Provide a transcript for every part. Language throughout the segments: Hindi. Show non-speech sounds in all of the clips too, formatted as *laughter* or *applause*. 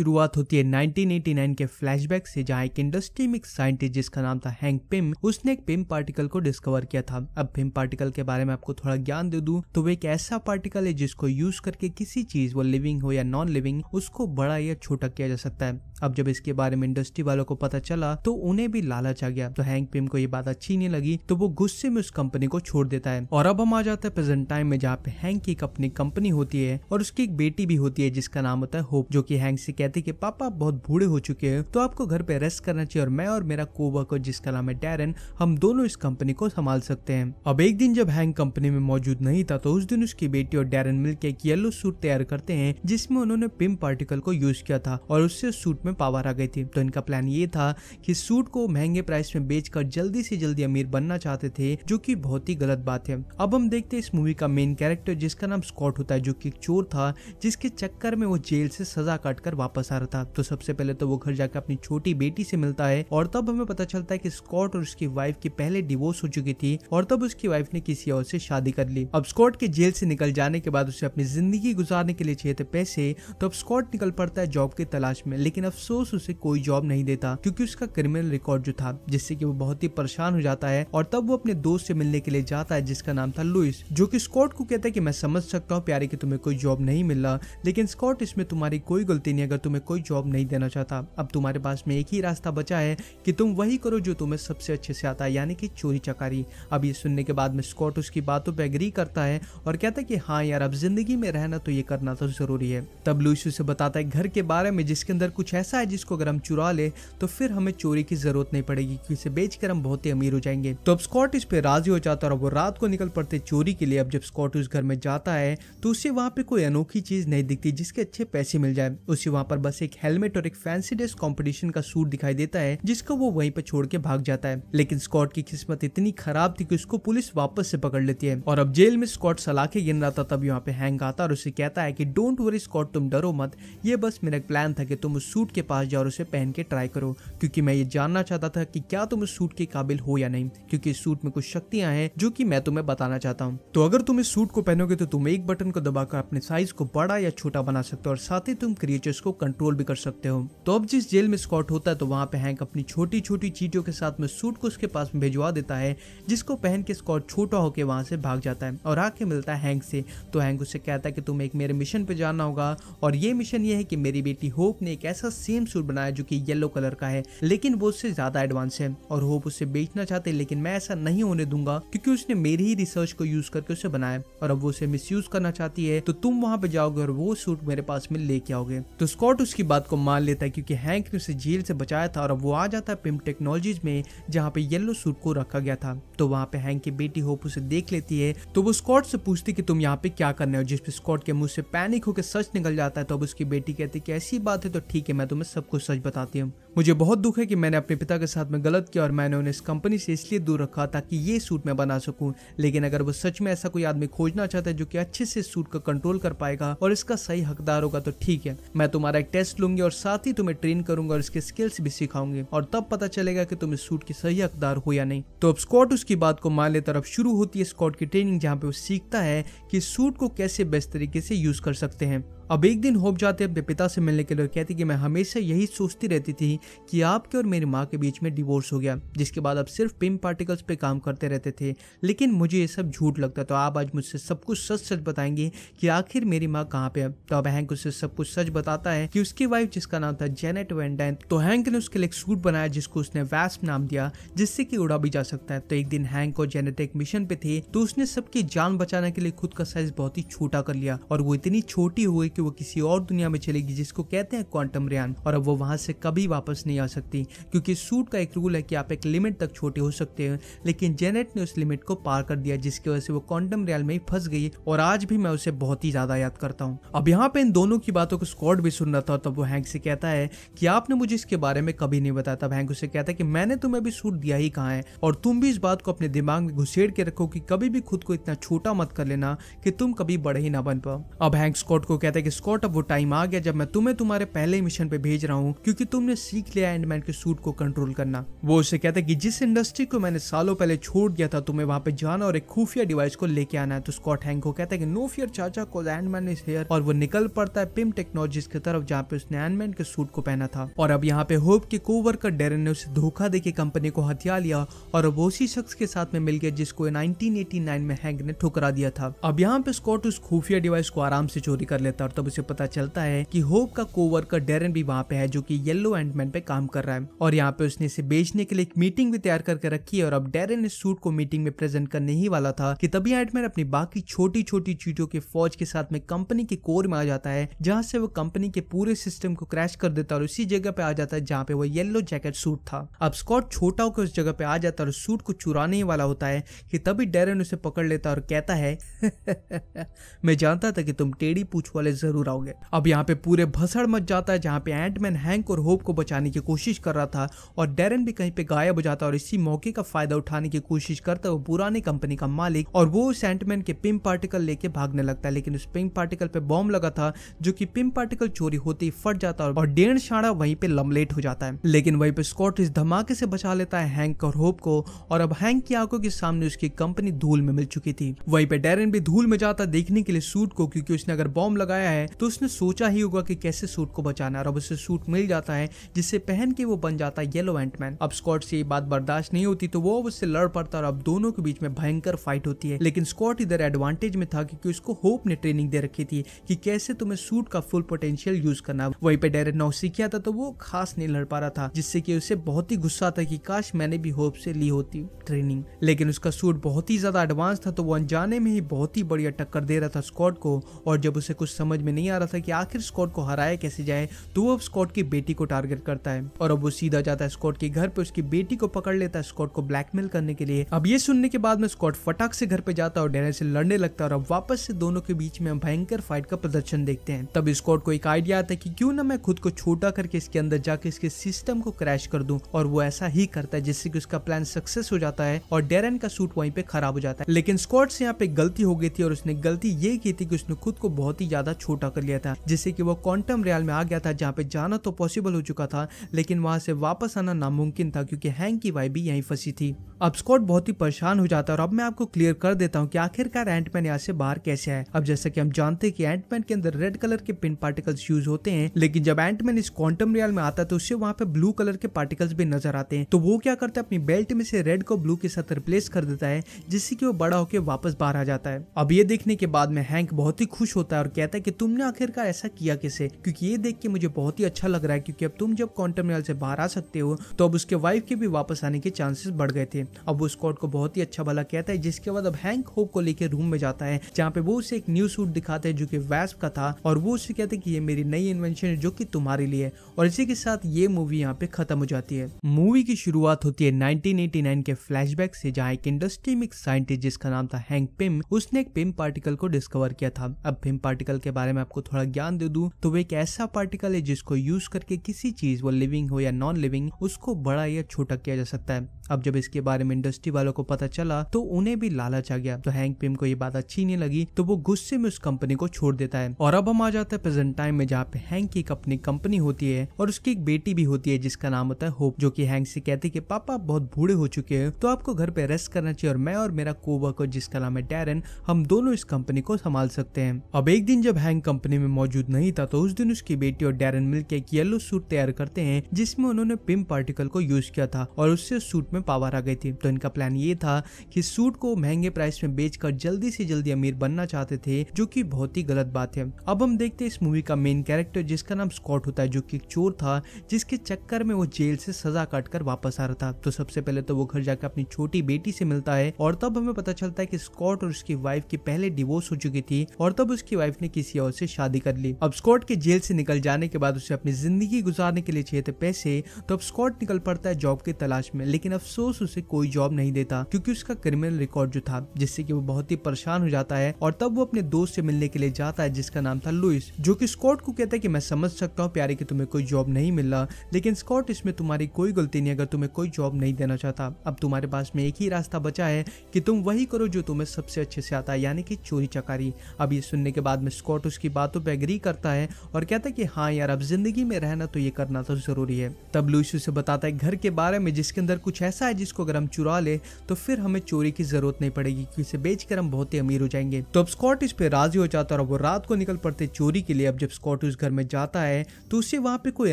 शुरुआत होती है 1989 के फ्लैशबैक से जहाँ एक इंडस्ट्री में साइंटिस्ट जिसका नाम था हैंक पिम उसने एक पिम पार्टिकल को डिस्कवर किया था अब पिम पार्टिकल के बारे में आपको थोड़ा ज्ञान दे दू तो वो एक ऐसा पार्टिकल है जिसको यूज करके किसी चीज वो लिविंग हो या नॉन लिविंग उसको बड़ा या छोटा किया जा सकता है अब जब इसके बारे में इंडस्ट्री वालों को पता चला तो उन्हें भी लालच आ गया तो हैंग पिम को ये बात अच्छी नहीं लगी तो वो गुस्से में उस कंपनी को छोड़ देता है और अब हम आ जाते हैं प्रेजेंट टाइम में जहाँ पे हैंग की अपनी कंपनी होती है और उसकी एक बेटी भी होती है जिसका नाम होता है होप जो की हैंग से कहती है की पापा बहुत बूढ़े हो चुके हैं तो आपको घर पे रेस्ट करना चाहिए और मैं और मेरा कोवर्कर जिसका नाम है डेरन हम दोनों इस कंपनी को संभाल सकते हैं अब एक दिन जब हैंग कंपनी में मौजूद नहीं था तो उस दिन उसकी बेटी और डेरन मिलकर एक येलो सूट तैयार करते हैं जिसमें उन्होंने पिम पार्टिकल को यूज किया था और उससे सूट में में पावर आ गई थी तो इनका प्लान ये था कि सूट को महंगे प्राइस में बेचकर जल्दी से जल्दी अमीर बनना चाहते थे जो कि बहुत ही गलत बात है अब हम देखते हैं इस मूवी का मेन कैरेक्टर जिसका नाम स्कॉट होता है जो कि चोर था जिसके चक्कर में वो जेल से सजा काट कर वापस आ रहा था तो सबसे पहले तो वो घर जाकर अपनी छोटी बेटी से मिलता है और तब हमें पता चलता है कि स्कॉट और उसकी वाइफ की पहले डिवोर्स हो चुकी थी और तब उसकी वाइफ ने किसी और से शादी कर ली अब स्कॉट के जेल से निकल जाने के बाद उसे अपनी जिंदगी गुजारने के लिए चाहिए थे पैसे तो अब स्कॉट निकल पड़ता है जॉब की तलाश में लेकिन अब अफसोस उसे कोई जॉब नहीं देता क्योंकि उसका क्रिमिनल रिकॉर्ड जो था जिससे कि वो बहुत ही परेशान हो जाता है और तब वो अपने दोस्त से मिलने के लिए जाता है जिसका नाम था लुइस जो कि स्कॉट को कहता है कि मैं समझ सकता हूँ प्यारे की तुम्हें कोई जॉब नहीं मिल रहा लेकिन स्कॉट इसमें तुम्हारी कोई गलती नहीं अगर तुम्हें कोई जॉब नहीं देना चाहता अब तुम्हारे पास में एक ही रास्ता बचा है कि तुम वही करो जो तुम्हें सबसे अच्छे से आता है यानी कि चोरी चकारी अब ये सुनने के बाद में स्कॉट उसकी बातों पर एग्री करता है और कहता है कि हाँ यार अब जिंदगी में रहना तो ये करना तो जरूरी है तब लुइस उसे बताता है घर के बारे में जिसके अंदर कुछ ऐसा ऐसा है जिसको अगर हम चुरा ले तो फिर हमें चोरी की जरूरत नहीं पड़ेगी क्योंकि इसे बेचकर हम बहुत ही अमीर हो जाएंगे तो अब स्कॉट इस पे राजी हो जाता है और वो रात को निकल पड़ते चोरी के लिए अब जब स्कॉट उस घर में जाता है तो उसे वहाँ पे कोई अनोखी चीज नहीं दिखती जिसके अच्छे पैसे मिल जाए उसे वहाँ पर बस एक हेलमेट और एक फैंसी ड्रेस कॉम्पिटिशन का सूट दिखाई देता है जिसको वो वहीं पर छोड़ के भाग जाता है लेकिन स्कॉट की किस्मत इतनी खराब थी कि उसको पुलिस वापस से पकड़ लेती है और अब जेल में स्कॉट सलाखे गिन रहा था तब यहाँ पे हैंग आता और उसे कहता है की डोंट वरी स्कॉट तुम डरो मत ये बस मेरा प्लान था कि तुम उस सूट सूट के पास जाओ और उसे पहन के ट्राई करो क्योंकि मैं ये जानना चाहता था कि क्या तुम इस सूट के काबिल हो या नहीं क्योंकि इस सूट में कुछ शक्तियां हैं जो कि मैं तुम्हें बताना चाहता हूँ तो अगर तुम इस सूट को पहनोगे तो तुम एक बटन को दबाकर अपने साइज को बड़ा या छोटा बना सकते हो और साथ ही तुम क्रिएचर्स को कंट्रोल भी कर सकते हो तो अब जिस जेल में स्कॉट होता है तो वहाँ पे हैंक अपनी छोटी छोटी चीटियों के साथ में सूट को उसके पास भिजवा देता है जिसको पहन के स्कॉट छोटा होकर वहाँ से भाग जाता है और आके मिलता है हैंक से तो हैंक उससे कहता है कि तुम एक मेरे मिशन पे जाना होगा और ये मिशन ये है कि मेरी बेटी होप ने एक ऐसा सेम सूट बनाया जो कि येलो कलर का है लेकिन वो उससे ज्यादा एडवांस है और होप उसे बेचना चाहते लेकिन मैं ऐसा नहीं होने दूंगा क्योंकि उसने मेरी ही रिसर्च को यूज करके उसे बनाया और अब वो उसे मिस करना चाहती है तो तुम वहां पे जाओगे और वो सूट मेरे पास में लेके आओगे तो स्कॉट उसकी बात को मान लेता है क्योंकि हैंक ने उसे जेल से बचाया था और अब वो आ जाता है पिम टेक्नोलॉजीज में जहाँ पे येलो सूट को रखा गया था तो वहाँ पे हैंक की बेटी होप उसे देख लेती है तो वो स्कॉट से पूछती कि तुम यहाँ पे क्या करने हो जिस पे स्कॉट के मुंह से पैनिक होकर सच निकल जाता है तो अब उसकी बेटी कहती है कि ऐसी बात है तो ठीक है मैं तुम्हें तो सब कुछ सच बताती हूँ मुझे बहुत दुख है कि मैंने अपने पिता के साथ में गलत किया और मैंने उन्हें इस कंपनी से इसलिए दूर रखा ताकि ये सूट मैं बना सकूं लेकिन अगर वो सच में ऐसा कोई आदमी खोजना चाहता है जो कि अच्छे से सूट का कंट्रोल कर पाएगा और इसका सही हकदार होगा तो ठीक है मैं तुम्हारा एक टेस्ट लूंगी और साथ ही तुम्हें ट्रेन करूंगा और इसके स्किल्स भी सिखाऊंगी और तब पता चलेगा की तुम इस सूट के सही हकदार हो या नहीं तो अब स्कॉट उसकी बात को मान ले तरफ शुरू होती है स्कॉट की ट्रेनिंग जहाँ पे वो सीखता है की सूट को कैसे बेस्ट तरीके से यूज कर सकते हैं अब एक दिन होप जाते अपने पिता से मिलने के लिए कहती कि मैं हमेशा यही सोचती रहती थी कि आपके और मेरी माँ के बीच में डिवोर्स हो गया जिसके बाद अब सिर्फ पिम पार्टिकल्स पे काम करते रहते थे लेकिन मुझे ये सब झूठ लगता तो आप आज मुझसे सब कुछ सच सच बताएंगे कि आखिर मेरी माँ कहाँ पे है तो अब हैंक उससे सब कुछ सच बताता है कि उसकी वाइफ जिसका नाम था जेनेट वेंडेन तो हैंक ने उसके लिए एक सूट बनाया जिसको उसने वैस्प नाम दिया जिससे कि उड़ा भी जा सकता है तो एक दिन हैंक और जेनेट एक मिशन पे थे तो उसने सबकी जान बचाने के लिए खुद का साइज बहुत ही छोटा कर लिया और वो इतनी छोटी हुई कि वो किसी और दुनिया में चलेगी जिसको कहते हैं क्वांटम रियान और अब वो वहां से कभी वापस नहीं आ सकती क्योंकि सूट का एक रूल है कि आप एक लिमिट तक छोटे हो सकते हैं लेकिन जेनेट ने उस लिमिट को पार कर दिया जिसकी वजह से वो क्वांटम रियल में ही फंस गई और आज भी मैं उसे बहुत ही ज्यादा याद करता हूँ अब यहाँ पे इन दोनों की बातों को स्कॉट भी सुन रहा था तब वो हैंक से कहता है कि आपने मुझे इसके बारे में कभी नहीं बताया तब हैंक उसे कहता है कि मैंने तुम्हें भी सूट दिया ही कहा है और तुम भी इस बात को अपने दिमाग में घुसेड़ के रखो कि कभी भी खुद को इतना छोटा मत कर लेना कि तुम कभी बड़े ही ना बन पाओ अब हैंक स्कॉट को कहता है कि स्कॉट अब वो टाइम आ गया जब मैं तुम्हें तुम्हारे पहले मिशन पे भेज रहा हूँ क्योंकि तुमने सीख लिया एंडमैन के सूट को कंट्रोल करना वो उसे कहता है कि जिस इंडस्ट्री को मैंने सालों पहले छोड़ दिया था तुम्हें वहाँ पे जाना और एक खुफिया डिवाइस को लेके आना है तो स्कॉट हैंक को कहता है कि नो फियर चाचा को एंडमैन इज हेयर और वो निकल पड़ता है पिम टेक्नोलॉजीज की तरफ जहाँ पे उसने एंडमैन के सूट को पहना था और अब यहाँ पे होप के कोवर्कर डेरन ने उसे धोखा दे के कंपनी को हथिया लिया और अब उसी शख्स के साथ में मिल गया जिसको 1989 में हैंग ने ठुकरा दिया था अब यहाँ पे स्कॉट उस खुफिया डिवाइस को आराम से चोरी कर लेता और तब उसे पता चलता है कि होप का कोवर्कर डेरन भी वहाँ पे है जो कि येलो एंड मैन पे काम कर रहा है और यहाँ पे उसने इसे बेचने के लिए एक मीटिंग भी तैयार करके रखी है और अब डेरन इस सूट को मीटिंग में प्रेजेंट करने ही वाला था कि तभी एंडमैन अपनी बाकी छोटी छोटी चीजों के फौज के साथ में कंपनी के कोर में आ जाता है जहाँ से वो कंपनी के पूरे सिस्टम को क्रैश कर देता है और उसी जगह पे आ जाता है जहाँ पे वो येलो जैकेट सूट था अब स्कॉट छोटा होकर उस जगह पे आ जाता है और सूट को चुराने ही वाला होता है कि तभी डेरन उसे पकड़ लेता और कहता है *laughs* मैं जानता था कि तुम टेढ़ी पूछ वाले जरूर आओगे अब यहाँ पे पूरे भसड़ मच जाता है जहाँ पे एंटमैन हैंक और होप को बचाने की कोशिश कर रहा था और डेरन भी कहीं पे गायब हो जाता है और इसी मौके का फायदा उठाने की कोशिश करता है वो पुराने कंपनी का मालिक और वो उस एंटमैन के पिम पार्टिकल लेके भागने लगता है लेकिन उस पिम पार्टिकल पे बॉम्ब लगा था जो की पिम पार्टिकल चोरी होते ही फट जाता है और डेढ़ शाड़ा वहीं पे लमलेट हो जाता है लेकिन वहीं पे स्कॉट इस धमाके से बचा लेता है हैंक और होप को और अब हैंक की आंखों के सामने उसकी कंपनी धूल में मिल चुकी थी वहीं पे डेरन भी धूल में जाता देखने के लिए सूट को क्योंकि उसने अगर बॉम्ब लगाया है तो उसने सोचा ही होगा कि कैसे सूट को बचाना है और अब उसे सूट मिल जाता है जिसे पहन के वो बन जाता है येलो एंटमैन अब स्कॉट से ये बात बर्दाश्त नहीं होती तो वो अब उससे लड़ पड़ता और अब दोनों के बीच में भयंकर फाइट होती है लेकिन स्कॉट इधर एडवांटेज में था क्योंकि उसको होप ने ट्रेनिंग दे रखी थी कि कैसे तुम्हें सूट का फुल पोटेंशियल यूज करना वहीं पे डायरेक्ट नौ सीखा था तो वो खास नहीं लड़ पा रहा था जिससे कि उसे बहुत ही गुस्सा था कि काश मैंने भी होप से ली होती ट्रेनिंग लेकिन उसका सूट बहुत ही ज्यादा एडवांस था तो वो अनजाने में ही बहुत ही बढ़िया टक्कर दे रहा था स्कॉट को और जब उसे कुछ समझ समझ में नहीं आ रहा था कि आखिर स्कॉट को हराया कैसे जाए तो वो अब स्कॉट की बेटी को टारगेट करता है और अब वो सीधा जाता है स्कॉट के घर पे उसकी बेटी को पकड़ लेता है स्कॉट को ब्लैकमेल करने के लिए अब ये सुनने के बाद में स्कॉट फटाक से घर पे जाता है और डेनर से लड़ने लगता है और अब वापस से दोनों के बीच में भयंकर फाइट का प्रदर्शन देखते हैं तब स्कॉट को एक आइडिया आता है की क्यों ना मैं खुद को छोटा करके इसके अंदर जाके इसके सिस्टम को क्रैश कर दू और वो ऐसा ही करता है जिससे की उसका प्लान सक्सेस हो जाता है और डेरन का सूट वहीं पे खराब हो जाता है लेकिन स्कॉट से यहाँ पे गलती हो गई थी और उसने गलती ये की थी कि उसने खुद को बहुत ही ज्यादा छोटा कर लिया था जिससे कि वो क्वांटम रियल में आ गया था जहाँ पे जाना तो पॉसिबल हो चुका था लेकिन वहां से वापस आना नामुमकिन था क्योंकि हैंग की वाइफ भी यहीं फंसी थी अब स्कॉट बहुत ही परेशान हो जाता है और अब मैं आपको क्लियर कर देता हूँ कि आखिरकार एंटमैन यहाँ से बाहर कैसे है अब जैसा कि हम जानते हैं कि एंटमैन के अंदर रेड कलर के पिन पार्टिकल्स यूज होते हैं लेकिन जब एंटमैन इस क्वांटम रियल में आता है तो उससे वहाँ पे ब्लू कलर के पार्टिकल्स भी नजर आते हैं तो वो क्या करते हैं अपनी बेल्ट में से रेड को ब्लू के साथ रिप्लेस कर देता है जिससे कि वो बड़ा होकर वापस बाहर आ जाता है अब ये देखने के बाद में हैंक बहुत ही खुश होता है और कहता है कि तुमने आखिरकार ऐसा किया किसे क्योंकि ये देख के मुझे बहुत ही अच्छा लग रहा है क्योंकि अब तुम जब क्वांटम रियल से बाहर आ सकते हो तो अब उसके वाइफ के भी वापस आने के चांसेस बढ़ गए थे अब वो स्कॉट को बहुत ही अच्छा भला कहता है जिसके बाद अब हैंक होप को लेकर रूम में जाता है जहाँ पे वो उसे एक न्यू सूट दिखाते हैं जो की वैस्प का था और वो उसे कहते हैं कि ये मेरी नई इन्वेंशन है जो की तुम्हारे लिए और इसी के साथ ये मूवी यहाँ पे खत्म हो जाती है मूवी की शुरुआत होती है नाइनटीन के फ्लैशबैक से जहाँ एक इंडस्ट्री में साइंटिस्ट जिसका नाम था हैंक पिम उसने एक पिम पार्टिकल को डिस्कवर किया था अब पिम पार्टिकल के बारे बारे में आपको थोड़ा ज्ञान दे दूं तो वो एक ऐसा पार्टिकल है जिसको यूज करके किसी चीज वो लिविंग हो या नॉन लिविंग उसको बड़ा या छोटा किया जा सकता है अब जब इसके बारे में इंडस्ट्री वालों को पता चला तो उन्हें भी लालच आ गया तो हैंक पिम को ये बात अच्छी नहीं लगी तो वो गुस्से में उस कंपनी को छोड़ देता है और अब हम आ जाते हैं प्रेजेंट टाइम में जहाँ पे हैंक की एक अपनी कंपनी होती है और उसकी एक बेटी भी होती है जिसका नाम होता है होप जो की हैंक से कहती है की पापा बहुत बूढ़े हो चुके हैं तो आपको घर पे रेस्ट करना चाहिए और मैं और मेरा कोवर्कर जिसका नाम है डैरन हम दोनों इस कंपनी को संभाल सकते हैं अब एक दिन जब हैंक डैरन कंपनी में मौजूद नहीं था तो उस दिन उसकी बेटी और डेरन मिलकर एक येलो सूट तैयार करते हैं जिसमें उन्होंने पिम पार्टिकल को यूज किया था और उससे सूट में पावर आ गई थी तो इनका प्लान ये था कि सूट को महंगे प्राइस में बेचकर जल्दी से जल्दी अमीर बनना चाहते थे जो की बहुत ही गलत बात है अब हम देखते हैं इस मूवी का मेन कैरेक्टर जिसका नाम स्कॉट होता है जो की एक चोर था जिसके चक्कर में वो जेल से सजा काट कर वापस आ रहा था तो सबसे पहले तो वो घर जाकर अपनी छोटी बेटी से मिलता है और तब हमें पता चलता है कि स्कॉट और उसकी वाइफ की पहले डिवोर्स हो चुकी थी और तब उसकी वाइफ ने किसी और उसे शादी कर ली अब स्कॉट के जेल से निकल जाने के बाद उसे अपनी जिंदगी गुजारने के लिए चाहिए थे पैसे तो अब स्कॉट निकल पड़ता है जॉब की तलाश में लेकिन अफसोस उसे कोई जॉब नहीं देता क्योंकि उसका क्रिमिनल रिकॉर्ड जो था जिससे कि वो बहुत ही परेशान हो जाता है और तब वो अपने दोस्त से मिलने के लिए जाता है जिसका नाम था लुइस जो कि स्कॉट को कहता है कि मैं समझ सकता हूँ प्यारे की तुम्हें कोई जॉब नहीं मिल रहा लेकिन स्कॉट इसमें तुम्हारी कोई गलती नहीं अगर तुम्हें कोई जॉब नहीं देना चाहता अब तुम्हारे पास में एक ही रास्ता बचा है कि तुम वही करो जो तुम्हें सबसे अच्छे से आता है यानी कि चोरी चकारी अब ये सुनने के बाद में स्कॉट उसकी बातों पर एग्री करता है और कहता है कि हाँ यार अब जिंदगी में रहना तो ये करना तो जरूरी है तब लूस उसे बताता है घर के बारे में जिसके अंदर कुछ ऐसा है जिसको अगर हम चुरा ले तो फिर हमें चोरी की जरूरत नहीं पड़ेगी क्योंकि इसे बेचकर हम बहुत ही अमीर हो जाएंगे तो अब स्कॉट इस पे राजी हो जाता है और वो रात को निकल पड़ते चोरी के लिए अब जब स्कॉट उस घर में जाता है तो उसे वहाँ पे कोई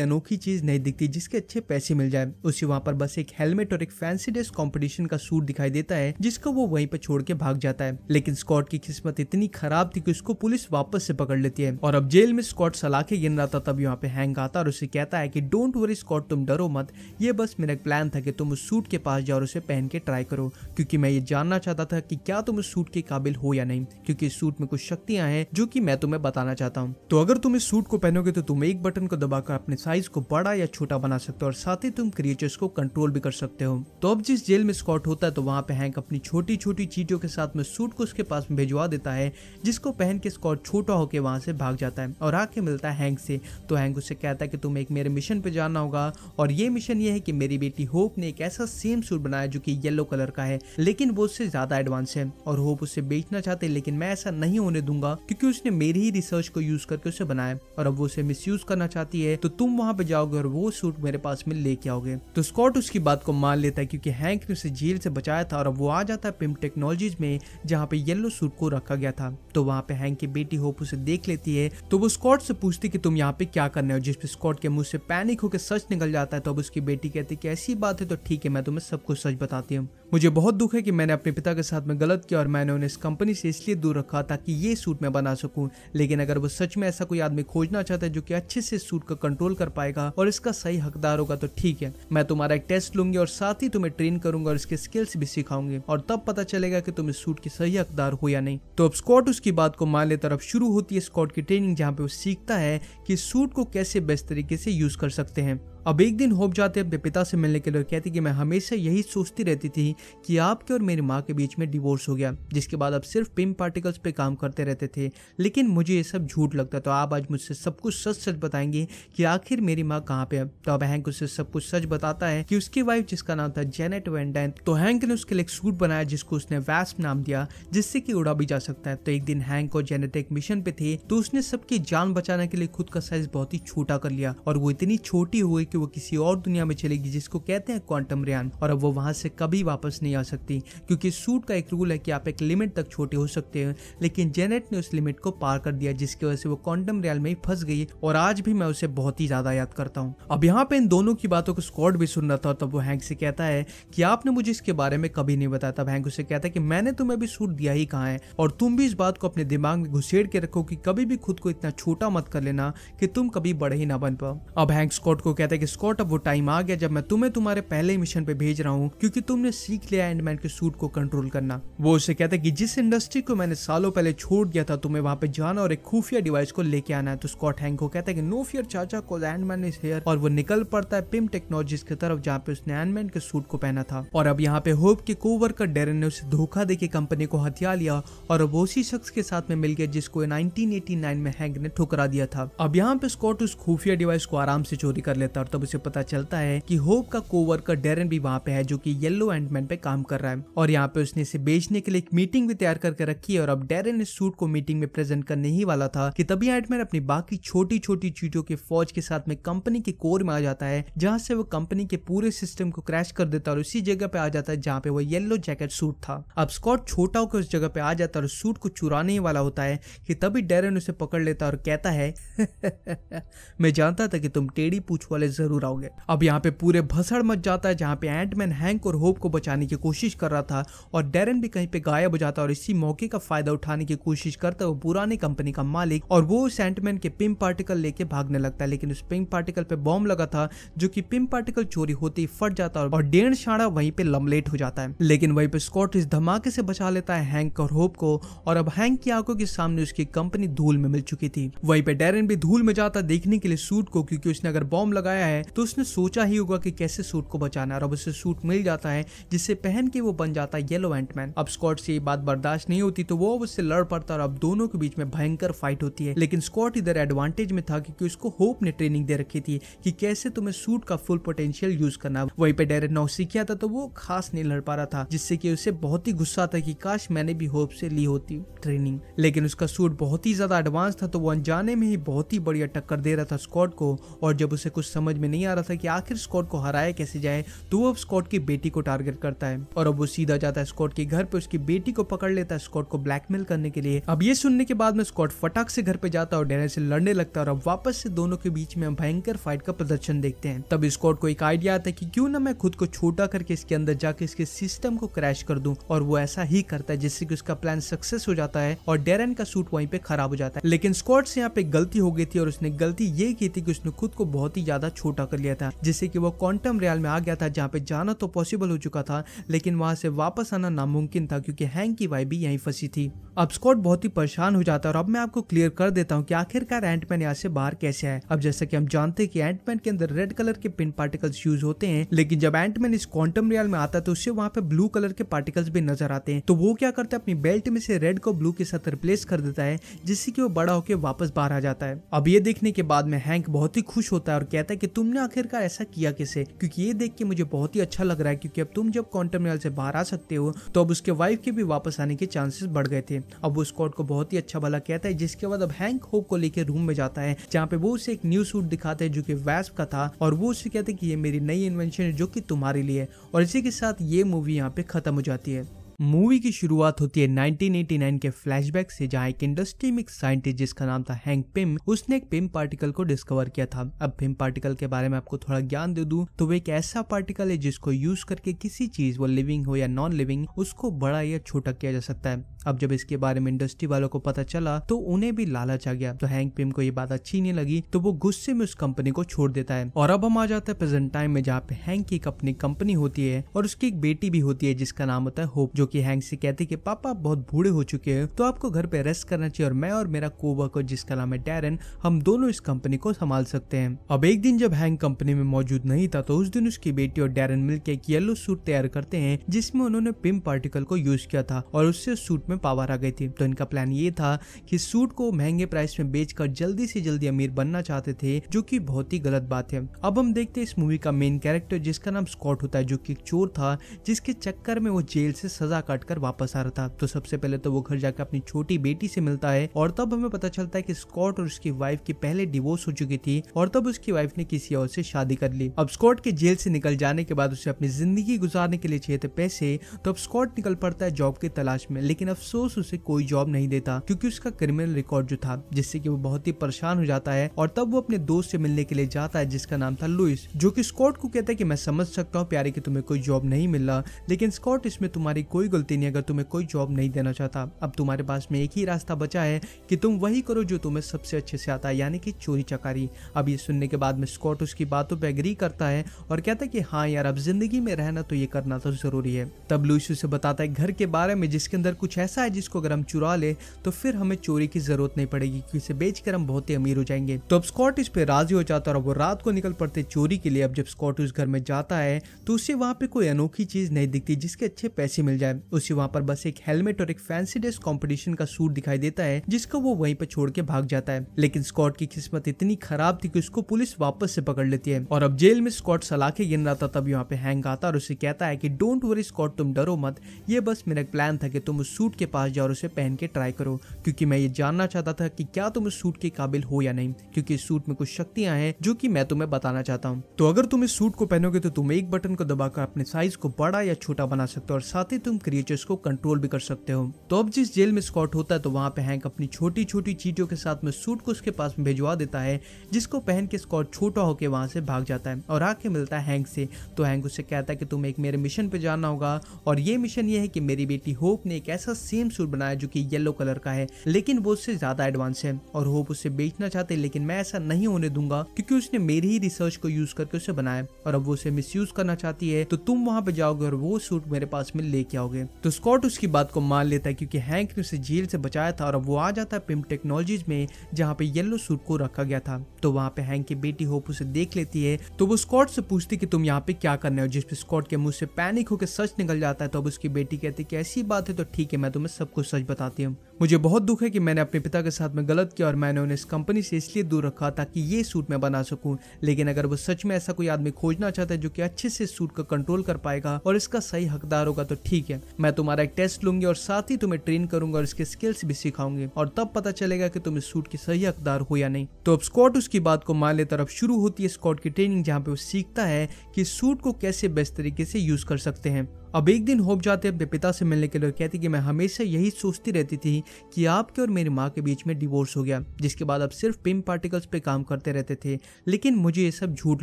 अनोखी चीज नहीं दिखती जिसके अच्छे पैसे मिल जाए उसे वहाँ पर बस एक हेलमेट और एक फैंसी ड्रेस कॉम्पिटिशन का सूट दिखाई देता है जिसको वो वहीं पर छोड़ के भाग जाता है लेकिन स्कॉट की किस्मत इतनी खराब थी कि उसको पुलिस वापस से पकड़ लेती है और अब जेल में स्कॉट सलाखे गिन रहा था तब यहाँ पे हैंग आता और उसे कहता है कि डोंट वरी स्कॉट तुम डरो मत ये बस मेरा प्लान था कि तुम उस सूट के पास जाओ और उसे पहन के ट्राई करो क्योंकि मैं ये जानना चाहता था कि क्या तुम उस सूट के काबिल हो या नहीं क्योंकि इस सूट में कुछ शक्तियां हैं जो कि मैं तुम्हें बताना चाहता हूँ तो अगर तुम इस सूट को पहनोगे तो तुम एक बटन को दबाकर अपने साइज को बड़ा या छोटा बना सकते हो और साथ ही तुम क्रिएचर्स को कंट्रोल भी कर सकते हो तो अब जिस जेल में स्कॉट होता है तो वहाँ पे हैंक अपनी छोटी छोटी चीजों के साथ में सूट को उसके पास भिजवा देता है जिसको पहन के स्कॉट छोटा होकर करके वहाँ से भाग जाता है और आके मिलता है हैंक से तो हैंक उससे कहता है कि तुम एक मेरे मिशन पर जाना होगा और ये मिशन ये है कि मेरी बेटी होप ने एक ऐसा सेम सूट बनाया जो कि येलो कलर का है लेकिन वो उससे ज़्यादा एडवांस है और होप उसे बेचना चाहते हैं लेकिन मैं ऐसा नहीं होने दूंगा क्योंकि उसने मेरी ही रिसर्च को यूज़ करके उसे बनाया और अब वो उसे मिस करना चाहती है तो तुम वहाँ पे जाओगे और वो सूट मेरे पास में लेके आओगे तो स्कॉट उसकी बात को मान लेता है क्योंकि हैंक ने उसे जेल से बचाया था और अब वो आ जाता है पिम टेक्नोलॉजीज में जहाँ पे येलो सूट को रखा गया था तो वहाँ पे हैंक की बेटी होप उसे देख लेती है तो वो स्कॉट से पूछती कि तुम यहाँ पे क्या करने हो जिसपे स्कॉट के मुंह से पैनिक होकर सच निकल जाता है तो अब उसकी बेटी कहती है कि ऐसी बात है तो ठीक है मैं तुम्हें सब कुछ सच बताती हूँ मुझे बहुत दुख है कि मैंने अपने पिता के साथ में गलत किया और मैंने उन्हें इस कंपनी से इसलिए दूर रखा ताकि ये सूट मैं बना सकूं लेकिन अगर वो सच में ऐसा कोई आदमी खोजना चाहता है जो कि अच्छे से सूट का कंट्रोल कर पाएगा और इसका सही हकदार होगा तो ठीक है मैं तुम्हारा एक टेस्ट लूंगी और साथ ही तुम्हें ट्रेन करूंगा और इसके स्किल्स भी सिखाऊंगी और तब पता चलेगा की तुम इस सूट के सही हकदार हो या नहीं तो अब स्कॉट उसकी बात को मान लेता अब शुरू होती है स्कॉट की ट्रेनिंग जहाँ पे वो सीखता है की सूट को कैसे बेस्ट तरीके से यूज कर सकते हैं अब एक दिन होप जाते अपने पिता से मिलने के लिए कहती कि मैं हमेशा यही सोचती रहती थी कि आपके और मेरी माँ के बीच में डिवोर्स हो गया जिसके बाद अब सिर्फ पिम पार्टिकल्स पे काम करते रहते थे लेकिन मुझे ये सब झूठ लगता तो आप आज मुझसे सब कुछ सच सच बताएंगे कि आखिर मेरी माँ कहाँ पे है तो अब हैंक उससे सब कुछ सच बताता है कि उसकी वाइफ जिसका नाम था जेनेट वेंडैन तो हैंक ने उसके लिए एक सूट बनाया जिसको उसने वैस्प नाम दिया जिससे कि उड़ा भी जा सकता है तो एक दिन हैंक और जेनेट एक मिशन पे थे तो उसने सबकी जान बचाने के लिए खुद का साइज बहुत ही छोटा कर लिया और वो इतनी छोटी हुई वो किसी और दुनिया में चलेगी जिसको कहते हैं क्वांटम रियान और अब वो वहां से कभी वापस नहीं आ सकती क्योंकि सूट का एक रूल है कि आप एक लिमिट तक छोटे हो सकते हैं लेकिन जेनेट ने उस लिमिट को पार कर दिया जिसकी वजह से वो क्वांटम रेल में ही फंस गई और आज भी मैं उसे बहुत ही ज्यादा याद करता हूँ अब यहाँ पे इन दोनों की बातों को स्कॉट भी सुन रहा था तब वो हैंक से कहता है कि आपने मुझे इसके बारे में कभी नहीं बताया तब हैंक उसे कहता है कि मैंने तुम्हें भी सूट दिया ही कहा है और तुम भी इस बात को अपने दिमाग में घुसेड़ के रखो कि कभी भी खुद को इतना छोटा मत कर लेना कि तुम कभी बड़े ही ना बन पाओ अब हैंक स्कॉट को कहते एक स्कॉट अब वो टाइम आ गया जब मैं तुम्हें तुम्हारे पहले मिशन पे भेज रहा हूँ क्योंकि तुमने सीख लिया एंडमैन के सूट को कंट्रोल करना वो उसे कहता है कि जिस इंडस्ट्री को मैंने सालों पहले छोड़ दिया था तुम्हें वहाँ पे जाना और एक खुफिया डिवाइस को लेके आना है तो स्कॉट हैंक को कहता है कि नो फियर चाचा को एंडमैन इज हेयर और वो निकल पड़ता है पिम टेक्नोलॉजी की तरफ जहाँ पे उसने एंडमैन के सूट को पहना था और अब यहाँ पे होप के कोवर्कर डेरन ने उसे धोखा दे कंपनी को हथिया लिया और अब उसी शख्स के साथ में मिल गया जिसको 1989 में हैंक ने ठुकरा दिया था अब यहाँ पे स्कॉट उस खुफिया डिवाइस को आराम से चोरी कर लेता और तब उसे पता चलता है कि होप का कोवर्कर डेरन भी वहाँ पे है जो कि येलो एंडमैन पे काम कर रहा है और यहाँ पे उसने इसे बेचने के लिए एक मीटिंग भी तैयार करके रखी है और अब डेरन इस सूट को मीटिंग में प्रेजेंट करने ही वाला था कि तभी एंडमैन अपनी बाकी छोटी छोटी चीजों के फौज के साथ में कंपनी के कोर में आ जाता है जहाँ से वो कंपनी के पूरे सिस्टम को क्रैश कर देता है और उसी जगह पे आ जाता है जहाँ पे वो येलो जैकेट सूट था अब स्कॉट छोटा होकर उस जगह पे आ जाता है और सूट को चुराने ही वाला होता है कि तभी डेरन उसे पकड़ लेता और कहता है *laughs* मैं जानता था कि तुम टेढ़ी पूछ वाले जरूर आओगे अब यहाँ पे पूरे भसड़ मच जाता है जहाँ पे एंटमैन हैंक और होप को बचाने की कोशिश कर रहा था और डेरन भी कहीं पे गायब हो जाता है और इसी मौके का फायदा उठाने की कोशिश करता है वो पुरानी कंपनी का मालिक और वो उस एंटमैन के पिम पार्टिकल लेके भागने लगता है लेकिन उस पिम पार्टिकल पे बॉम्ब लगा था जो की पिम पार्टिकल चोरी होते ही फट जाता है और डेढ़ शाड़ा वहीं पे लमलेट हो जाता है लेकिन वहीं पे स्कॉट इस धमाके से बचा लेता है हैंक और होप को और अब हैंक की आंखों के सामने उसकी कंपनी धूल में मिल चुकी थी वहीं पे डेरन भी धूल में जाता देखने के लिए सूट को क्योंकि उसने अगर बॉम्ब लगाया देखता है तो उसने सोचा ही होगा कि कैसे सूट को बचाना है और अब उसे सूट मिल जाता है जिससे पहन के वो बन जाता है येलो एंटमैन अब स्कॉट से ये बात बर्दाश्त नहीं होती तो वो अब उससे लड़ पड़ता और अब दोनों के बीच में भयंकर फाइट होती है लेकिन स्कॉट इधर एडवांटेज में था क्योंकि उसको होप ने ट्रेनिंग दे रखी थी कि कैसे तुम्हें सूट का फुल पोटेंशियल यूज करना वही पे डायरेक्ट नौ सीखा था तो वो खास नहीं लड़ पा रहा था जिससे कि उसे बहुत ही गुस्सा था कि काश मैंने भी होप से ली होती ट्रेनिंग लेकिन उसका सूट बहुत ही ज्यादा एडवांस था तो वो अनजाने में ही बहुत ही बढ़िया टक्कर दे रहा था स्कॉट को और जब उसे कुछ समझ समझ में नहीं आ रहा था कि आखिर स्कॉट को हराया कैसे जाए तो वो अब स्कॉट की बेटी को टारगेट करता है और अब वो सीधा जाता है स्कॉट के घर पे उसकी बेटी को पकड़ लेता है स्कॉट को ब्लैकमेल करने के लिए अब ये सुनने के बाद में स्कॉट फटाक से घर पे जाता है और डेनर से लड़ने लगता है और अब वापस से दोनों के बीच में भयंकर फाइट का प्रदर्शन देखते हैं तब स्कॉट को एक आइडिया आता है की क्यों ना मैं खुद को छोटा करके इसके अंदर जाके इसके सिस्टम को क्रैश कर दू और वो ऐसा ही करता है जिससे की उसका प्लान सक्सेस हो जाता है और डेरन का सूट वहीं पे खराब हो जाता है लेकिन स्कॉट से यहाँ पे गलती हो गई थी और उसने गलती ये की थी कि उसने खुद को बहुत ही ज्यादा छोटा फूटा कर लिया था जिससे कि वो क्वांटम रियल में आ गया था जहाँ पे जाना तो पॉसिबल हो चुका था लेकिन वहाँ से वापस आना नामुमकिन था क्योंकि हैंग की वाई भी यहीं फंसी थी अब स्कॉट बहुत ही परेशान हो जाता है और अब मैं आपको क्लियर कर देता हूँ कि आखिरकार एंटमैन यहाँ से बाहर कैसे है अब जैसा कि हम जानते हैं कि एंटमैन के अंदर रेड कलर के पिन पार्टिकल्स यूज होते हैं लेकिन जब एंटमैन इस क्वांटम रियल में आता है तो उससे वहाँ पे ब्लू कलर के पार्टिकल्स भी नजर आते हैं तो वो क्या करते हैं अपनी बेल्ट में से रेड को ब्लू के साथ रिप्लेस कर देता है जिससे कि वो बड़ा होकर वापस बाहर आ जाता है अब ये देखने के बाद में हैंक बहुत ही खुश होता है और कहता है कि तुमने आखिरकार ऐसा किया कैसे क्योंकि ये देख के मुझे बहुत ही अच्छा लग रहा है क्योंकि अब तुम जब क्वांटम रियल से बाहर आ सकते हो तो अब उसके वाइफ के भी वापस आने के चांसेस बढ़ गए थे अब वो स्कॉट को बहुत ही अच्छा भला कहता है जिसके बाद अब हैंक होप को लेकर रूम में जाता है जहाँ पे वो उसे एक न्यू सूट दिखाते हैं जो की वैस का था और वो उसे कहते हैं कि ये मेरी नई इन्वेंशन है जो की तुम्हारे लिए और इसी के साथ ये मूवी यहाँ पे खत्म हो जाती है मूवी की शुरुआत होती है 1989 के फ्लैशबैक से जहाँ एक इंडस्ट्री में एक साइंटिस्ट जिसका नाम था हैंक पिम उसने एक पिम पार्टिकल को डिस्कवर किया था अब पिम पार्टिकल के बारे में आपको थोड़ा ज्ञान दे दू तो वो एक ऐसा पार्टिकल है जिसको यूज करके किसी चीज वो लिविंग हो या नॉन लिविंग उसको बड़ा या छोटा किया जा सकता है अब जब इसके बारे में इंडस्ट्री वालों को पता चला तो उन्हें भी लालच आ गया तो हैंक पिम को ये बात अच्छी नहीं लगी तो वो गुस्से में उस कंपनी को छोड़ देता है और अब हम आ जाते हैं प्रेजेंट टाइम में जहाँ पे हैंक की अपनी कंपनी होती है और उसकी एक बेटी भी होती है जिसका नाम होता है होप जो की हैंक से कहती है की पापा बहुत बूढ़े हो चुके हैं तो आपको घर पे रेस्ट करना चाहिए और मैं और मेरा कोवर्कर जिसका नाम है डेरन हम दोनों इस कंपनी को संभाल सकते हैं अब एक दिन जब हैंक कंपनी में मौजूद नहीं था तो उस दिन उसकी बेटी और डेरन मिलकर एक येलो सूट तैयार करते हैं जिसमें उन्होंने पिम पार्टिकल को यूज किया था और उससे सूट में में पावर आ गई थी तो इनका प्लान ये था कि सूट को महंगे प्राइस में बेचकर जल्दी से जल्दी अमीर बनना चाहते थे जो कि बहुत ही गलत बात है अब हम देखते हैं इस मूवी का मेन कैरेक्टर जिसका नाम स्कॉट होता है जो कि चोर था जिसके चक्कर में वो जेल से सजा काट कर वापस आ रहा था तो सबसे पहले तो वो घर जाकर अपनी छोटी बेटी से मिलता है और तब हमें पता चलता है की स्कॉट और उसकी वाइफ की पहले डिवोर्स हो चुकी थी और तब उसकी वाइफ ने किसी और से शादी कर ली अब स्कॉट के जेल से निकल जाने के बाद उसे अपनी जिंदगी गुजारने के लिए चाहिए थे पैसे तो अब स्कॉट निकल पड़ता है जॉब की तलाश में लेकिन अब अफसोस उसे कोई जॉब नहीं देता क्योंकि उसका क्रिमिनल रिकॉर्ड जो था जिससे कि वो बहुत ही परेशान हो जाता है और तब वो अपने दोस्त से मिलने के लिए जाता है जिसका नाम था लुइस जो की स्कॉट को कहता है की मैं समझ सकता हूँ प्यारे की तुम्हें कोई जॉब नहीं मिल रहा लेकिन स्कॉट इसमें तुम्हारी कोई गलती नहीं अगर तुम्हें कोई जॉब नहीं देना चाहता अब तुम्हारे पास में एक ही रास्ता बचा है कि तुम वही करो जो तुम्हें सबसे अच्छे से आता है यानी कि चोरी चकारी अब ये सुनने के बाद में स्कॉट उसकी बातों पर एग्री करता है और कहता है कि हाँ यार अब जिंदगी में रहना तो ये करना तो जरूरी है तब लुइस उसे बताता है घर के बारे में जिसके अंदर कुछ पैसा है जिसको अगर हम चुरा ले तो फिर हमें चोरी की जरूरत नहीं पड़ेगी क्योंकि इसे बेच हम बहुत ही अमीर हो जाएंगे तो अब स्कॉट इस पे राजी हो जाता है और वो रात को निकल पड़ते चोरी के लिए अब जब स्कॉट उस घर में जाता है तो उसे वहाँ पे कोई अनोखी चीज नहीं दिखती जिसके अच्छे पैसे मिल जाए उसे वहाँ पर बस एक हेलमेट और एक फैंसी ड्रेस कॉम्पिटिशन का सूट दिखाई देता है जिसको वो वहीं पर छोड़ के भाग जाता है लेकिन स्कॉट की किस्मत इतनी खराब थी की उसको पुलिस वापस से पकड़ लेती है और अब जेल में स्कॉट सलाखे गिन रहा था तब यहाँ पे हैंग आता और उसे कहता है की डोंट वरी स्कॉट तुम डरो मत ये बस मेरा प्लान था कि तुम उस सूट के पास जाओ और उसे पहन के ट्राई करो क्योंकि मैं ये जानना चाहता था कि क्या तुम इस सूट के काबिल हो या नहीं क्योंकि इस सूट में कुछ शक्तियां हैं जो कि मैं तुम्हें बताना चाहता हूँ तो अगर तुम इस सूट को पहनोगे तो तुम एक बटन को दबाकर अपने साइज को बड़ा या छोटा बना सकते हो और साथ ही तुम क्रिएचर्स को कंट्रोल भी कर सकते हो तो अब जिस जेल में स्कॉट होता है तो वहाँ पे हैंक अपनी छोटी छोटी चीटियों के साथ में सूट को उसके पास भिजवा देता है जिसको पहन के स्कॉट छोटा होकर वहाँ से भाग जाता है और आके मिलता है हैंक से तो हैंक उससे कहता है कि तुम एक मेरे मिशन पे जाना होगा और ये मिशन ये है कि मेरी बेटी होप ने एक ऐसा सेम सूट बनाया जो कि येलो कलर का है लेकिन वो उससे ज्यादा एडवांस है और होप उसे बेचना चाहते लेकिन मैं ऐसा नहीं होने दूंगा क्योंकि उसने मेरी ही रिसर्च को यूज करके उसे बनाया और अब वो उसे मिस करना चाहती है तो तुम वहां पे जाओगे और वो सूट मेरे पास में लेके आओगे तो स्कॉट उसकी बात को मान लेता है क्योंकि हैंक ने उसे जेल से बचाया था और अब वो आ जाता है पिम टेक्नोलॉजीज में जहाँ पे येलो सूट को रखा गया था तो वहाँ पे हैंक की बेटी होप उसे देख लेती है तो वो स्कॉट से पूछती कि तुम यहाँ पे क्या करने हो जिसपे स्कॉट के मुंह से पैनिक होकर सच निकल जाता है तो अब उसकी बेटी कहती है कि ऐसी बात है तो ठीक है मैं तो तुम्हें सब कुछ सच बताती हूँ मुझे बहुत दुख है कि मैंने अपने पिता के साथ में गलत किया और मैंने उन्हें इस कंपनी से इसलिए दूर रखा ताकि ये सूट मैं बना सकूं लेकिन अगर वो सच में ऐसा कोई आदमी खोजना चाहता है जो कि अच्छे से सूट का कंट्रोल कर पाएगा और इसका सही हकदार होगा तो ठीक है मैं तुम्हारा एक टेस्ट लूंगी और साथ ही तुम्हें ट्रेन करूंगा और इसके स्किल्स भी सिखाऊंगी और तब पता चलेगा की तुम इस सूट के सही हकदार हो या नहीं तो अब स्कॉट उसकी बात को मान लेता अब शुरू होती है स्कॉट की ट्रेनिंग जहाँ पे वो सीखता है की सूट को कैसे बेस्ट तरीके से यूज कर सकते हैं अब एक दिन होप जाते अपने पिता से मिलने के लिए कहती कि मैं हमेशा यही सोचती रहती थी कि आपके और मेरी माँ के बीच में डिवोर्स हो गया जिसके बाद अब सिर्फ पिम पार्टिकल्स पे काम करते रहते थे लेकिन मुझे ये सब झूठ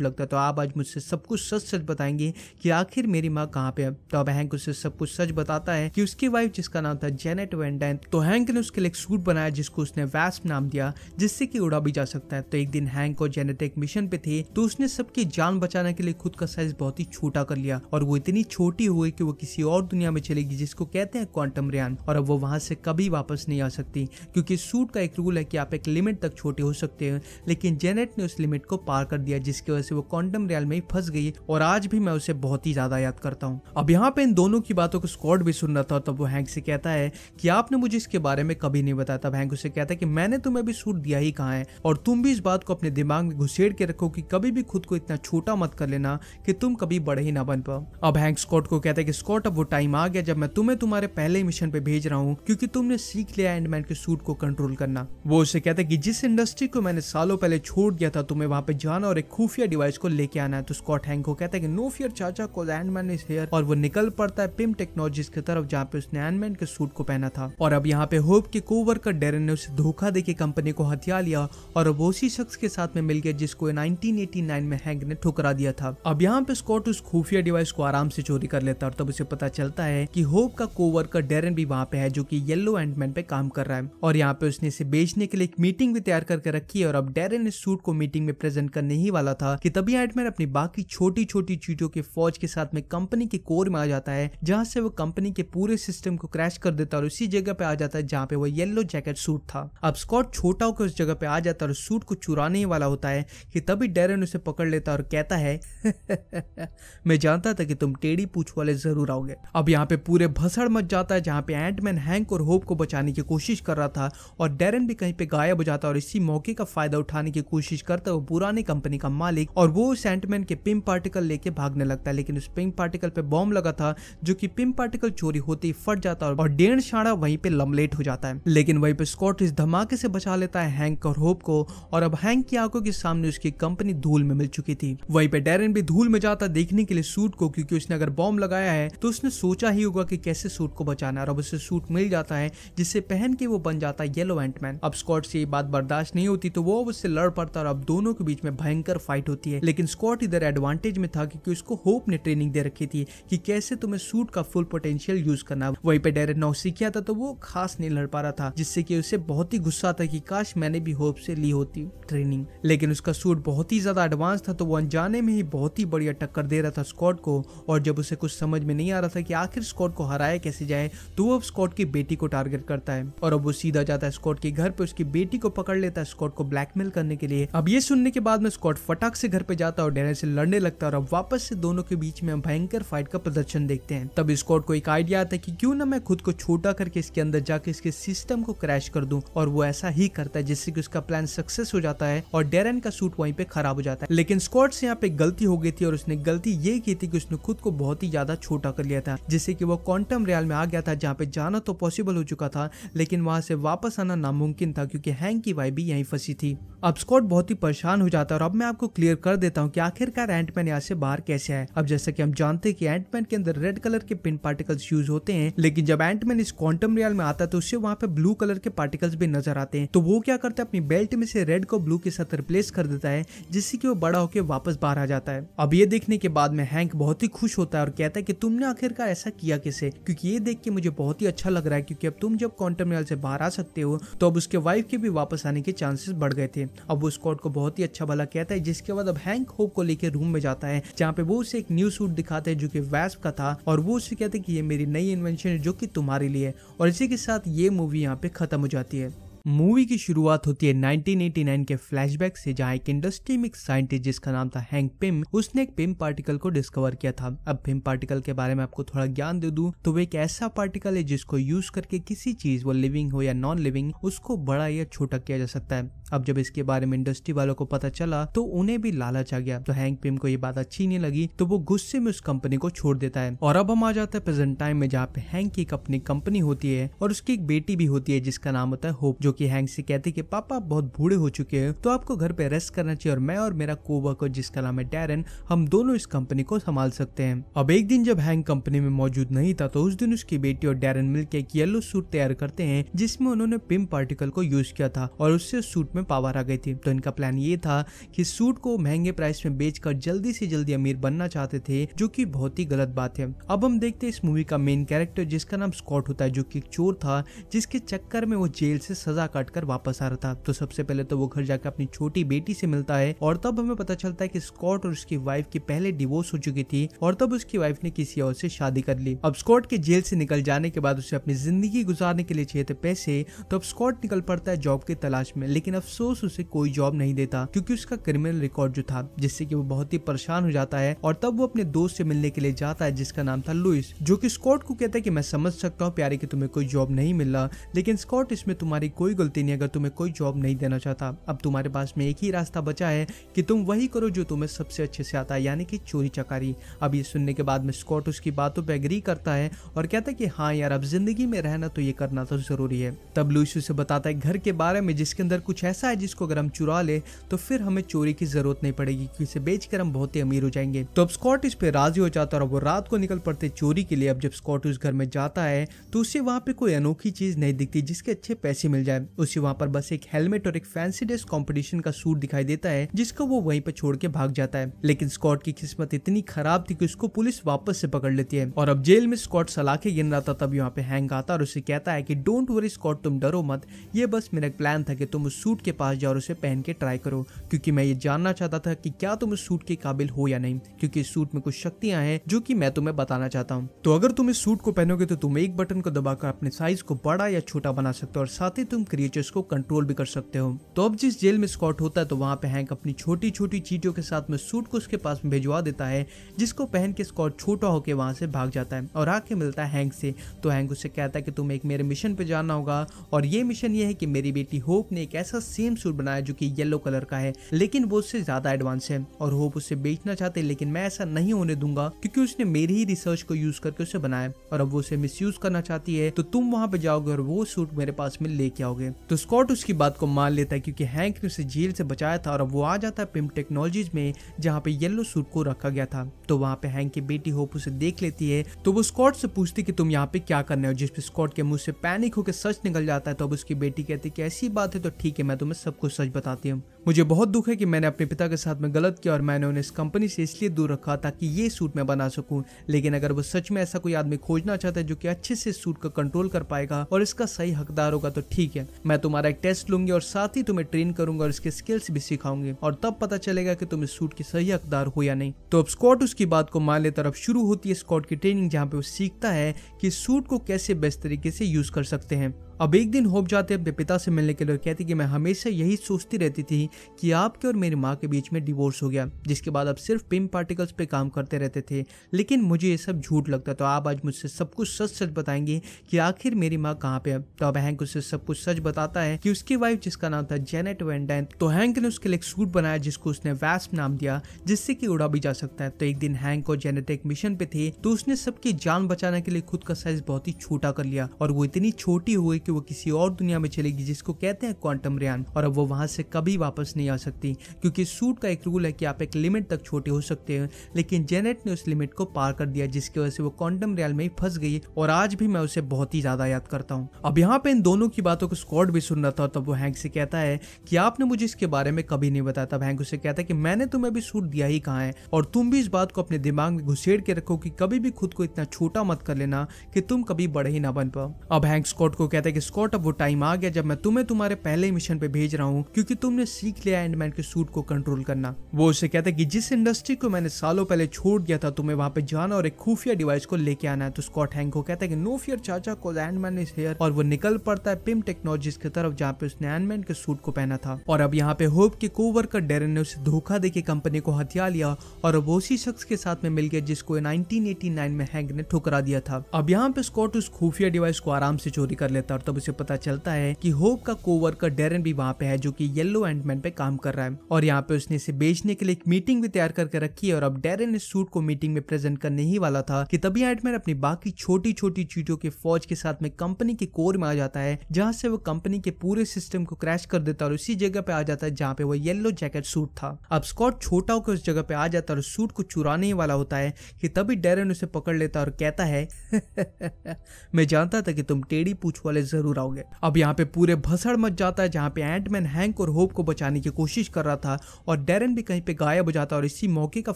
लगता तो आप आज मुझसे सब कुछ सच सच बताएंगे कि आखिर मेरी माँ कहाँ पे है तो अब हैंक उससे सब कुछ सच बताता है कि उसकी वाइफ जिसका नाम था जेनेट वेंडैन तो हैंक ने उसके लिए एक सूट बनाया जिसको उसने वैस्प नाम दिया जिससे की उड़ा भी जा सकता है तो एक दिन हैंक और जेनेट एक मिशन पे थे तो उसने सबकी जान बचाने के लिए खुद का साइज बहुत ही छोटा कर लिया और वो इतनी छोटी हुई कि वो किसी और दुनिया में चलेगी जिसको कहते हैं क्वांटम रियान और अब वो वहां से कभी वापस नहीं आ सकती क्योंकि सूट का एक रूल है कि आप एक लिमिट तक छोटे हो सकते हैं लेकिन जेनेट ने उस लिमिट को पार कर दिया जिसकी वजह से वो क्वांटम रेल में ही फंस गई और आज भी मैं उसे बहुत ही ज्यादा याद करता हूँ अब यहाँ पे इन दोनों की बातों को स्कॉट भी सुन रहा था तब वो हैंक से कहता है कि आपने मुझे इसके बारे में कभी नहीं बताया तब हैंक उसे कहता है कि मैंने तुम्हें भी सूट दिया ही कहा है और तुम भी इस बात को अपने दिमाग में घुसेड़ के रखो कि कभी भी खुद को इतना छोटा मत कर लेना कि तुम कभी बड़े ही ना बन पाओ अब हैंक स्कॉट को कहते कि स्कॉट अब वो टाइम आ गया जब मैं तुम्हें तुम्हारे पहले मिशन पे भेज रहा हूँ क्योंकि तुमने सीख लिया एंडमैन के सूट को कंट्रोल करना वो उसे कहता है कि जिस इंडस्ट्री को मैंने सालों पहले छोड़ दिया था तुम्हें वहाँ पे जाना और एक खुफिया डिवाइस को लेके आना है तो स्कॉट हैंक को कहता है कि नो फियर चाचा को एंडमैन इज हेयर और वो निकल पड़ता है पिम टेक्नोलॉजीज की तरफ जहाँ पे उसने एंडमैन के सूट को पहना था और अब यहाँ पे होप के कोवर्कर डेरन ने उसे धोखा दे कंपनी को हथिया लिया और अब उसी शख्स के साथ में मिल गया जिसको 1989 में हैंग ने ठुकरा दिया था अब यहाँ पे स्कॉट उस खुफिया डिवाइस को आराम से चोरी कर लेता और तब उसे पता चलता है कि होप का कोवर्कर डेरन भी वहाँ पे है जो कि येलो एंडमैन पे काम कर रहा है और यहाँ पे उसने इसे बेचने के लिए एक मीटिंग भी तैयार करके रखी है और अब डेरन इस सूट को मीटिंग में प्रेजेंट करने ही वाला था कि तभी एंडमैन अपनी बाकी छोटी छोटी चीजों के फौज के साथ में कंपनी के कोर में आ जाता है जहाँ से वो कंपनी के पूरे सिस्टम को क्रैश कर देता है और उसी जगह पे आ जाता है जहाँ पे वो येलो जैकेट सूट था अब स्कॉट छोटा होकर उस जगह पे आ जाता है और सूट को चुराने ही वाला होता है कि तभी डेरन उसे पकड़ लेता और कहता है *laughs* मैं जानता था कि तुम टेढ़ी पूछ वाले जरूर आओगे अब यहाँ पे पूरे भसड़ मच जाता है जहाँ पे एंटमैन हैंक और होप को बचाने की कोशिश कर रहा था और डेरन भी कहीं पे गायब हो जाता और इसी मौके का फायदा उठाने की कोशिश करता है वो पुरानी कंपनी का मालिक और वो उस एंटमैन के पिम पार्टिकल लेके भागने लगता है लेकिन उस पिम पार्टिकल पे बॉम्ब लगा था जो की पिम पार्टिकल चोरी होते ही फट जाता है और डेढ़ शाड़ा वहीं पे लमलेट हो जाता है लेकिन वहीं पे स्कॉट इस धमाके से बचा लेता है हैंक और होप को और अब हैंक की आंखों के सामने उसकी कंपनी धूल में मिल चुकी थी वहीं पे डेरन भी धूल में जाता देखने के लिए सूट को क्योंकि उसने अगर बॉम्ब लगाया है तो उसने सोचा ही होगा कि कैसे सूट को बचाना है और अब उसे सूट मिल जाता है जिससे पहन के वो बन जाता है येलो एंटमैन अब स्कॉट से ये बात बर्दाश्त नहीं होती तो वो अब उससे लड़ पड़ता और अब दोनों के बीच में भयंकर फाइट होती है लेकिन स्कॉट इधर एडवांटेज में था क्योंकि उसको होप ने ट्रेनिंग दे रखी थी कि कैसे तुम्हें सूट का फुल पोटेंशियल यूज करना वही पे डेरेन नौ सीखा था तो वो खास नहीं लड़ पा रहा था जिससे की उसे बहुत ही गुस्सा था की काश मैंने भी होप से ली होती ट्रेनिंग लेकिन उसका सूट बहुत ही ज्यादा एडवांस था तो वो अनजाने में ही बहुत ही बढ़िया टक्कर दे रहा था स्कॉट को और जब उसे कुछ समझ समझ में नहीं आ रहा था कि आखिर स्कॉट को हराया कैसे जाए तो वो अब स्कॉट की बेटी को टारगेट करता है और अब वो सीधा जाता है स्कॉट के घर पे उसकी बेटी को पकड़ लेता है स्कॉट को ब्लैकमेल करने के लिए अब ये सुनने के बाद में स्कॉट फटाक से घर पे जाता है और डेनर से लड़ने लगता है और अब वापस से दोनों के बीच में भयंकर फाइट का प्रदर्शन देखते हैं तब स्कॉट को एक आइडिया आता है की क्यूँ ना मैं खुद को छोटा करके इसके अंदर जाके इसके सिस्टम को क्रैश कर दू और वो ऐसा ही करता है जिससे की उसका प्लान सक्सेस हो जाता है और डेरन का सूट वहीं पे खराब हो जाता है लेकिन स्कॉट से यहाँ पे गलती हो गई थी और उसने गलती ये की थी कि उसने खुद को बहुत ही ज्यादा छोटा को कर लिया था जिससे कि वो क्वांटम रियल में आ गया था जहाँ पे जाना तो पॉसिबल हो चुका था लेकिन वहां से वापस आना नामुमकिन था क्योंकि हैंग की वाई भी यहीं फंसी थी अब स्कॉट बहुत ही परेशान हो जाता है और अब मैं आपको क्लियर कर देता हूँ कि आखिरकार एंटमैन यहाँ से बाहर कैसे है अब जैसा कि हम जानते हैं कि एंटमैन के अंदर रेड कलर के पिन पार्टिकल्स यूज होते हैं लेकिन जब एंटमैन इस क्वांटम रियल में आता है तो उससे वहाँ पे ब्लू कलर के पार्टिकल्स भी नजर आते हैं तो वो क्या करता है अपनी बेल्ट में से रेड को ब्लू के साथ रिप्लेस कर देता है जिससे कि वो बड़ा होकर वापस बाहर आ जाता है अब ये देखने के बाद में हैंक बहुत ही खुश होता है और कहता है कि तुमने आखिरकार ऐसा किया किसे क्योंकि ये देख के मुझे बहुत ही अच्छा लग रहा है क्योंकि अब तुम जब क्वांटम रियल से बाहर आ सकते हो तो अब उसके वाइफ के भी वापस आने के चांसेस बढ़ गए थे अब वो स्कॉट को बहुत ही अच्छा भला कहता है जिसके बाद अब हैंक होप को लेकर रूम में जाता है जहाँ पे वो उसे एक न्यू सूट दिखाते हैं जो कि वैस्प का था और वो उसे कहते हैं कि ये मेरी नई इन्वेंशन है जो कि तुम्हारे लिए और इसी के साथ ये मूवी यहाँ पे खत्म हो जाती है मूवी की शुरुआत होती है 1989 के फ्लैशबैक से जहाँ एक इंडस्ट्री में एक साइंटिस्ट जिसका नाम था हैंक पिम उसने एक पिम पार्टिकल को डिस्कवर किया था अब पिम पार्टिकल के बारे में आपको थोड़ा ज्ञान दे दू तो वो एक ऐसा पार्टिकल है जिसको यूज करके किसी चीज वो लिविंग हो या नॉन लिविंग उसको बड़ा या छोटा किया जा सकता है अब जब इसके बारे में इंडस्ट्री वालों को पता चला तो उन्हें भी लालच आ गया तो हैंक पिम को ये बात अच्छी नहीं लगी तो वो गुस्से में उस कंपनी को छोड़ देता है और अब हम आ जाते हैं प्रेजेंट टाइम में जहाँ पे हैंक की एक अपनी कंपनी होती है और उसकी एक बेटी भी होती है जिसका नाम होता है होप जो कि हैंग से कहती कि पापा बहुत बूढ़े हो चुके हैं तो आपको घर पे रेस्ट करना चाहिए और मैं और मेरा कोवर्कर जिसका नाम है डेरन हम दोनों इस कंपनी को संभाल सकते हैं अब एक दिन जब हैंग कंपनी में मौजूद नहीं था तो उस दिन उसकी बेटी और डेरन मिलकर एक येलो सूट तैयार करते हैं जिसमें उन्होंने पिम पार्टिकल को यूज किया था और उससे सूट में पावर आ गई थी तो इनका प्लान ये था कि सूट को महंगे प्राइस में बेचकर जल्दी से जल्दी अमीर बनना चाहते थे जो कि बहुत ही गलत बात है अब हम देखते हैं इस मूवी का मेन कैरेक्टर जिसका नाम स्कॉट होता है जो कि एक चोर था जिसके चक्कर में वो जेल से सजा रास्ता काट कर वापस आ रहा था तो सबसे पहले तो वो घर जाकर अपनी छोटी बेटी से मिलता है और तब हमें पता चलता है कि स्कॉट और उसकी वाइफ की पहले डिवोर्स हो चुकी थी और तब उसकी वाइफ ने किसी और से शादी कर ली अब स्कॉट के जेल से निकल जाने के बाद उसे अपनी जिंदगी गुजारने के लिए चाहिए थे पैसे तो अब स्कॉट निकल पड़ता है जॉब की तलाश में लेकिन अफसोस उसे कोई जॉब नहीं देता क्योंकि उसका क्रिमिनल रिकॉर्ड जो था जिससे कि वो बहुत ही परेशान हो जाता है और तब वो अपने दोस्त से मिलने के लिए जाता है जिसका नाम था लुइस जो कि स्कॉट को कहता है कि मैं समझ सकता हूँ प्यारे की तुम्हें कोई जॉब नहीं मिल रहा लेकिन स्कॉट इसमें तुम्हारी कोई गलती नहीं अगर तुम्हें कोई जॉब नहीं देना चाहता अब तुम्हारे पास में एक ही रास्ता बचा है कि तुम वही करो जो तुम्हें सबसे अच्छे से आता है यानी कि चोरी चकारी अब ये सुनने के बाद में स्कॉट उसकी बातों पर एग्री करता है और कहता है कि हाँ यार अब जिंदगी में रहना तो ये करना तो जरूरी है तब लुइस उसे बताता है घर के बारे में जिसके अंदर कुछ ऐसा है जिसको अगर हम चुरा ले तो फिर हमें चोरी की जरूरत नहीं पड़ेगी क्योंकि इसे बेच हम बहुत ही अमीर हो जाएंगे तो अब स्कॉट इस पे राजी हो जाता है और वो रात को निकल पड़ते चोरी के लिए अब जब स्कॉट उस घर में जाता है तो उसे वहां पे कोई अनोखी चीज नहीं दिखती जिसके अच्छे पैसे मिल जाए है उसे वहाँ पर बस एक हेलमेट और एक फैंसी ड्रेस कॉम्पिटिशन का सूट दिखाई देता है जिसको वो वहीं पर छोड़ के भाग जाता है लेकिन स्कॉट की किस्मत इतनी खराब थी कि उसको पुलिस वापस से पकड़ लेती है और अब जेल में स्कॉट सलाखे गिन रहा था तब यहाँ पे हैंग आता और उसे कहता है की डोंट वरी स्कॉट तुम डरो मत ये बस मेरा प्लान था कि तुम उस सूट के पास जाओ और उसे पहन के ट्राई करो क्योंकि मैं ये जानना चाहता था कि क्या तुम उस सूट के काबिल हो या नहीं क्योंकि इस सूट में कुछ शक्तियां हैं जो कि मैं तुम्हें बताना चाहता हूँ तो अगर तुम इस सूट को पहनोगे तो तुम एक बटन को दबाकर अपने साइज को बड़ा या छोटा बना सकते हो और साथ ही तुम क्रिएचर्स को कंट्रोल भी कर सकते हो तो अब जिस जेल में स्कॉट होता है तो वहाँ पे हैंक अपनी छोटी छोटी चीटियों के साथ में सूट को उसके पास में भिजवा देता है जिसको पहन के स्कॉट छोटा होकर वहाँ से भाग जाता है और आके मिलता है हैंक से तो हैंक उससे कहता है कि तुम्हें एक मेरे मिशन पे जाना होगा और ये मिशन ये है कि मेरी बेटी होप ने एक ऐसा सेम सूट बनाया जो कि येलो कलर का है लेकिन वो उससे ज्यादा एडवांस है और होप उससे बेचना चाहते हैं लेकिन मैं ऐसा नहीं होने दूंगा क्योंकि उसने मेरी ही रिसर्च को यूज करके उसे बनाया और अब वो उसे मिस करना चाहती है तो तुम वहां पे जाओगे और वो सूट मेरे पास में लेके आओगे जाओगे तो स्कॉट उसकी बात को मान लेता है क्योंकि हैंक ने उसे जेल से बचाया था और अब वो आ जाता है पिम टेक्नोलॉजीज में जहाँ पे येलो सूट को रखा गया था तो वहाँ पे हैंक की बेटी होप उसे देख लेती है तो वो स्कॉट से पूछती कि तुम यहाँ पे क्या करने हो जिसपे स्कॉट के मुंह से पैनिक होकर सच निकल जाता है तो अब उसकी बेटी कहती है कि ऐसी बात है तो ठीक है मैं तुम्हें सब कुछ सच बताती हूँ मुझे बहुत दुख है कि मैंने अपने पिता के साथ में गलत किया और मैंने उन्हें इस कंपनी से इसलिए दूर रखा ताकि ये सूट मैं बना सकूं लेकिन अगर वो सच में ऐसा कोई आदमी खोजना चाहता है जो कि अच्छे से सूट का कंट्रोल कर पाएगा और इसका सही हकदार होगा तो ठीक है मैं तुम्हारा एक टेस्ट लूंगी और साथ ही तुम्हें ट्रेन करूंगा और इसके स्किल्स भी सिखाऊंगी और तब पता चलेगा की तुम इस सूट के सही हकदार हो या नहीं तो अब स्कॉट उसकी बात को मान ले तरफ शुरू होती है स्कॉट की ट्रेनिंग जहाँ पे वो सीखता है की सूट को कैसे बेस्ट तरीके से यूज कर सकते हैं अब एक दिन होप जाते अपने पिता से मिलने के लिए कहती कि मैं हमेशा यही सोचती रहती थी कि आपके और मेरी माँ के बीच में डिवोर्स हो गया जिसके बाद आप सिर्फ पिम पार्टिकल्स पे काम करते रहते थे लेकिन मुझे ये सब झूठ लगता तो आप आज मुझसे सब कुछ सच सच बताएंगे कि आखिर मेरी माँ कहाँ पे है तो अब हैंक उससे सब कुछ सच बताता है कि उसकी वाइफ जिसका नाम था जेनेट वेंडन तो हैंक ने उसके लिए एक सूट बनाया जिसको उसने वैस्प नाम दिया जिससे कि उड़ा भी जा सकता है तो एक दिन हैंक और जेनेट एक मिशन पे थे तो उसने सबकी जान बचाने के लिए खुद का साइज बहुत ही छोटा कर लिया और वो इतनी छोटी हुई कि वो किसी और दुनिया में चलेगी जिसको कहते हैं क्वांटम रियान और अब वो वहां से कभी वापस नहीं आ सकती क्योंकि सूट का एक रूल है कि आप एक लिमिट तक छोटे हो सकते हैं लेकिन जेनेट ने उस लिमिट को पार कर दिया जिसकी वजह से वो क्वांटम रियाल में ही फंस गई और आज भी मैं उसे बहुत ही ज्यादा याद करता हूँ अब यहाँ पे इन दोनों की बातों को स्कॉट भी सुन रहा था तब वो हैंक से कहता है कि आपने मुझे इसके बारे में कभी नहीं बताया तब हैंक उसे कहता है कि मैंने तुम्हें भी सूट दिया ही कहा है और तुम भी इस बात को अपने दिमाग में घुसेड़ के रखो कि कभी भी खुद को इतना छोटा मत कर लेना कि तुम कभी बड़े ही ना बन पाओ अब हैंक स्कॉट को कहता है कि स्कॉट अब वो टाइम आ गया जब मैं तुम्हें तुम्हारे पहले मिशन पे भेज रहा हूँ क्योंकि तुमने सीख लिया एंडमैन के सूट को कंट्रोल करना वो उसे कहता है कि जिस इंडस्ट्री को मैंने सालों पहले छोड़ दिया था तुम्हें वहाँ पे जाना और एक खुफिया डिवाइस को लेके आना है तो स्कॉट हैंक को कहता है कि नो फियर चाचा को एंडमैन इज हेयर और वो निकल पड़ता है पिम टेक्नोलॉजीज की तरफ जहाँ पे उसने एंडमैन के सूट को पहना था और अब यहाँ पे होप के कोवर्कर डेरन ने उसे धोखा दे कंपनी को हथिया लिया और अब उसी शख्स के साथ में मिल गया जिसको 1989 में हैंग ने ठुकरा दिया था अब यहाँ पे स्कॉट उस खुफिया डिवाइस को आराम से चोरी कर लेता और तब उसे पता चलता है कि होप का कोवर्कर डेरन भी वहाँ पे है जो कि येलो एंडमैन पे काम कर रहा है और यहाँ पे उसने इसे बेचने के लिए एक मीटिंग भी तैयार करके रखी है और अब डेरन इस सूट को मीटिंग में प्रेजेंट करने ही वाला था कि तभी एंडमैन अपनी बाकी छोटी छोटी चीजों के फौज के साथ में कंपनी के कोर में आ जाता है जहाँ से वो कंपनी के पूरे सिस्टम को क्रैश कर देता है और उसी जगह पे आ जाता है जहाँ पे वो येलो जैकेट सूट था अब स्कॉट छोटा होकर उस जगह पे आ जाता है और सूट को चुराने ही वाला होता है कि तभी डेरन उसे पकड़ लेता और कहता है *laughs* मैं जानता था कि तुम टेढ़ी पूछ वाले जरूर आओगे अब यहाँ पे पूरे भसड़ मच जाता है जहाँ पे एंटमैन हैंक और होप को बचाने की कोशिश कर रहा था और डेरन भी कहीं पे गायब हो जाता है और इसी मौके का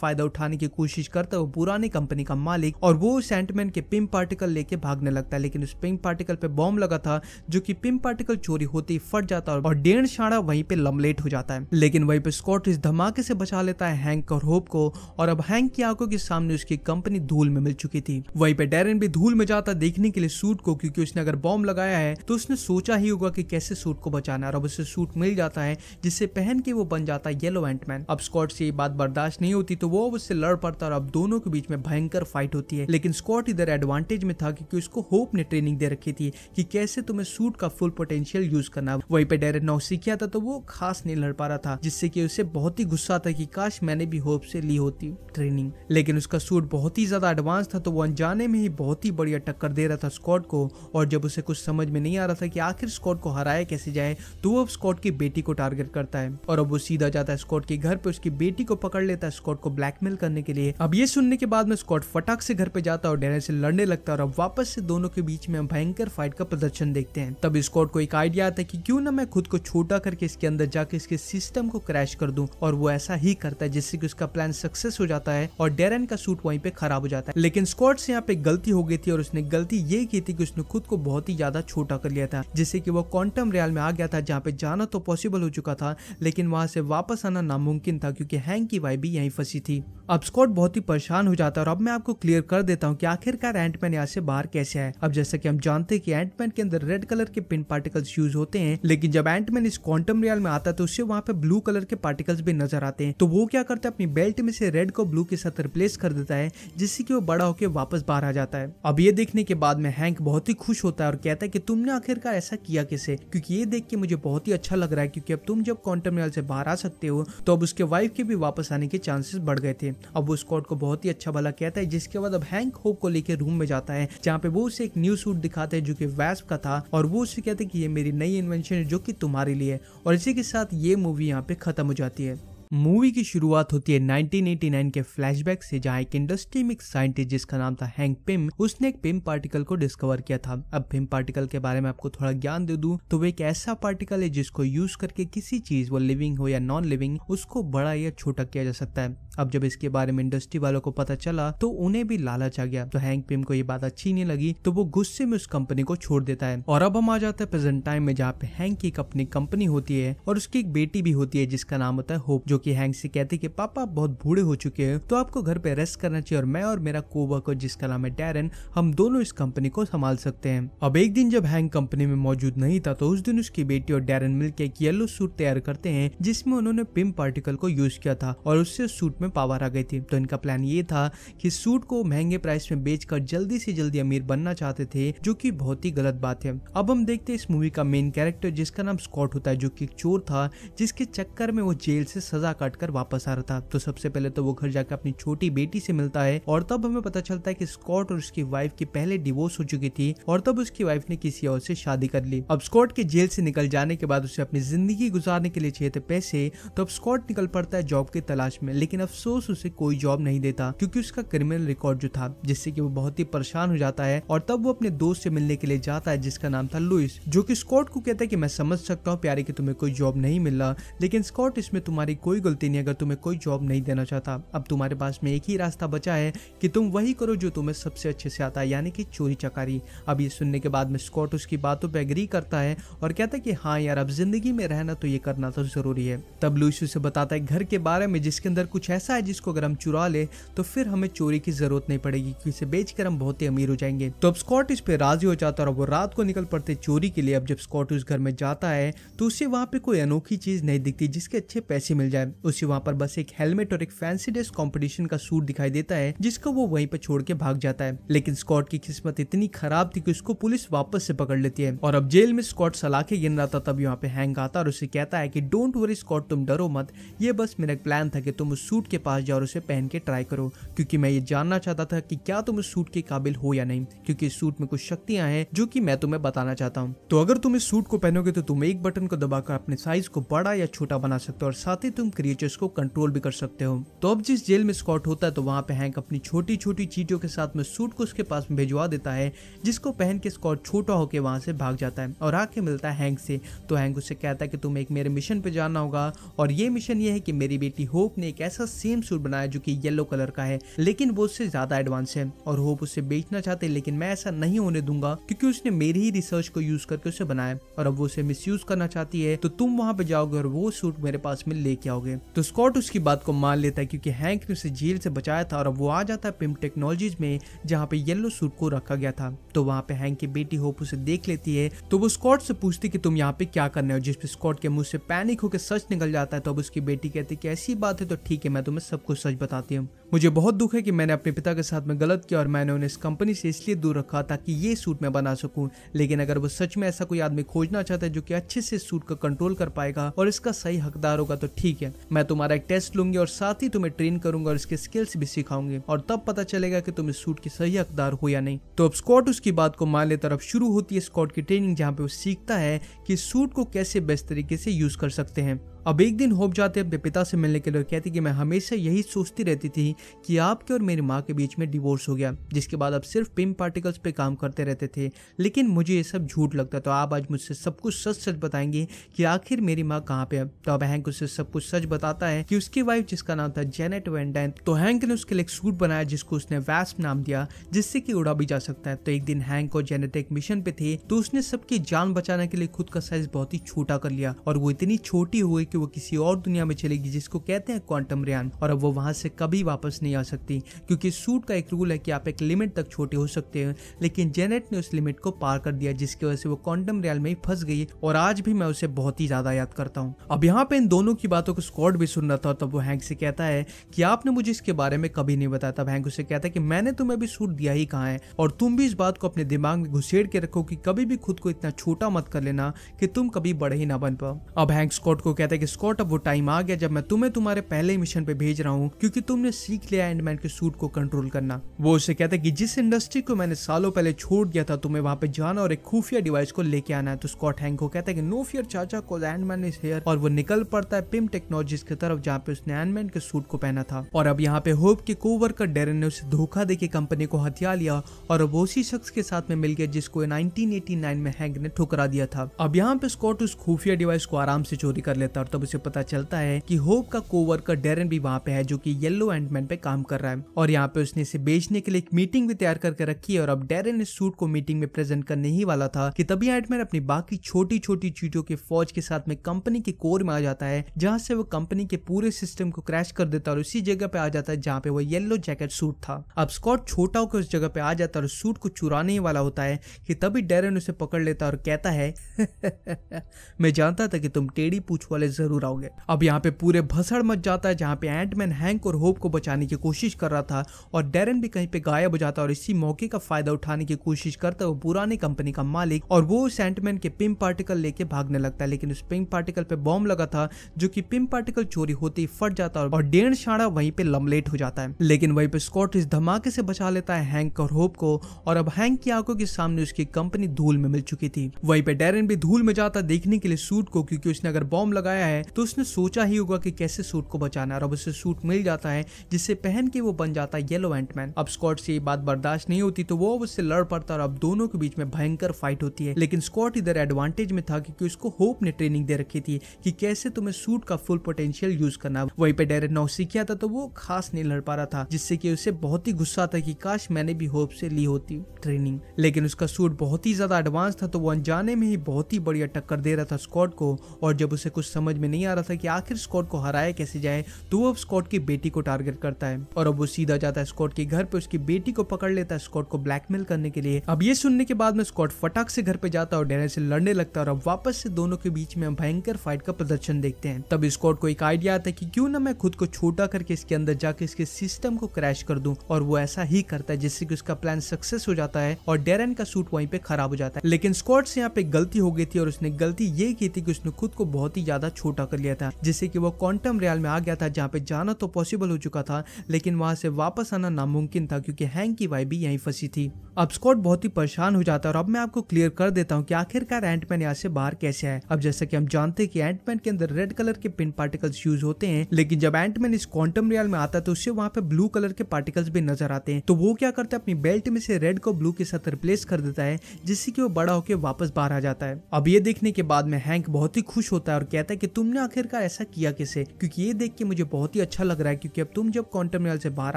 फायदा उठाने की कोशिश करता है वो पुरानी कंपनी का मालिक और वो उस एंटमैन के पिम पार्टिकल लेके भागने लगता है लेकिन उस पिम पार्टिकल पे बॉम्ब लगा था जो की पिम पार्टिकल चोरी होते ही फट जाता है और डेढ़ शाड़ा वहीं पे लमलेट हो जाता है लेकिन वहीं पे स्कॉट इस धमाके से बचा लेता है हैंक और होप को और अब हैंक की आंखों के सामने उसकी कंपनी धूल में मिल चुकी थी वहीं पे डेरन भी धूल में जाता देखने के लिए सूट को क्योंकि उसने अगर बॉम्ब लगाया है है तो उसने सोचा ही होगा कि कैसे सूट को बचाना है और उसे सूट मिल जाता है जिससे पहन के वो बन जाता है येलो एंटमैन अब स्कॉट से ये बात बर्दाश्त नहीं होती तो वो अब उससे लड़ पड़ता और अब दोनों के बीच में भयंकर फाइट होती है लेकिन स्कॉट इधर एडवांटेज में था क्योंकि उसको होप ने ट्रेनिंग दे रखी थी कि कैसे तुम्हें सूट का फुल पोटेंशियल यूज करना वही पे डेरेन नौ सीखा था तो वो खास नहीं लड़ पा रहा था जिससे कि उसे बहुत ही गुस्सा था कि काश मैंने भी होप से ली होती ट्रेनिंग लेकिन उसका सूट बहुत ही ज्यादा एडवांस था तो वो अनजाने में ही बहुत ही बढ़िया टक्कर दे रहा था स्कॉट को और जब उसे कुछ समझ में नहीं आ रहा था कि आखिर स्कॉट को हराया कैसे जाए तो वो अब स्कॉट की बेटी को टारगेट करता है और अब वो सीधा जाता है स्कॉट के घर पे उसकी बेटी को पकड़ लेता है स्कॉट को ब्लैकमेल करने के लिए अब ये सुनने के बाद में स्कॉट फटाक से घर पे जाता है और डेनर से लड़ने लगता है और अब वापस से दोनों के बीच में भयंकर फाइट का प्रदर्शन देखते हैं तब स्कॉट को एक आइडिया आता है की क्यूँ ना मैं खुद को छोटा करके इसके अंदर जाके इसके सिस्टम को क्रैश कर दू और वो ऐसा ही करता है जिससे की उसका प्लान सक्सेस हो जाता है और डेरन का सूट वहीं पे खराब हो जाता है लेकिन स्कॉट से यहाँ पे गलती हो गई थी और उसने गलती ये की थी कि उसने खुद को बहुत ही ज्यादा छोटा कर लिया था जिससे कि वो क्वांटम रियल में आ गया था जहाँ पे जाना तो पॉसिबल हो चुका था लेकिन वहाँ से वापस आना नामुमकिन था क्योंकि हैंग की वाई भी यही फंसी थी अब स्कॉट बहुत ही परेशान हो जाता है और अब मैं आपको क्लियर कर देता हूँ कि आखिरकार एंटमैन यहाँ से बाहर कैसे है अब जैसा कि हम जानते हैं कि एंटमैन के अंदर रेड कलर के पिन पार्टिकल्स यूज होते हैं लेकिन जब एंटमैन इस क्वांटम रियल में आता है तो उससे वहाँ पे ब्लू कलर के पार्टिकल्स भी नजर आते हैं तो वो क्या करता है अपनी बेल्ट में से रेड को ब्लू के साथ रिप्लेस कर देता है जिससे कि वो बड़ा होकर वापस बाहर आ जाता है अब ये देखने के बाद में हैंक बहुत ही खुश होता है और कहता है कि तुमने आखिरकार ऐसा किया किसे क्योंकि ये देख के मुझे बहुत ही अच्छा लग रहा है क्योंकि अब तुम जब क्वांटम रियल से बाहर आ सकते हो तो अब उसके वाइफ के भी वापस आने के चांसेस बढ़ गए थे अब वो स्कॉट को बहुत ही अच्छा भला कहता है जिसके बाद अब हैंक होप को लेकर रूम में जाता है जहाँ पे वो उसे एक न्यू सूट दिखाते हैं जो की वैस्प का था और वो उसे कहते हैं कि ये मेरी नई इन्वेंशन है जो की तुम्हारे लिए और इसी के साथ ये मूवी यहाँ पे खत्म हो जाती है मूवी की शुरुआत होती है 1989 के फ्लैशबैक से जहाँ एक इंडस्ट्री में साइंटिस्ट जिसका नाम था हैंक पिम उसने एक पिम पार्टिकल को डिस्कवर किया था अब पिम पार्टिकल के बारे में आपको थोड़ा ज्ञान दे दू तो वो एक ऐसा पार्टिकल है जिसको यूज करके किसी चीज वो लिविंग हो या नॉन लिविंग उसको बड़ा या छोटा किया जा सकता है अब जब इसके बारे में इंडस्ट्री वालों को पता चला तो उन्हें भी लालच आ गया तो हैंक पिम को ये बात अच्छी नहीं लगी तो वो गुस्से में उस कंपनी को छोड़ देता है और अब हम आ जाते हैं प्रेजेंट टाइम में जहाँ पे हैंक की एक अपनी कंपनी होती है और उसकी एक बेटी भी होती है जिसका नाम होता है होप जो की हैंक से कहती है की पापा आप बहुत बूढ़े हो चुके हैं तो आपको घर पे रेस्ट करना चाहिए और मैं और मेरा कोवर्कर जिसका नाम है डेरन हम दोनों इस कंपनी को संभाल सकते हैं अब एक दिन जब हैंक कंपनी में मौजूद नहीं था तो उस दिन उसकी बेटी और डेरन मिलकर एक येलो सूट तैयार करते हैं जिसमें उन्होंने पिम पार्टिकल को यूज किया था और उससे सूट में पावर आ गई थी तो इनका प्लान ये था कि सूट को महंगे प्राइस में बेचकर जल्दी से जल्दी अमीर बनना चाहते थे जो कि बहुत ही गलत बात है अब हम देखते हैं इस मूवी का मेन कैरेक्टर जिसका नाम स्कॉट होता है जो कि एक चोर था जिसके चक्कर में वो जेल से सजा काट कर वापस आ रहा था तो सबसे पहले तो वो घर जाकर अपनी छोटी बेटी से मिलता है और तब हमें पता चलता है की स्कॉट और उसकी वाइफ की पहले डिवोर्स हो चुकी थी और तब उसकी वाइफ ने किसी और से शादी कर ली अब स्कॉट के जेल से निकल जाने के बाद उसे अपनी जिंदगी गुजारने के लिए चाहिए थे पैसे तो अब स्कॉट निकल पड़ता है जॉब की तलाश में लेकिन अब अफसोस उसे कोई जॉब नहीं देता क्योंकि उसका क्रिमिनल रिकॉर्ड जो था जिससे कि वो बहुत ही परेशान हो जाता है और तब वो अपने दोस्त से मिलने के लिए जाता है जिसका नाम था लुइस जो कि स्कॉट को कहता है कि मैं समझ सकता हूँ प्यारे की तुम्हें कोई जॉब नहीं मिल रहा लेकिन स्कॉट इसमें तुम्हारी कोई गलती नहीं अगर तुम्हें कोई जॉब नहीं देना चाहता अब तुम्हारे पास में एक ही रास्ता बचा है कि तुम वही करो जो तुम्हें सबसे अच्छे से आता है यानी कि चोरी चकारी अब ये सुनने के बाद में स्कॉट उसकी बातों पर एग्री करता है और कहता है कि हाँ यार अब जिंदगी में रहना तो ये करना तो जरूरी है तब लुइस उसे बताता है घर के बारे में जिसके अंदर कुछ ऐसा ऐसा है जिसको अगर हम चुरा ले तो फिर हमें चोरी की जरूरत नहीं पड़ेगी क्योंकि इसे बेचकर हम बहुत ही अमीर हो जाएंगे तो अब स्कॉट इस पे राजी हो जाता है और वो रात को निकल पड़ते चोरी के लिए अब जब स्कॉट उस घर में जाता है तो उसे वहाँ पे कोई अनोखी चीज नहीं दिखती जिसके अच्छे पैसे मिल जाए उसे वहाँ पर बस एक हेलमेट और एक फैंसी ड्रेस कॉम्पिटिशन का सूट दिखाई देता है जिसको वो वहीं पर छोड़ के भाग जाता है लेकिन स्कॉट की किस्मत इतनी खराब थी कि उसको पुलिस वापस से पकड़ लेती है और अब जेल में स्कॉट सलाखे गिन रहा था तब यहाँ पे हैंग आता और उसे कहता है की डोंट वरी स्कॉट तुम डरो मत ये बस मेरा प्लान था कि तुम उस सूट के पास जाओ और उसे पहन के ट्राई करो क्योंकि मैं ये जानना चाहता था कि क्या तुम इस सूट के काबिल हो या नहीं क्योंकि इस सूट में कुछ शक्तियां हैं जो कि मैं तुम्हें बताना चाहता हूँ तो अगर तुम इस सूट को पहनोगे तो तुम एक बटन को दबाकर अपने साइज को बड़ा या छोटा बना सकते हो और साथ ही तुम क्रिएचर्स को कंट्रोल भी कर सकते हो तो अब जिस जेल में स्कॉट होता है तो वहाँ पे हैंक अपनी छोटी छोटी चीटियों के साथ में सूट को उसके पास भिजवा देता है जिसको पहन के स्कॉट छोटा होकर वहाँ से भाग जाता है और आके मिलता है हैंक से तो हैंक उससे कहता है कि तुम एक मेरे मिशन पे जाना होगा और ये मिशन ये है कि मेरी बेटी होप ने एक ऐसा सेम सूट बनाया जो कि येलो कलर का है लेकिन वो उससे ज्यादा एडवांस है और होप उसे बेचना चाहते लेकिन मैं ऐसा नहीं होने दूंगा क्योंकि उसने मेरी ही रिसर्च को यूज करके उसे बनाया और अब वो उसे मिस करना चाहती है तो तुम वहां पे जाओगे और वो सूट मेरे पास में लेके आओगे तो स्कॉट उसकी बात को मान लेता है क्योंकि हैंक ने उसे जेल से बचाया था और अब वो आ जाता है पिम टेक्नोलॉजीज में जहाँ पे येलो सूट को रखा गया था तो वहाँ पे हैंक की बेटी होप उसे देख लेती है तो वो स्कॉट से पूछती कि तुम यहाँ पे क्या करने हो जिसपे स्कॉट के मुंह से पैनिक होकर सच निकल जाता है तो अब उसकी बेटी कहती है कि ऐसी बात है तो ठीक है मैं तुम्हें तुम्हें सब कुछ सच बताती हूँ मुझे बहुत दुख है कि मैंने अपने पिता के साथ में गलत किया और मैंने उन्हें इस कंपनी से इसलिए दूर रखा ताकि ये सूट मैं बना सकूं लेकिन अगर वो सच में ऐसा कोई आदमी खोजना चाहता है जो कि अच्छे से सूट का कंट्रोल कर पाएगा और इसका सही हकदार होगा तो ठीक है मैं तुम्हारा एक टेस्ट लूंगी और साथ ही तुम्हें ट्रेन करूंगा और इसके स्किल्स भी सिखाऊंगी और तब पता चलेगा की तुम इस सूट के सही हकदार हो या नहीं तो अब स्कॉट उसकी बात को मान ले तरफ शुरू होती है स्कॉट की ट्रेनिंग जहाँ पे वो सीखता है की सूट को कैसे बेस्ट तरीके से यूज कर सकते हैं अब एक दिन होप जाते अपने पिता से मिलने के लिए कहती कि मैं हमेशा यही सोचती रहती थी कि आपके और मेरी माँ के बीच में डिवोर्स हो गया जिसके बाद आप सिर्फ पिम पार्टिकल्स पे काम करते रहते थे लेकिन मुझे ये सब झूठ लगता तो आप आज मुझसे सब कुछ सच सच बताएंगे कि आखिर मेरी माँ कहाँ पे है तो अब हैंक उससे सब कुछ सच बताता है कि उसकी वाइफ जिसका नाम था जेनेट वेंडैन तो हैंक ने उसके लिए एक सूट बनाया जिसको उसने वैस्प नाम दिया जिससे कि उड़ा भी जा सकता है तो एक दिन हैंक और जेनेट एक मिशन पे थे तो उसने सबकी जान बचाने के लिए खुद का साइज बहुत ही छोटा कर लिया और वो इतनी छोटी हुई कि वो किसी और दुनिया में चलेगी जिसको कहते हैं क्वांटम रियान और अब वो वहां से कभी वापस नहीं आ सकती क्योंकि सूट का एक रूल है कि आप एक लिमिट तक छोटे हो सकते हैं लेकिन जेनेट ने उस लिमिट को पार कर दिया जिसकी वजह से वो क्वांटम रेल में ही फंस गई और आज भी मैं उसे बहुत ही ज्यादा याद करता हूँ अब यहाँ पे इन दोनों की बातों को स्कॉट भी सुन रहा था तब वो हैंक से कहता है कि आपने मुझे इसके बारे में कभी नहीं बताया तब हैंक उसे कहता है कि मैंने तुम्हें भी सूट दिया ही कहा है और तुम भी इस बात को अपने दिमाग में घुसेड़ के रखो कि कभी भी खुद को इतना छोटा मत कर लेना कि तुम कभी बड़े ही ना बन पाओ अब हैंक स्कॉट को कहता है कि स्कॉट अब वो टाइम आ गया जब मैं तुम्हें तुम्हारे पहले मिशन पे भेज रहा हूँ क्योंकि तुमने सीख लिया एंडमैन के सूट को कंट्रोल करना वो उसे कहता है कि जिस इंडस्ट्री को मैंने सालों पहले छोड़ दिया था तुम्हें वहाँ पे जाना और एक खुफिया डिवाइस को लेके आना है तो स्कॉट हैंक को कहता है कि नो फियर चाचा को एंडमैन इज हेयर और वो निकल पड़ता है पिम टेक्नोलॉजी की तरफ जहाँ पे उसने एंडमैन के सूट को पहना था और अब यहाँ पे होप के कोवर्कर डेरन ने उसे धोखा दे कंपनी को हथिया लिया और अब उसी शख्स के साथ में मिल गया जिसको 1989 में हैंक ने ठुकरा दिया था अब यहाँ पे स्कॉट उस खुफिया डिवाइस को आराम से चोरी कर लेता है तब उसे पता चलता है कि होप का कोवर्कर डेरन भी वहाँ पे है जो कि येलो मैन पे काम कर रहा है और यहाँ पे उसने इसे बेचने के लिए एक मीटिंग भी तैयार करके रखी है और अब डेरन इस सूट को मीटिंग में प्रेजेंट करने ही वाला था कि तभी एंडमैन अपनी बाकी छोटी छोटी चीजों के फौज के साथ में कंपनी के कोर में आ जाता है जहाँ से वो कंपनी के पूरे सिस्टम को क्रैश कर देता है और उसी जगह पे आ जाता है जहाँ पे वो येलो जैकेट सूट था अब स्कॉट छोटा होकर उस जगह पे आ जाता है और सूट को चुराने ही वाला होता है कि तभी डेरन उसे पकड़ लेता और कहता है *laughs* मैं जानता था कि तुम टेढ़ी पूछ वाले जरूर आओगे अब यहाँ पे पूरे भसड़ मच जाता है जहाँ पे एंटमैन हैंक और होप को बचाने की कोशिश कर रहा था और डेरन भी कहीं पे गायब हो जाता है और इसी मौके का फायदा उठाने की कोशिश करता है वो पुरानी कंपनी का मालिक और वो उस एंटमैन के पिम पार्टिकल लेके भागने लगता है लेकिन उस पिम पार्टिकल पे बॉम्ब लगा था जो की पिम पार्टिकल चोरी होते ही फट जाता है और डेढ़ शाड़ा वहीं पे लमलेट हो जाता है लेकिन वहीं पे स्कॉट इस धमाके से बचा लेता है हैंक और होप को और अब हैंक की आंखों के सामने उसकी कंपनी धूल में मिल चुकी थी वहीं पे डेरन भी धूल में जाता देखने के लिए सूट को क्योंकि उसने अगर बॉम्ब लगाया है है तो उसने सोचा ही होगा कि कैसे सूट को बचाना है और उसे सूट मिल जाता है जिसे पहन के वो बन जाता है येलो एंटमैन अब स्कॉट से ये बात बर्दाश्त नहीं होती तो वो अब उससे लड़ पड़ता और अब दोनों के बीच में भयंकर फाइट होती है लेकिन स्कॉट इधर एडवांटेज में था क्योंकि उसको होप ने ट्रेनिंग दे रखी थी कि कैसे तुम्हें सूट का फुल पोटेंशियल यूज करना वही पे नौ सीखा था तो वो खास नहीं लड़ पा रहा था जिससे कि उसे बहुत ही गुस्सा था कि काश मैंने भी होप से ली होती ट्रेनिंग लेकिन उसका सूट बहुत ही ज्यादा एडवांस था तो वो अनजाने में ही बहुत ही बढ़िया टक्कर दे रहा था स्कॉट को और जब उसे कुछ समझ समझ में नहीं आ रहा था कि आखिर स्कॉट को हराया कैसे जाए तो वो अब स्कॉट की बेटी को टारगेट करता है और अब वो सीधा जाता है स्कॉट के घर पे उसकी बेटी को पकड़ लेता है स्कॉट को ब्लैकमेल करने के लिए अब ये सुनने के बाद में स्कॉट फटाक से घर पे जाता है और डेनर से लड़ने लगता है और अब वापस से दोनों के बीच में भयंकर फाइट का प्रदर्शन देखते हैं तब स्कॉट को एक आइडिया आता है की क्यूँ ना मैं खुद को छोटा करके इसके अंदर जाके इसके सिस्टम को क्रैश कर दू और वो ऐसा ही करता है जिससे की उसका प्लान सक्सेस हो जाता है और डेरन का सूट वहीं पे खराब हो जाता है लेकिन स्कॉट से यहाँ पे गलती हो गई थी और उसने गलती ये की थी कि उसने खुद को बहुत ही ज्यादा छोटा कर लिया था जिससे कि वो क्वांटम रियल में आ गया था जहाँ पे जाना तो पॉसिबल हो चुका था लेकिन वहां से वापस आना नामुमकिन था क्योंकि हैंग की वाई भी यहीं फंसी थी अब स्कॉट बहुत ही परेशान हो जाता है और अब मैं आपको क्लियर कर देता हूँ कि आखिरकार एंटमैन यहाँ से बाहर कैसे है अब जैसा कि हम जानते हैं कि एंटमैन के अंदर रेड कलर के पिन पार्टिकल्स यूज होते हैं लेकिन जब एंटमैन इस क्वांटम रियल में आता है तो उससे वहाँ पे ब्लू कलर के पार्टिकल्स भी नजर आते हैं तो वो क्या करता है अपनी बेल्ट में से रेड को ब्लू के साथ रिप्लेस कर देता है जिससे कि वो बड़ा होकर वापस बाहर आ जाता है अब ये देखने के बाद में हैंक बहुत ही खुश होता है और कहता है कि तुमने आखिरकार ऐसा किया किसे क्योंकि ये देख के मुझे बहुत ही अच्छा लग रहा है क्योंकि अब तुम जब क्वांटम रियल से बाहर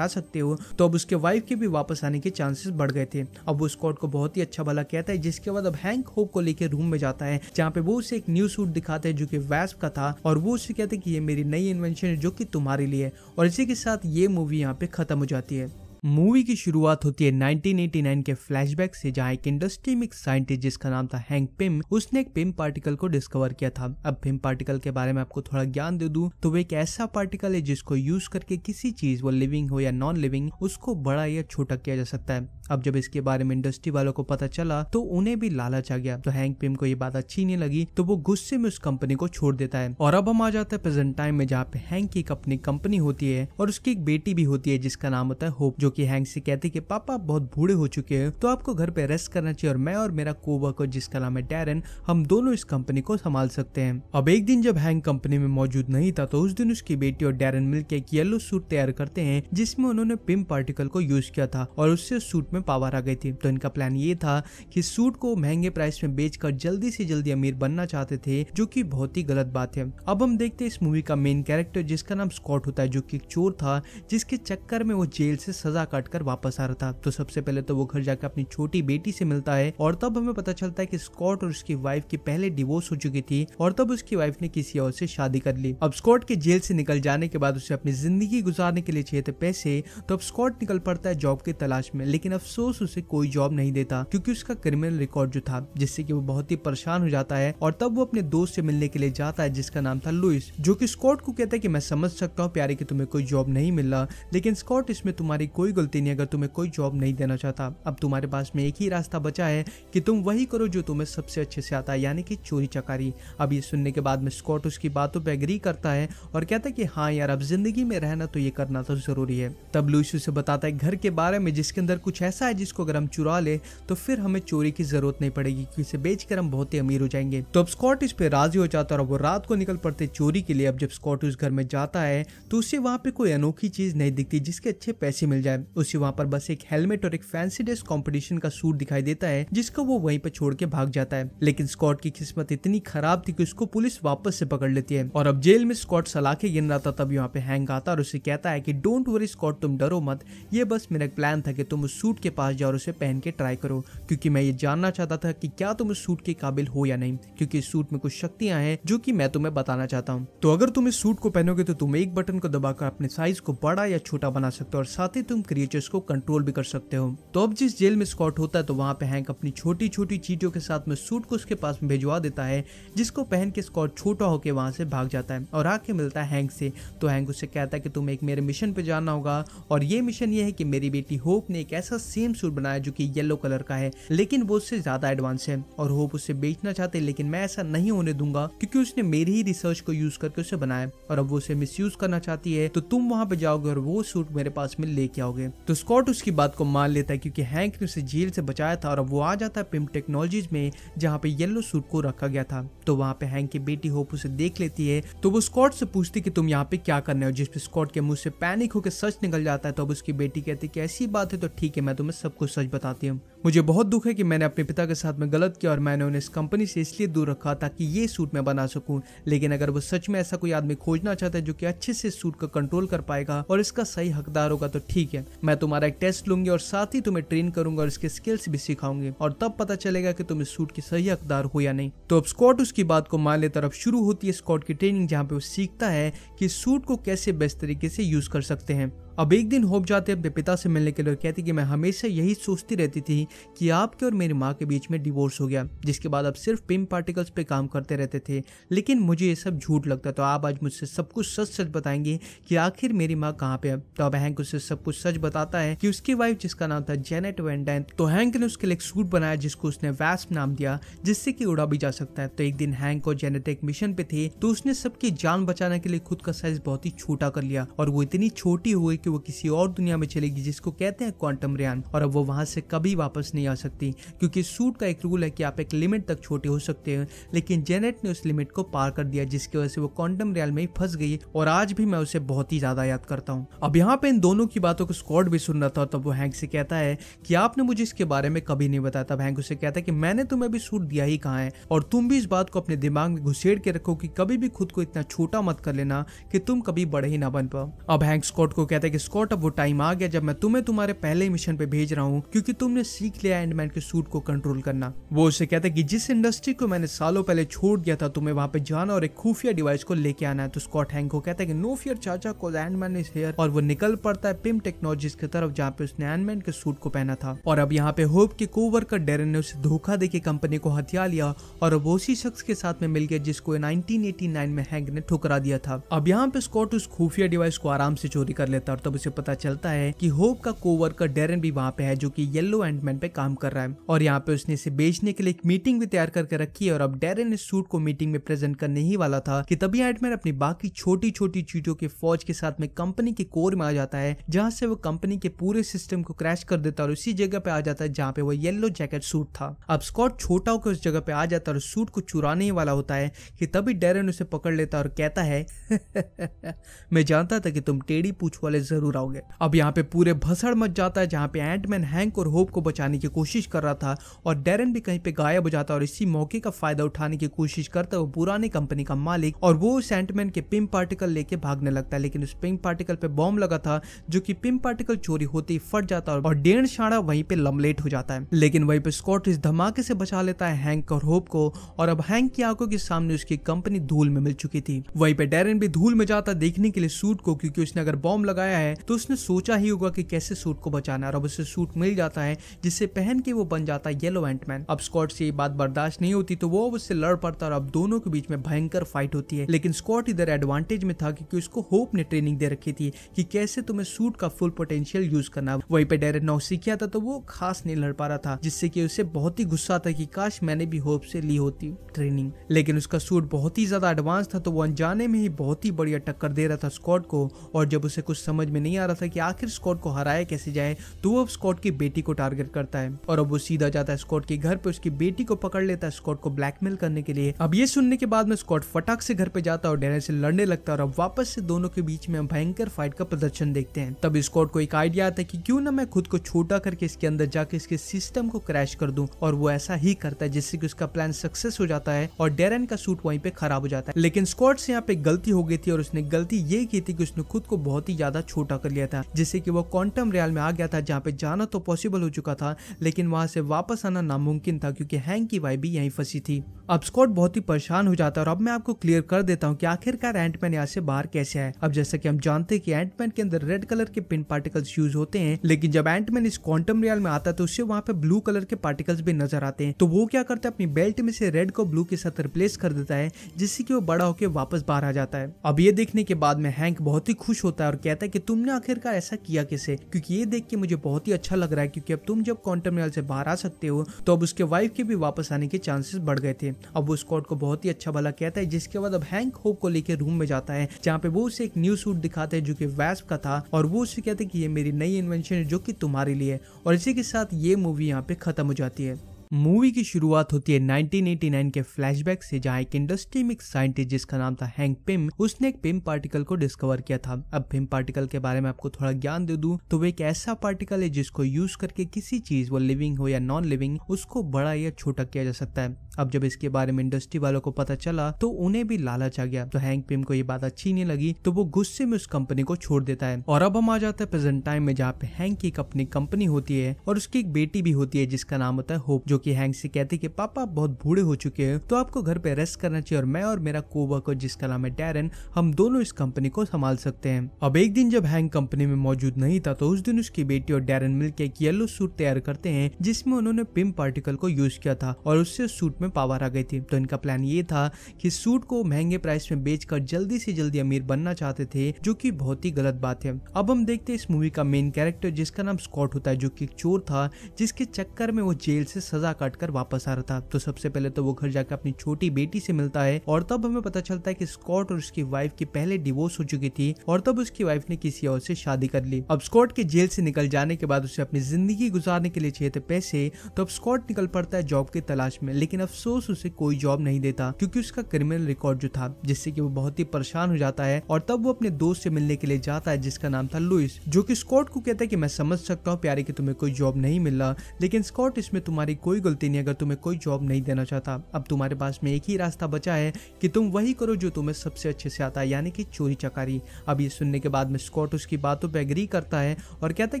आ सकते हो तो अब उसके वाइफ के भी वापस आने के चांसेस बढ़ गए थे अब वो स्कॉट को बहुत ही अच्छा भला कहता है जिसके बाद अब हैंक होप को लेकर रूम में जाता है जहाँ पे वो उसे एक न्यू सूट दिखाते हैं जो कि वैस का था और वो उसे कहते हैं कि ये मेरी नई इन्वेंशन है जो कि तुम्हारे लिए और इसी के साथ ये मूवी यहाँ पे खत्म हो जाती है मूवी की शुरुआत होती है 1989 के फ्लैशबैक से जहाँ एक इंडस्ट्री में एक साइंटिस्ट जिसका नाम था हैंक पिम उसने एक पिम पार्टिकल को डिस्कवर किया था अब पिम पार्टिकल के बारे में आपको थोड़ा ज्ञान दे दू तो वो एक ऐसा पार्टिकल है जिसको यूज करके किसी चीज वो लिविंग हो या नॉन लिविंग उसको बड़ा या छोटा किया जा सकता है अब जब इसके बारे में इंडस्ट्री वालों को पता चला तो उन्हें भी लालच आ गया तो हैंक पिम को ये बात अच्छी नहीं लगी तो वो गुस्से में उस कंपनी को छोड़ देता है और अब हम आ जाते हैं प्रेजेंट टाइम में जहाँ पे हैंक की एक अपनी कंपनी होती है और उसकी एक बेटी भी होती है जिसका नाम होता है होप जो जो कि हैंग से कहती कि पापा आप बहुत बूढ़े हो चुके हैं तो आपको घर पे रेस्ट करना चाहिए और मैं और मेरा कोवर्कर जिसका नाम है डेरन हम दोनों इस कंपनी को संभाल सकते हैं अब एक दिन जब हैंग कंपनी में मौजूद नहीं था तो उस दिन उसकी बेटी और डेरन मिलकर एक येलो सूट तैयार करते हैं जिसमें उन्होंने पिम पार्टिकल को यूज किया था और उससे सूट में पावर आ गई थी तो इनका प्लान ये था कि सूट को महंगे प्राइस में बेचकर जल्दी से जल्दी अमीर बनना चाहते थे जो कि बहुत ही गलत बात है अब हम देखते हैं इस मूवी का मेन कैरेक्टर जिसका नाम स्कॉट होता है जो कि एक चोर था जिसके चक्कर में वो जेल से सजा सजा काट कर वापस आ रहा था तो सबसे पहले तो वो घर जाकर अपनी छोटी बेटी से मिलता है और तब हमें पता चलता है कि स्कॉट और उसकी वाइफ की पहले डिवोर्स हो चुकी थी और तब उसकी वाइफ ने किसी और से शादी कर ली अब स्कॉट के जेल से निकल जाने के बाद उसे अपनी जिंदगी गुजारने के लिए चाहिए थे पैसे तो अब स्कॉट निकल पड़ता है जॉब की तलाश में लेकिन अफसोस उसे कोई जॉब नहीं देता क्योंकि उसका क्रिमिनल रिकॉर्ड जो था जिससे कि वो बहुत ही परेशान हो जाता है और तब वो अपने दोस्त से मिलने के लिए जाता है जिसका नाम था लुइस जो कि स्कॉट को कहता है कि मैं समझ सकता हूँ प्यारे की तुम्हें कोई जॉब नहीं मिल रहा लेकिन स्कॉट इसमें तुम्हारी कोई कोई गलती नहीं अगर तुम्हें कोई जॉब नहीं देना चाहता अब तुम्हारे पास में एक ही रास्ता बचा है कि तुम वही करो जो तुम्हें सबसे अच्छे से आता है यानी कि चोरी चकारी अब ये सुनने के बाद में स्कॉट उसकी बातों पर एग्री करता है और कहता है कि हाँ यार अब जिंदगी में रहना तो ये करना तो जरूरी है तब लुइस उसे बताता है घर के बारे में जिसके अंदर कुछ ऐसा है जिसको अगर हम चुरा ले तो फिर हमें चोरी की जरूरत नहीं पड़ेगी क्योंकि बेच बेचकर हम बहुत ही अमीर हो जाएंगे तो अब स्कॉट इस पे राजी हो जाता है और वो रात को निकल पड़ते चोरी के लिए अब जब स्कॉट उस घर में जाता है तो उसे वहाँ पे कोई अनोखी चीज नहीं दिखती जिसके अच्छे पैसे मिल जाए उसे वहाँ पर बस एक हेलमेट और एक फैंसी ड्रेस कॉम्पिटिशन का सूट दिखाई देता है जिसको वो वहीं पर छोड़ के भाग जाता है लेकिन स्कॉट की किस्मत इतनी खराब थी कि उसको पुलिस वापस से पकड़ लेती है और अब जेल में स्कॉट सलाखे गिन रहा था तब यहाँ पे हैंग आता और उसे कहता है की डोंट वरी स्कॉट तुम डरो मत ये बस मेरा प्लान था कि तुम उस सूट के पास जाओ और उसे पहन के ट्राई करो क्योंकि मैं ये जानना चाहता था कि क्या तुम इस सूट के काबिल हो या नहीं क्योंकि इस सूट में कुछ शक्तियां हैं जो कि मैं तुम्हें बताना चाहता हूँ तो अगर तुम इस सूट को पहनोगे तो तुम एक बटन को दबाकर अपने साइज को बड़ा या छोटा बना सकते हो और साथ ही तुम क्रिएचर्स को कंट्रोल भी कर सकते हो तो अब जिस जेल में स्कॉट होता है तो वहाँ पे हैंक अपनी छोटी छोटी चीटियों के साथ में सूट को उसके पास में भिजवा देता है जिसको पहन के स्कॉट छोटा होकर वहाँ से भाग जाता है और आके मिलता है हैंक से तो हैंक उससे कहता है कि तुम एक मेरे मिशन पर जाना होगा और ये मिशन ये है कि मेरी बेटी होप ने एक ऐसा सेम सूट बनाया जो कि येलो कलर का है लेकिन वो उससे ज़्यादा एडवांस है और होप उसे बेचना चाहते लेकिन मैं ऐसा नहीं होने दूंगा क्योंकि उसने मेरी ही रिसर्च को यूज़ करके उसे बनाया और अब वो उसे मिस करना चाहती है तो तुम वहाँ पे जाओगे और वो सूट मेरे पास में लेके आओगे जाओगे तो स्कॉट उसकी बात को मान लेता है क्योंकि हैंक ने उसे जेल से बचाया था और अब वो आ जाता है पिम टेक्नोलॉजीज में जहाँ पे येलो सूट को रखा गया था तो वहाँ पे हैंक की बेटी होप उसे देख लेती है तो वो स्कॉट से पूछती कि तुम यहाँ पे क्या करने हो जिसपे स्कॉट के मुंह से पैनिक होकर सच निकल जाता है तो अब उसकी बेटी कहती कि ऐसी बात है तो ठीक है मैं तुम्हें सब कुछ सच बताती हूँ मुझे बहुत दुख है कि मैंने अपने पिता के साथ में गलत किया और मैंने उन्हें इस कंपनी से इसलिए दूर रखा ताकि ये सूट मैं बना सकूं लेकिन अगर वो सच में ऐसा कोई आदमी खोजना चाहता है जो कि अच्छे से सूट का कंट्रोल कर पाएगा और इसका सही हकदार होगा तो ठीक है मैं तुम्हारा एक टेस्ट लूंगी और साथ ही तुम्हें ट्रेन करूंगा और इसके स्किल्स भी सिखाऊंगी और तब पता चलेगा की तुम इस सूट के सही हकदार हो या नहीं तो अब स्कॉट उसकी बात को मान ले तरफ शुरू होती है स्कॉट की ट्रेनिंग जहाँ पे वो सीखता है की सूट को कैसे बेस्ट तरीके से यूज कर सकते हैं अब एक दिन होप जाते अपने पिता से मिलने के लिए कहती कि मैं हमेशा यही सोचती रहती थी कि आपके और मेरी माँ के बीच में डिवोर्स हो गया जिसके बाद आप सिर्फ पिम पार्टिकल्स पे काम करते रहते थे लेकिन मुझे ये सब झूठ लगता तो आप आज मुझसे सब कुछ सच सच बताएंगे कि आखिर मेरी माँ कहाँ पे है तो अब हैंक उससे सब कुछ सच बताता है कि उसकी वाइफ जिसका नाम था जेनेट वेंडैन तो हैंक ने उसके लिए एक सूट बनाया जिसको उसने वैस्प नाम दिया जिससे कि उड़ा भी जा सकता है तो एक दिन हैंक और जेनेट एक मिशन पे थे तो उसने सबकी जान बचाने के लिए खुद का साइज बहुत ही छोटा कर लिया और वो इतनी छोटी हुई कि वो किसी और दुनिया में चलेगी जिसको कहते हैं क्वांटम रियान और अब वो वहां से कभी वापस वापस नहीं आ सकती क्योंकि सूट का एक रूल है कि आप एक लिमिट तक छोटे हो सकते हैं लेकिन जेनेट ने उस लिमिट को पार कर दिया जिसकी वजह से वो क्वांटम रियल में ही फंस गई और आज भी मैं उसे बहुत ही ज्यादा याद करता हूँ अब यहाँ पे इन दोनों की बातों को स्कॉट भी सुन रहा था तब वो हैंक से कहता है कि आपने मुझे इसके बारे में कभी नहीं बताया तब हैंक उसे कहता है कि मैंने तुम्हें भी सूट दिया ही कहा है और तुम भी इस बात को अपने दिमाग में घुसेड़ के रखो कि कभी भी खुद को इतना छोटा मत कर लेना कि तुम कभी बड़े ही ना बन पाओ अब हैंक स्कॉट को कहता है कि स्कॉट अब वो टाइम आ गया जब मैं तुम्हें तुम्हारे पहले मिशन पे भेज रहा हूँ क्योंकि तुमने सीख सीख लिया एंडमैन के सूट को कंट्रोल करना वो उसे कहता है कि जिस इंडस्ट्री को मैंने सालों पहले छोड़ दिया था तुम्हें वहां पे जाना और एक खुफिया डिवाइस को लेके आना है तो स्कॉट हैंक को कहता है कि नो फियर चाचा को एंडमैन इज हेयर और वो निकल पड़ता है पिम टेक्नोलॉजी की तरफ जहाँ पे उसने एंडमैन के सूट को पहना था और अब यहाँ पे होप के को वर्कर डेरन ने उसे धोखा दे के कंपनी को हथिया लिया और अब उसी शख्स के साथ में मिल गया जिसको नाइनटीन में हैंग ने ठुकरा दिया था अब यहाँ पे स्कॉट उस खुफिया डिवाइस को आराम से चोरी कर लेता और तब उसे पता चलता है की होप का को वर्कर डेरन भी वहाँ पे है जो की येलो एंडमैन पे काम कर रहा है और यहाँ पे उसने इसे बेचने के लिए एक मीटिंग भी तैयार करके रखी है और अब डेरन इस सूट को मीटिंग में प्रेजेंट करने ही वाला था कि तभी एडमेर अपनी बाकी छोटी छोटी चीजों के फौज के साथ में कंपनी के कोर में आ जाता है जहाँ से वो कंपनी के पूरे सिस्टम को क्रैश कर देता है और उसी जगह पे आ जाता है जहाँ पे वो येलो जैकेट सूट था अब स्कॉट छोटा होकर उस जगह पे आ जाता है और सूट को चुराने ही वाला होता है कि तभी डेरन उसे पकड़ लेता और कहता है *laughs* मैं जानता था कि तुम टेढ़ी पूछ वाले जरूर आओगे अब यहाँ पे पूरे भसड़ मच जाता है जहाँ पे एंटमैन हैंक और होप को बचाने बचाने की कोशिश कर रहा था और डेरन भी कहीं पे गायब हो जाता और इसी मौके का फायदा उठाने की कोशिश करता वो पुराने कंपनी का मालिक और वो सेंटमेंट के पिम पार्टिकल लेके भागने लगता है लेकिन उस पिम पार्टिकल पे बॉम्ब लगा था जो की पिम पार्टिकल चोरी होते ही फट जाता और डेढ़ शाड़ा वहीं पे लमलेट हो जाता है लेकिन वहीं पे स्कॉट इस धमाके से बचा लेता है हैंक और होप को और अब हैंक की आंखों के सामने उसकी कंपनी धूल में मिल चुकी थी वहीं पे डेरन भी धूल में जाता देखने के लिए सूट को क्योंकि उसने अगर बॉम्ब लगाया है तो उसने सोचा ही होगा कि कैसे सूट को बचाना और अब उसे सूट मिल जाता है जिस जिसे पहन के वो बन जाता है येलो एंटमैन अब स्कॉट से ये बात बर्दाश्त नहीं होती तो वो उससे लड़ पड़ता और अब दोनों के बीच में भयंकर फाइट होती है लेकिन स्कॉट इधर एडवांटेज में था क्योंकि उसको होप ने ट्रेनिंग दे रखी थी कि कैसे तुम्हें सूट का फुल पोटेंशियल यूज करना वहीं पे डायरेक्ट नौ सीखा था तो वो खास नहीं लड़ पा रहा था जिससे कि उसे बहुत ही गुस्सा था कि काश मैंने भी होप से ली होती ट्रेनिंग लेकिन उसका सूट बहुत ही ज्यादा एडवांस था तो वो अनजाने में ही बहुत ही बढ़िया टक्कर दे रहा था स्कॉट को और जब उसे कुछ समझ में नहीं आ रहा था कि आखिर स्कॉट को हराया कैसे जाए तो वो अब स्कॉट की बेटी को टारगेट करता करता है और अब वो सीधा जाता है स्कॉट के घर पे उसकी बेटी को पकड़ लेता है स्कॉट को ब्लैकमेल करने के लिए अब ये सुनने के बाद में स्कॉट फटाक से घर पे जाता है और डेनर से लड़ने लगता है और अब वापस से दोनों के बीच में भयंकर फाइट का प्रदर्शन देखते हैं तब स्कॉट को एक आइडिया आता है की क्यूँ ना मैं खुद को छोटा करके इसके अंदर जाके इसके सिस्टम को क्रैश कर दू और वो ऐसा ही करता है जिससे की उसका प्लान सक्सेस हो जाता है और डेरन का सूट वहीं पे खराब हो जाता है लेकिन स्कॉट से यहाँ पे गलती हो गई थी और उसने गलती ये की थी कि उसने खुद को बहुत ही ज्यादा छोटा कर लिया था जिससे कि वो क्वांटम रियल में आ गया था जहाँ पे जाना तो पॉसिबल हो चुका था लेकिन वहाँ से वापस आना नामुमकिन था क्योंकि हैंग की वाइफ भी यहीं फंसी थी अब स्कॉट बहुत ही परेशान हो जाता है और अब मैं आपको क्लियर कर देता हूँ कि आखिरकार एंटमैन यहाँ से बाहर कैसे है अब जैसा कि हम जानते हैं कि एंटमैन के अंदर रेड कलर के पिन पार्टिकल्स यूज होते हैं लेकिन जब एंटमैन इस क्वांटम रियल में आता है तो उससे वहाँ पे ब्लू कलर के पार्टिकल्स भी नजर आते हैं तो वो क्या करते हैं अपनी बेल्ट में से रेड को ब्लू के साथ रिप्लेस कर देता है जिससे की वो बड़ा होकर वापस बाहर आ जाता है अब ये देखने के बाद में हैंक बहुत ही खुश होता है और कहता है की तुमने आखिरकार ऐसा किया कैसे क्यूँकी ये देख के मुझे बहुत ही अच्छा लग रहा है क्यूँकी अब तुम जब जब क्वांटम रियल से बाहर आ सकते हो तो अब उसके वाइफ के भी वापस आने के चांसेस बढ़ गए थे अब वो स्कॉट को बहुत ही अच्छा भला कहता है जिसके बाद अब हैंक होप को लेकर रूम में जाता है जहाँ पे वो उसे एक न्यू सूट दिखाते हैं जो की वैस्प का था और वो उसे कहते हैं कि ये मेरी नई इन्वेंशन है जो कि तुम्हारे लिए और इसी के साथ ये मूवी यहाँ पे खत्म हो जाती है मूवी की शुरुआत होती है 1989 के फ्लैशबैक से जहाँ एक इंडस्ट्री में एक साइंटिस्ट जिसका नाम था हैंक पिम उसने एक पिम पार्टिकल को डिस्कवर किया था अब पिम पार्टिकल के बारे में आपको थोड़ा ज्ञान दे दू तो वो एक ऐसा पार्टिकल है जिसको यूज करके किसी चीज वो लिविंग हो या नॉन लिविंग उसको बड़ा या छोटा किया जा सकता है अब जब इसके बारे में इंडस्ट्री वालों को पता चला तो उन्हें भी लालच आ गया तो हैंक पिम को ये बात अच्छी नहीं लगी तो वो गुस्से में उस कंपनी को छोड़ देता है और अब हम आ जाते हैं प्रेजेंट टाइम में जहाँ पे हैंक की अपनी कंपनी होती है और उसकी एक बेटी भी होती है जिसका नाम होता है होप जो की हैंक से कहती है की पापा बहुत बूढ़े हो चुके हैं तो आपको घर पे रेस्ट करना चाहिए और मैं और मेरा कोवर्कर जिसका नाम है डेरन हम दोनों इस कंपनी को संभाल सकते हैं अब एक दिन जब हैंग कंपनी में मौजूद नहीं था तो उस दिन उसकी बेटी और डेरन मिलकर एक येलो सूट तैयार करते हैं जिसमें उन्होंने पिम पार्टिकल को यूज किया था और उससे सूट में में पावर आ गई थी तो इनका प्लान ये था कि सूट को महंगे प्राइस में बेचकर जल्दी से जल्दी अमीर बनना चाहते थे जो कि बहुत ही गलत बात है अब हम देखते हैं इस मूवी का मेन कैरेक्टर जिसका नाम स्कॉट होता है जो की चोर था जिसके चक्कर में वो जेल से सजा काट कर वापस आ रहा था तो सबसे पहले तो वो घर जाकर अपनी छोटी बेटी से मिलता है और तब हमें पता चलता है कि स्कॉट और उसकी वाइफ की पहले डिवोर्स हो चुकी थी और तब उसकी वाइफ ने किसी और से शादी कर ली अब स्कॉट के जेल से निकल जाने के बाद उसे अपनी जिंदगी गुजारने के लिए चाहिए थे पैसे तो अब स्कॉट निकल पड़ता है जॉब की तलाश में लेकिन अब अफसोस उसे कोई जॉब नहीं देता क्योंकि उसका क्रिमिनल रिकॉर्ड जो था जिससे कि वो बहुत ही परेशान हो जाता है और तब वो अपने दोस्त से मिलने के लिए जाता है जिसका नाम था लुइस जो कि स्कॉट को कहता है कि मैं समझ सकता हूँ प्यारे की तुम्हें कोई जॉब नहीं मिल रहा लेकिन स्कॉट इसमें तुम्हारी कोई गलती नहीं अगर तुम्हें कोई जॉब नहीं देना चाहता अब तुम्हारे पास में एक ही रास्ता बचा है कि तुम वही करो जो तुम्हें सबसे अच्छे से आता है यानी कि चोरी चकारी अब ये सुनने के बाद में स्कॉट उसकी बातों पर एग्री करता है और कहता है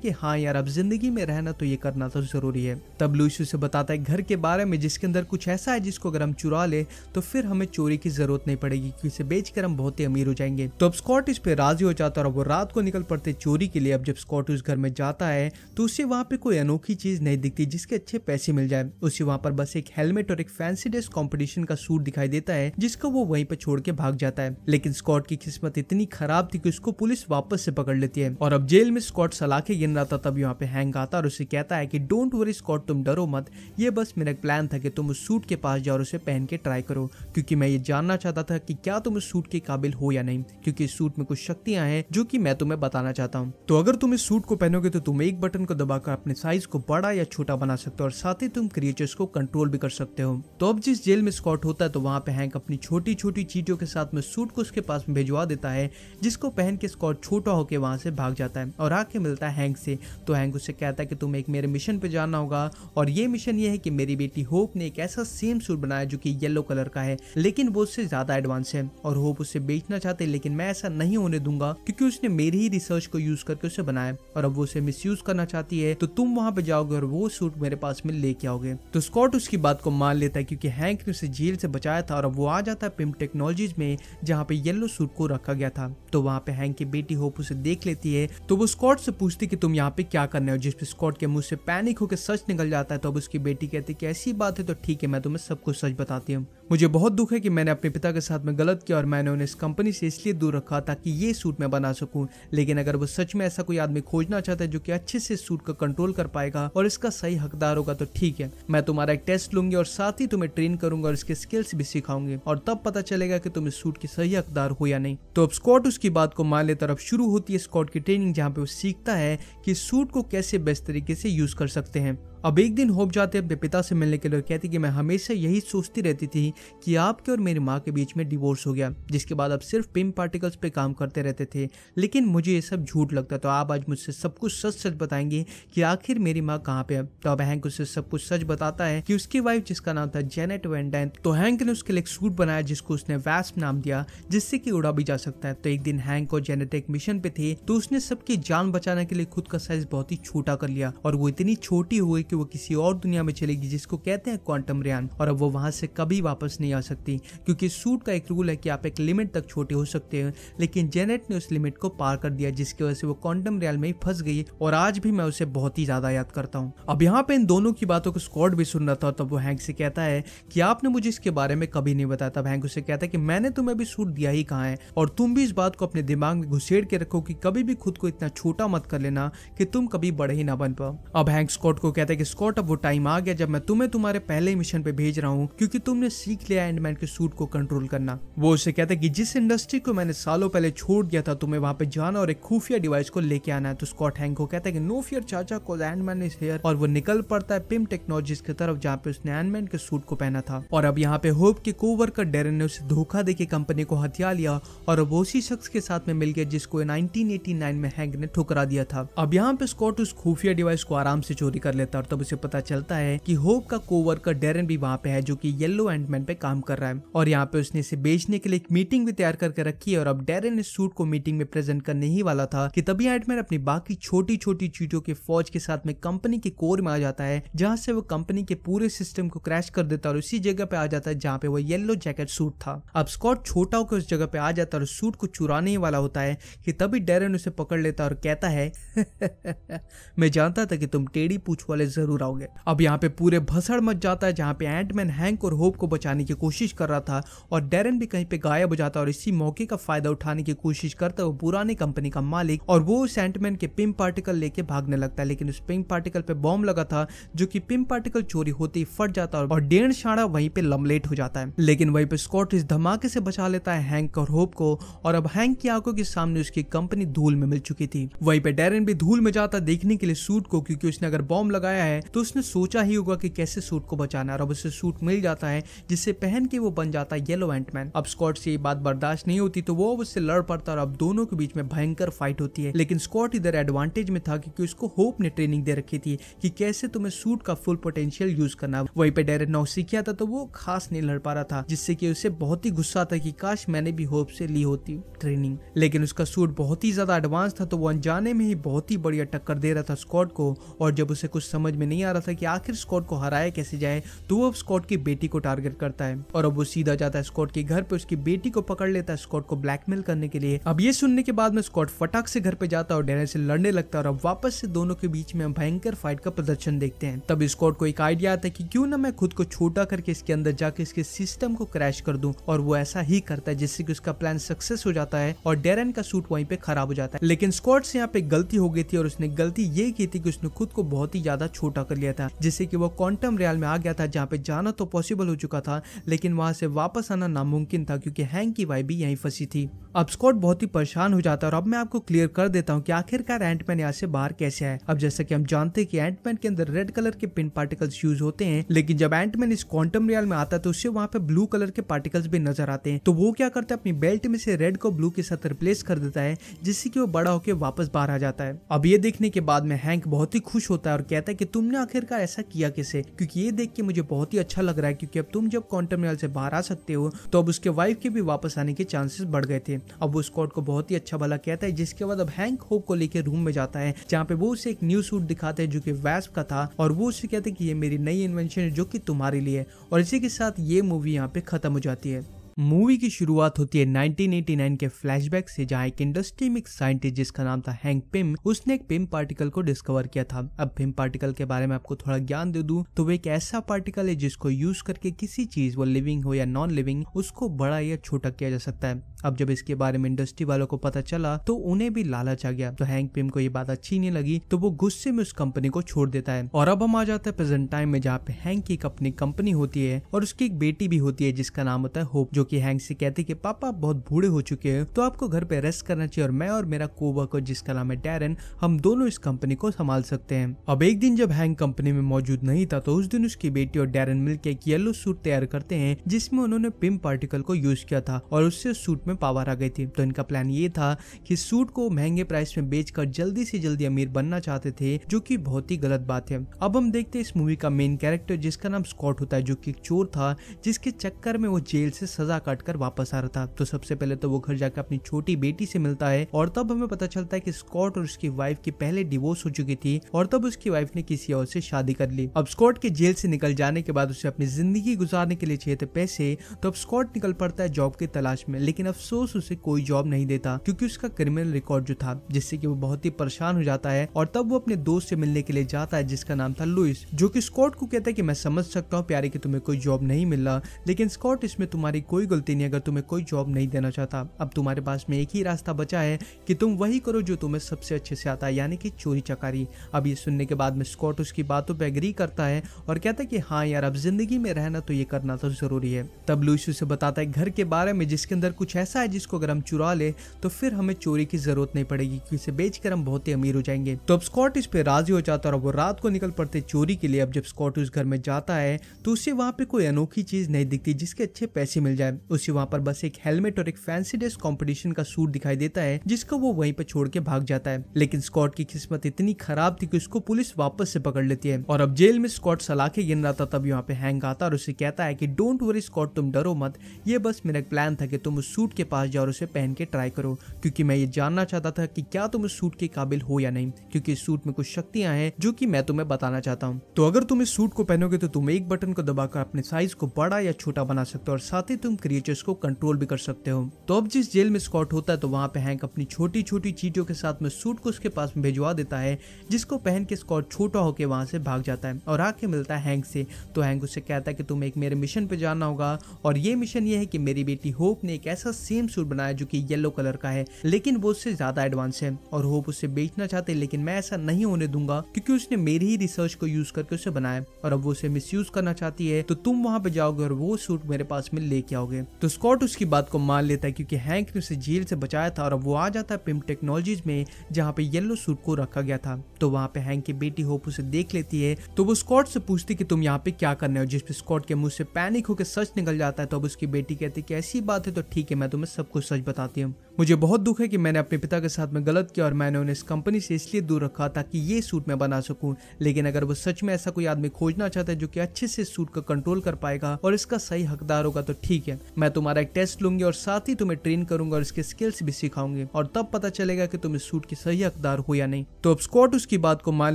कि हाँ यार अब जिंदगी में रहना तो ये करना तो जरूरी है तब लुइस उसे बताता है घर के बारे में जिसके अंदर कुछ पैसा है जिसको अगर हम चुरा ले तो फिर हमें चोरी की जरूरत नहीं पड़ेगी क्योंकि इसे बेचकर हम बहुत ही अमीर हो जाएंगे तो अब स्कॉट इस पे राजी हो जाता है और वो रात को निकल पड़ते चोरी के लिए अब जब स्कॉट उस घर में जाता है तो उसे वहाँ पे कोई अनोखी चीज नहीं दिखती जिसके अच्छे पैसे मिल जाए उसे वहाँ पर बस एक हेलमेट और एक फैंसी ड्रेस कॉम्पिटिशन का सूट दिखाई देता है जिसको वो वहीं पर छोड़ के भाग जाता है लेकिन स्कॉट की किस्मत इतनी खराब थी कि उसको पुलिस वापस से पकड़ लेती है और अब जेल में स्कॉट सलाखे गिन रहा था तब यहाँ पे हैंग आता और उसे कहता है कि डोंट वरी स्कॉट तुम डरो मत ये बस मेरा प्लान था कि तुम उस सूट सूट के पास जाओ और उसे पहन के ट्राई करो क्योंकि मैं ये जानना चाहता था कि क्या तुम इस सूट के काबिल हो या नहीं क्योंकि इस सूट में कुछ शक्तियां हैं जो कि मैं तुम्हें बताना चाहता हूँ तो अगर तुम इस सूट को पहनोगे तो तुम एक बटन को दबाकर अपने साइज को बड़ा या छोटा बना सकते हो और साथ ही तुम क्रिएचर्स को कंट्रोल भी कर सकते हो तो अब जिस जेल में स्कॉट होता है तो वहाँ पे हैंक अपनी छोटी छोटी चीजों के साथ में सूट को उसके पास भिजवा देता है जिसको पहन के स्कॉट छोटा होकर वहाँ से भाग जाता है और आके मिलता है हैंक से तो हैंक उससे कहता है कि तुम एक मेरे मिशन पे जाना होगा और ये मिशन ये है कि मेरी बेटी होप ने एक ऐसा सेम सूट बनाया जो कि येलो कलर का है लेकिन वो उससे ज्यादा एडवांस है और होप उसे बेचना चाहते हैं लेकिन मैं ऐसा नहीं होने दूंगा क्योंकि उसने मेरी ही रिसर्च को यूज करके उसे बनाया और अब वो उसे मिस करना चाहती है तो तुम वहां पे जाओगे और वो सूट मेरे पास में लेके आओगे तो स्कॉट उसकी बात को मान लेता है क्योंकि हैंक ने उसे जेल से बचाया था और अब वो आ जाता है पिम टेक्नोलॉजीज में जहाँ पे येलो सूट को रखा गया था तो वहाँ पे हैंक की बेटी होप उसे देख लेती है तो वो स्कॉट से पूछती कि तुम यहाँ पे क्या करने हो जिसपे स्कॉट के मुंह से पैनिक होकर सच निकल जाता है तो अब उसकी बेटी कहती है कि ऐसी बात है तो ठीक है मैं तो तुम्हें तो सब कुछ सच बताती हूँ मुझे बहुत दुख है कि मैंने अपने पिता के साथ में गलत किया और मैंने उन्हें इस कंपनी से इसलिए दूर रखा ताकि ये सूट मैं बना सकूं लेकिन अगर वो सच में ऐसा कोई आदमी खोजना चाहता है जो कि अच्छे से सूट का कंट्रोल कर पाएगा और इसका सही हकदार होगा तो ठीक है मैं तुम्हारा एक टेस्ट लूंगी और साथ ही तुम्हें ट्रेन करूंगा और इसके स्किल्स भी सिखाऊंगी और तब पता चलेगा की तुम इस सूट के सही हकदार हो या नहीं तो अब स्कॉट उसकी बात को मान लेता अब शुरू होती है स्कॉट की ट्रेनिंग जहाँ पे वो सीखता है की सूट को कैसे बेस्ट तरीके से यूज कर सकते हैं अब एक दिन होप जाते अपने पिता से मिलने के लिए कहती कि मैं हमेशा यही सोचती रहती थी कि आपके और मेरी माँ के बीच में डिवोर्स हो गया जिसके बाद अब सिर्फ पिम पार्टिकल्स पे काम करते रहते थे लेकिन मुझे ये सब झूठ लगता तो आप आज मुझसे सब कुछ सच सच बताएंगे कि आखिर मेरी माँ कहाँ पे है तो अब हैंक उससे सब कुछ सच बताता है कि उसकी वाइफ जिसका नाम था जेनेट वेंडाइन तो हैंक ने उसके लिए एक सूट बनाया जिसको उसने वैस्प नाम दिया जिससे कि उड़ा भी जा सकता है तो एक दिन हैंक और जेनेट एक मिशन पे थे तो उसने सबकी जान बचाने के लिए खुद का साइज बहुत ही छोटा कर लिया और वो इतनी छोटी हुई वो किसी और दुनिया में चलेगी जिसको कहते हैं क्वांटम रियान और अब वो वहां से कभी वापस नहीं आ सकती क्योंकि सूट का एक रूल है कि आप एक लिमिट तक छोटे हो सकते हैं लेकिन जेनेट ने उस लिमिट को पार कर दिया जिसकी वजह से वो क्वांटम रेल में ही फंस गई और आज भी मैं उसे बहुत ही ज्यादा याद करता हूँ अब यहाँ पे इन दोनों की बातों को स्कॉट भी सुन रहा था तब वो हैंक से कहता है कि आपने मुझे इसके बारे में कभी नहीं बताया तब हैंक उसे कहता है कि मैंने तुम्हें भी सूट दिया ही कहा है और तुम भी इस बात को अपने दिमाग में घुसेड़ के रखो कि कभी भी खुद को इतना छोटा मत कर लेना कि तुम कभी बड़े ही ना बन पाओ अब हैंक स्कॉट को कहता है कि स्कॉट अब वो टाइम आ गया जब मैं तुम्हें तुम्हारे पहले मिशन पे भेज रहा हूँ क्योंकि तुमने सीख लिया एंडमैन के सूट को कंट्रोल करना वो उसे कहता है कि जिस इंडस्ट्री को मैंने सालों पहले छोड़ दिया था तुम्हें वहाँ पे जाना और एक खुफिया डिवाइस को लेके आना है तो स्कॉट हैंक को कहता है कि नो फियर चाचा को एंडमैन इज हेयर और वो निकल पड़ता है पिम टेक्नोलॉजीज की तरफ जहाँ पे उसने एंडमैन के सूट को पहना था और अब यहाँ पे होप के कोवर्कर डेरन ने उसे धोखा दे कंपनी को हथिया लिया और अब उसी शख्स के साथ में मिल गया जिसको 1989 में हैंग ने ठुकरा दिया था अब यहाँ पे स्कॉट उस खुफिया डिवाइस को आराम से चोरी कर लेता और तब उसे पता चलता है कि होप का कोवर्कर डेरन भी वहाँ पे है जो कि येलो एंडमैन पे काम कर रहा है और यहाँ पे उसने इसे बेचने के लिए एक मीटिंग भी तैयार करके रखी है और अब डेरन इस सूट को मीटिंग में प्रेजेंट करने ही वाला था कि तभी एंडमैन अपनी बाकी छोटी छोटी चीजों के फौज के साथ में कंपनी के कोर में आ जाता है जहाँ से वो कंपनी के पूरे सिस्टम को क्रैश कर देता है और उसी जगह पे आ जाता है जहाँ पे वो येलो जैकेट सूट था अब स्कॉट छोटा होकर उस जगह पे आ जाता है और सूट को चुराने ही वाला होता है कि तभी डेरन उसे पकड़ लेता और कहता है *laughs* मैं जानता था कि तुम टेढ़ी पूछ वाले जरूर आओगे अब यहाँ पे पूरे भसड़ मच जाता है जहाँ पे एंटमैन हैंक और होप को बचाने की कोशिश कर रहा था और डेरन भी कहीं पे गायब हो जाता है और इसी मौके का फायदा उठाने की कोशिश करता है वो पुराने कंपनी का मालिक और वो उस एंटमैन के पिम पार्टिकल लेके भागने लगता है लेकिन उस पिम पार्टिकल पे बॉम्ब लगा था जो की पिम पार्टिकल चोरी होते ही फट जाता है और डेढ़ शाड़ा वहीं पे लमलेट हो जाता है लेकिन वहीं पे स्कॉट इस धमाके से बचा लेता है हैंक और होप को और अब हैंक की आंखों के सामने उसकी कंपनी धूल में मिल चुकी थी वहीं पे डेरन भी धूल में जाता देखने के लिए सूट को क्योंकि उसने अगर बॉम्ब लगाया देखता है तो उसने सोचा ही होगा कि कैसे सूट को बचाना है और अब उसे सूट मिल जाता है जिससे पहन के वो बन जाता है येलो एंटमैन अब स्कॉट से ये बात बर्दाश्त नहीं होती तो वो उससे लड़ पड़ता और अब दोनों के बीच में भयंकर फाइट होती है लेकिन स्कॉट इधर एडवांटेज में था क्योंकि उसको होप ने ट्रेनिंग दे रखी थी कि कैसे तुम्हें सूट का फुल पोटेंशियल यूज करना वही पे डायरेक्ट नौ सीखा था तो वो खास नहीं लड़ पा रहा था जिससे कि उसे बहुत ही गुस्सा था कि काश मैंने भी होप से ली होती ट्रेनिंग लेकिन उसका सूट बहुत ही ज्यादा एडवांस था तो वो अनजाने में ही बहुत ही बढ़िया टक्कर दे रहा था स्कॉट को और जब उसे कुछ समझ समझ में नहीं आ रहा था कि आखिर स्कॉट को हराया कैसे जाए तो वो अब स्कॉट की बेटी को टारगेट करता है और अब वो सीधा जाता है स्कॉट के घर पे उसकी बेटी को पकड़ लेता है स्कॉट को ब्लैकमेल करने के लिए अब ये सुनने के बाद में स्कॉट फटाक से घर पे जाता है और डेनर से लड़ने लगता है और अब वापस से दोनों के बीच में भयंकर फाइट का प्रदर्शन देखते हैं तब स्कॉट को एक आइडिया आता है की क्यों ना मैं खुद को छोटा करके इसके अंदर जाके इसके सिस्टम को क्रैश कर दू और वो ऐसा ही करता है जिससे की उसका प्लान सक्सेस हो जाता है और डेरन का सूट वहीं पे खराब हो जाता है लेकिन स्कॉट से यहाँ पे गलती हो गई थी और उसने गलती ये की थी कि उसने खुद को बहुत ही ज्यादा छोटा फूटा कर लिया था जिससे कि वो क्वांटम रियल में आ गया था जहाँ पे जाना तो पॉसिबल हो चुका था लेकिन वहाँ से वापस आना नामुमकिन था क्योंकि हैंग की वाई भी यहीं फंसी थी अब स्कॉट बहुत ही परेशान हो जाता है और अब मैं आपको क्लियर कर देता हूँ कि आखिरकार एंटमैन यहाँ से बाहर कैसे है अब जैसा कि हम जानते हैं कि एंटमैन के अंदर रेड कलर के पिन पार्टिकल्स यूज होते हैं लेकिन जब एंटमैन इस क्वांटम रियल में आता है तो उससे वहाँ पे ब्लू कलर के पार्टिकल्स भी नजर आते हैं तो वो क्या करते हैं अपनी बेल्ट में से रेड को ब्लू के साथ रिप्लेस कर देता है जिससे कि वो बड़ा होकर वापस बाहर आ जाता है अब ये देखने के बाद में हैंक बहुत ही खुश होता है और कहता है कि तुमने आखिरकार ऐसा किया किसे क्योंकि ये देख के मुझे बहुत ही अच्छा लग रहा है क्योंकि अब तुम जब क्वांटम रियल से बाहर आ सकते हो तो अब उसके वाइफ के भी वापस आने के चांसेस बढ़ गए थे अब वो स्कॉट को बहुत ही अच्छा भला कहता है जिसके बाद अब हैंक होप को लेकर रूम में जाता है जहाँ पे वो उसे एक न्यू सूट दिखाते हैं जो कि वैस्प का था और वो उसे कहते हैं कि ये मेरी नई इन्वेंशन है जो कि तुम्हारे लिए और इसी के साथ ये मूवी यहाँ पे खत्म हो जाती है मूवी की शुरुआत होती है 1989 के फ्लैशबैक से जहाँ एक इंडस्ट्री में एक साइंटिस्ट जिसका नाम था हैंक पिम उसने एक पिम पार्टिकल को डिस्कवर किया था अब पिम पार्टिकल के बारे में आपको थोड़ा ज्ञान दे दू तो वो एक ऐसा पार्टिकल है जिसको यूज करके किसी चीज वो लिविंग हो या नॉन लिविंग उसको बड़ा या छोटा किया जा सकता है अब जब इसके बारे में इंडस्ट्री वालों को पता चला तो उन्हें भी लालच आ गया तो हैंक पिम को ये बात अच्छी नहीं लगी तो वो गुस्से में उस कंपनी को छोड़ देता है और अब हम आ जाते हैं प्रेजेंट टाइम में जहाँ पे हैंक की एक अपनी कंपनी होती है और उसकी एक बेटी भी होती है जिसका नाम होता है होप जो कि हैंग से कहते कि पापा आप बहुत बूढ़े हो चुके हैं तो आपको घर पे रेस्ट करना चाहिए और मैं और मेरा कोवर्कर जिसका नाम है डेरन हम दोनों इस कंपनी को संभाल सकते हैं अब एक दिन जब हैंग कंपनी में मौजूद नहीं था तो उस दिन उसकी बेटी और डेरन मिलकर एक येलो सूट तैयार करते हैं जिसमें उन्होंने पिम पार्टिकल को यूज किया था और उससे सूट में पावर आ गई थी तो इनका प्लान ये था कि सूट को महंगे प्राइस में बेचकर जल्दी से जल्दी अमीर बनना चाहते थे जो कि बहुत ही गलत बात है अब हम देखते हैं इस मूवी का मेन कैरेक्टर जिसका नाम स्कॉट होता है जो कि एक चोर था जिसके चक्कर में वो जेल से सजा गला काट कर वापस आ रहा था तो सबसे पहले तो वो घर जाकर अपनी छोटी बेटी से मिलता है और तब हमें पता चलता है कि स्कॉट और उसकी वाइफ की पहले डिवोर्स हो चुकी थी और तब उसकी वाइफ ने किसी और से शादी कर ली अब स्कॉट के जेल से निकल जाने के बाद उसे अपनी जिंदगी गुजारने के लिए चाहिए थे पैसे तो अब स्कॉट निकल पड़ता है जॉब की तलाश में लेकिन अफसोस उसे कोई जॉब नहीं देता क्योंकि उसका क्रिमिनल रिकॉर्ड जो था जिससे कि वो बहुत ही परेशान हो जाता है और तब वो अपने दोस्त से मिलने के लिए जाता है जिसका नाम था लुइस जो की स्कॉट को कहता है की मैं समझ सकता हूँ प्यारे की तुम्हें कोई जॉब नहीं मिल रहा लेकिन स्कॉट इसमें तुम्हारी कोई कोई गलती नहीं अगर तुम्हें कोई जॉब नहीं देना चाहता अब तुम्हारे पास में एक ही रास्ता बचा है कि तुम वही करो जो तुम्हें सबसे अच्छे से आता है यानी कि चोरी चकारी अब ये सुनने के बाद में स्कॉट उसकी बातों पर एग्री करता है और कहता है कि हाँ यार अब जिंदगी में रहना तो ये करना तो जरूरी है तब लुइस उसे बताता है घर के बारे में जिसके अंदर कुछ ऐसा है जिसको अगर हम चुरा ले तो फिर हमें चोरी की जरूरत नहीं पड़ेगी क्योंकि इसे बेच हम बहुत ही अमीर हो जाएंगे तो अब स्कॉट इस पे राजी हो जाता है और वो रात को निकल पड़ते चोरी के लिए अब जब स्कॉट उस घर में जाता है तो उसे वहाँ पे कोई अनोखी चीज नहीं दिखती जिसके अच्छे पैसे मिल जाए उसे वहाँ पर बस एक हेलमेट और एक फैंसी ड्रेस कॉम्पिटिशन का सूट दिखाई देता है जिसको वो वहीं पर छोड़ के भाग जाता है लेकिन स्कॉट की किस्मत इतनी खराब थी की उसको पुलिस वापस से पकड़ लेती है और अब जेल में स्कॉट सलाखे गिन रहा था तब यहाँ पे हैंग आता और उसे कहता है की डोंट वरी स्कॉट तुम डरो मत ये बस मेरा प्लान था की तुम उस सूट के पास जाओ और उसे पहन के ट्राई करो क्योंकि मैं ये जानना चाहता था कि क्या तुम इस सूट के काबिल हो या नहीं क्योंकि इस सूट में कुछ शक्तियां हैं जो कि मैं तुम्हें बताना चाहता हूँ तो अगर तुम इस सूट को पहनोगे तो तुम एक बटन को दबाकर अपने साइज को बड़ा या छोटा बना सकते हो और साथ ही तुम तुम क्रिएचर्स को कंट्रोल भी कर सकते हो तो अब जिस जेल में स्कॉट होता है तो वहाँ पे हैंक अपनी छोटी छोटी चीटियों के साथ में सूट को उसके पास में भिजवा देता है जिसको पहन के स्कॉट छोटा होकर वहाँ से भाग जाता है और आके मिलता है हैंक से तो हैंक उससे कहता है कि तुम एक मेरे मिशन पे जाना होगा और ये मिशन ये है कि मेरी बेटी होप ने एक ऐसा सेम सूट बनाया जो कि येलो कलर का है लेकिन वो उससे ज्यादा एडवांस है और होप उसे बेचना चाहते लेकिन मैं ऐसा नहीं होने दूंगा क्योंकि उसने मेरी ही रिसर्च को यूज करके उसे बनाया और अब वो उसे मिस करना चाहती है तो तुम वहां पे जाओगे और वो सूट मेरे पास में लेके आओ जाओगे तो स्कॉट उसकी बात को मान लेता है क्योंकि हैंक ने उसे जेल से बचाया था और अब वो आ जाता है पिम टेक्नोलॉजीज में जहाँ पे येलो सूट को रखा गया था तो वहाँ पे हैंक की बेटी होप उसे देख लेती है तो वो स्कॉट से पूछती कि तुम यहाँ पे क्या करने हो जिसपे स्कॉट के मुंह से पैनिक होकर सच निकल जाता है तो अब उसकी बेटी कहती है कि ऐसी बात है तो ठीक है मैं तुम्हें सब कुछ सच बताती हूँ मुझे बहुत दुख है कि मैंने अपने पिता के साथ में गलत किया और मैंने उन्हें इस कंपनी से इसलिए दूर रखा ताकि ये सूट मैं बना सकूं लेकिन अगर वो सच में ऐसा कोई आदमी खोजना चाहता है जो कि अच्छे से सूट का कंट्रोल कर पाएगा और इसका सही हकदार होगा तो ठीक है मैं तुम्हारा एक टेस्ट लूंगी और साथ ही तुम्हें ट्रेन करूंगा और इसके स्किल्स भी सिखाऊंगी और तब पता चलेगा की तुम इस सूट के सही हकदार हो या नहीं तो अब स्कॉट उसकी बात को मान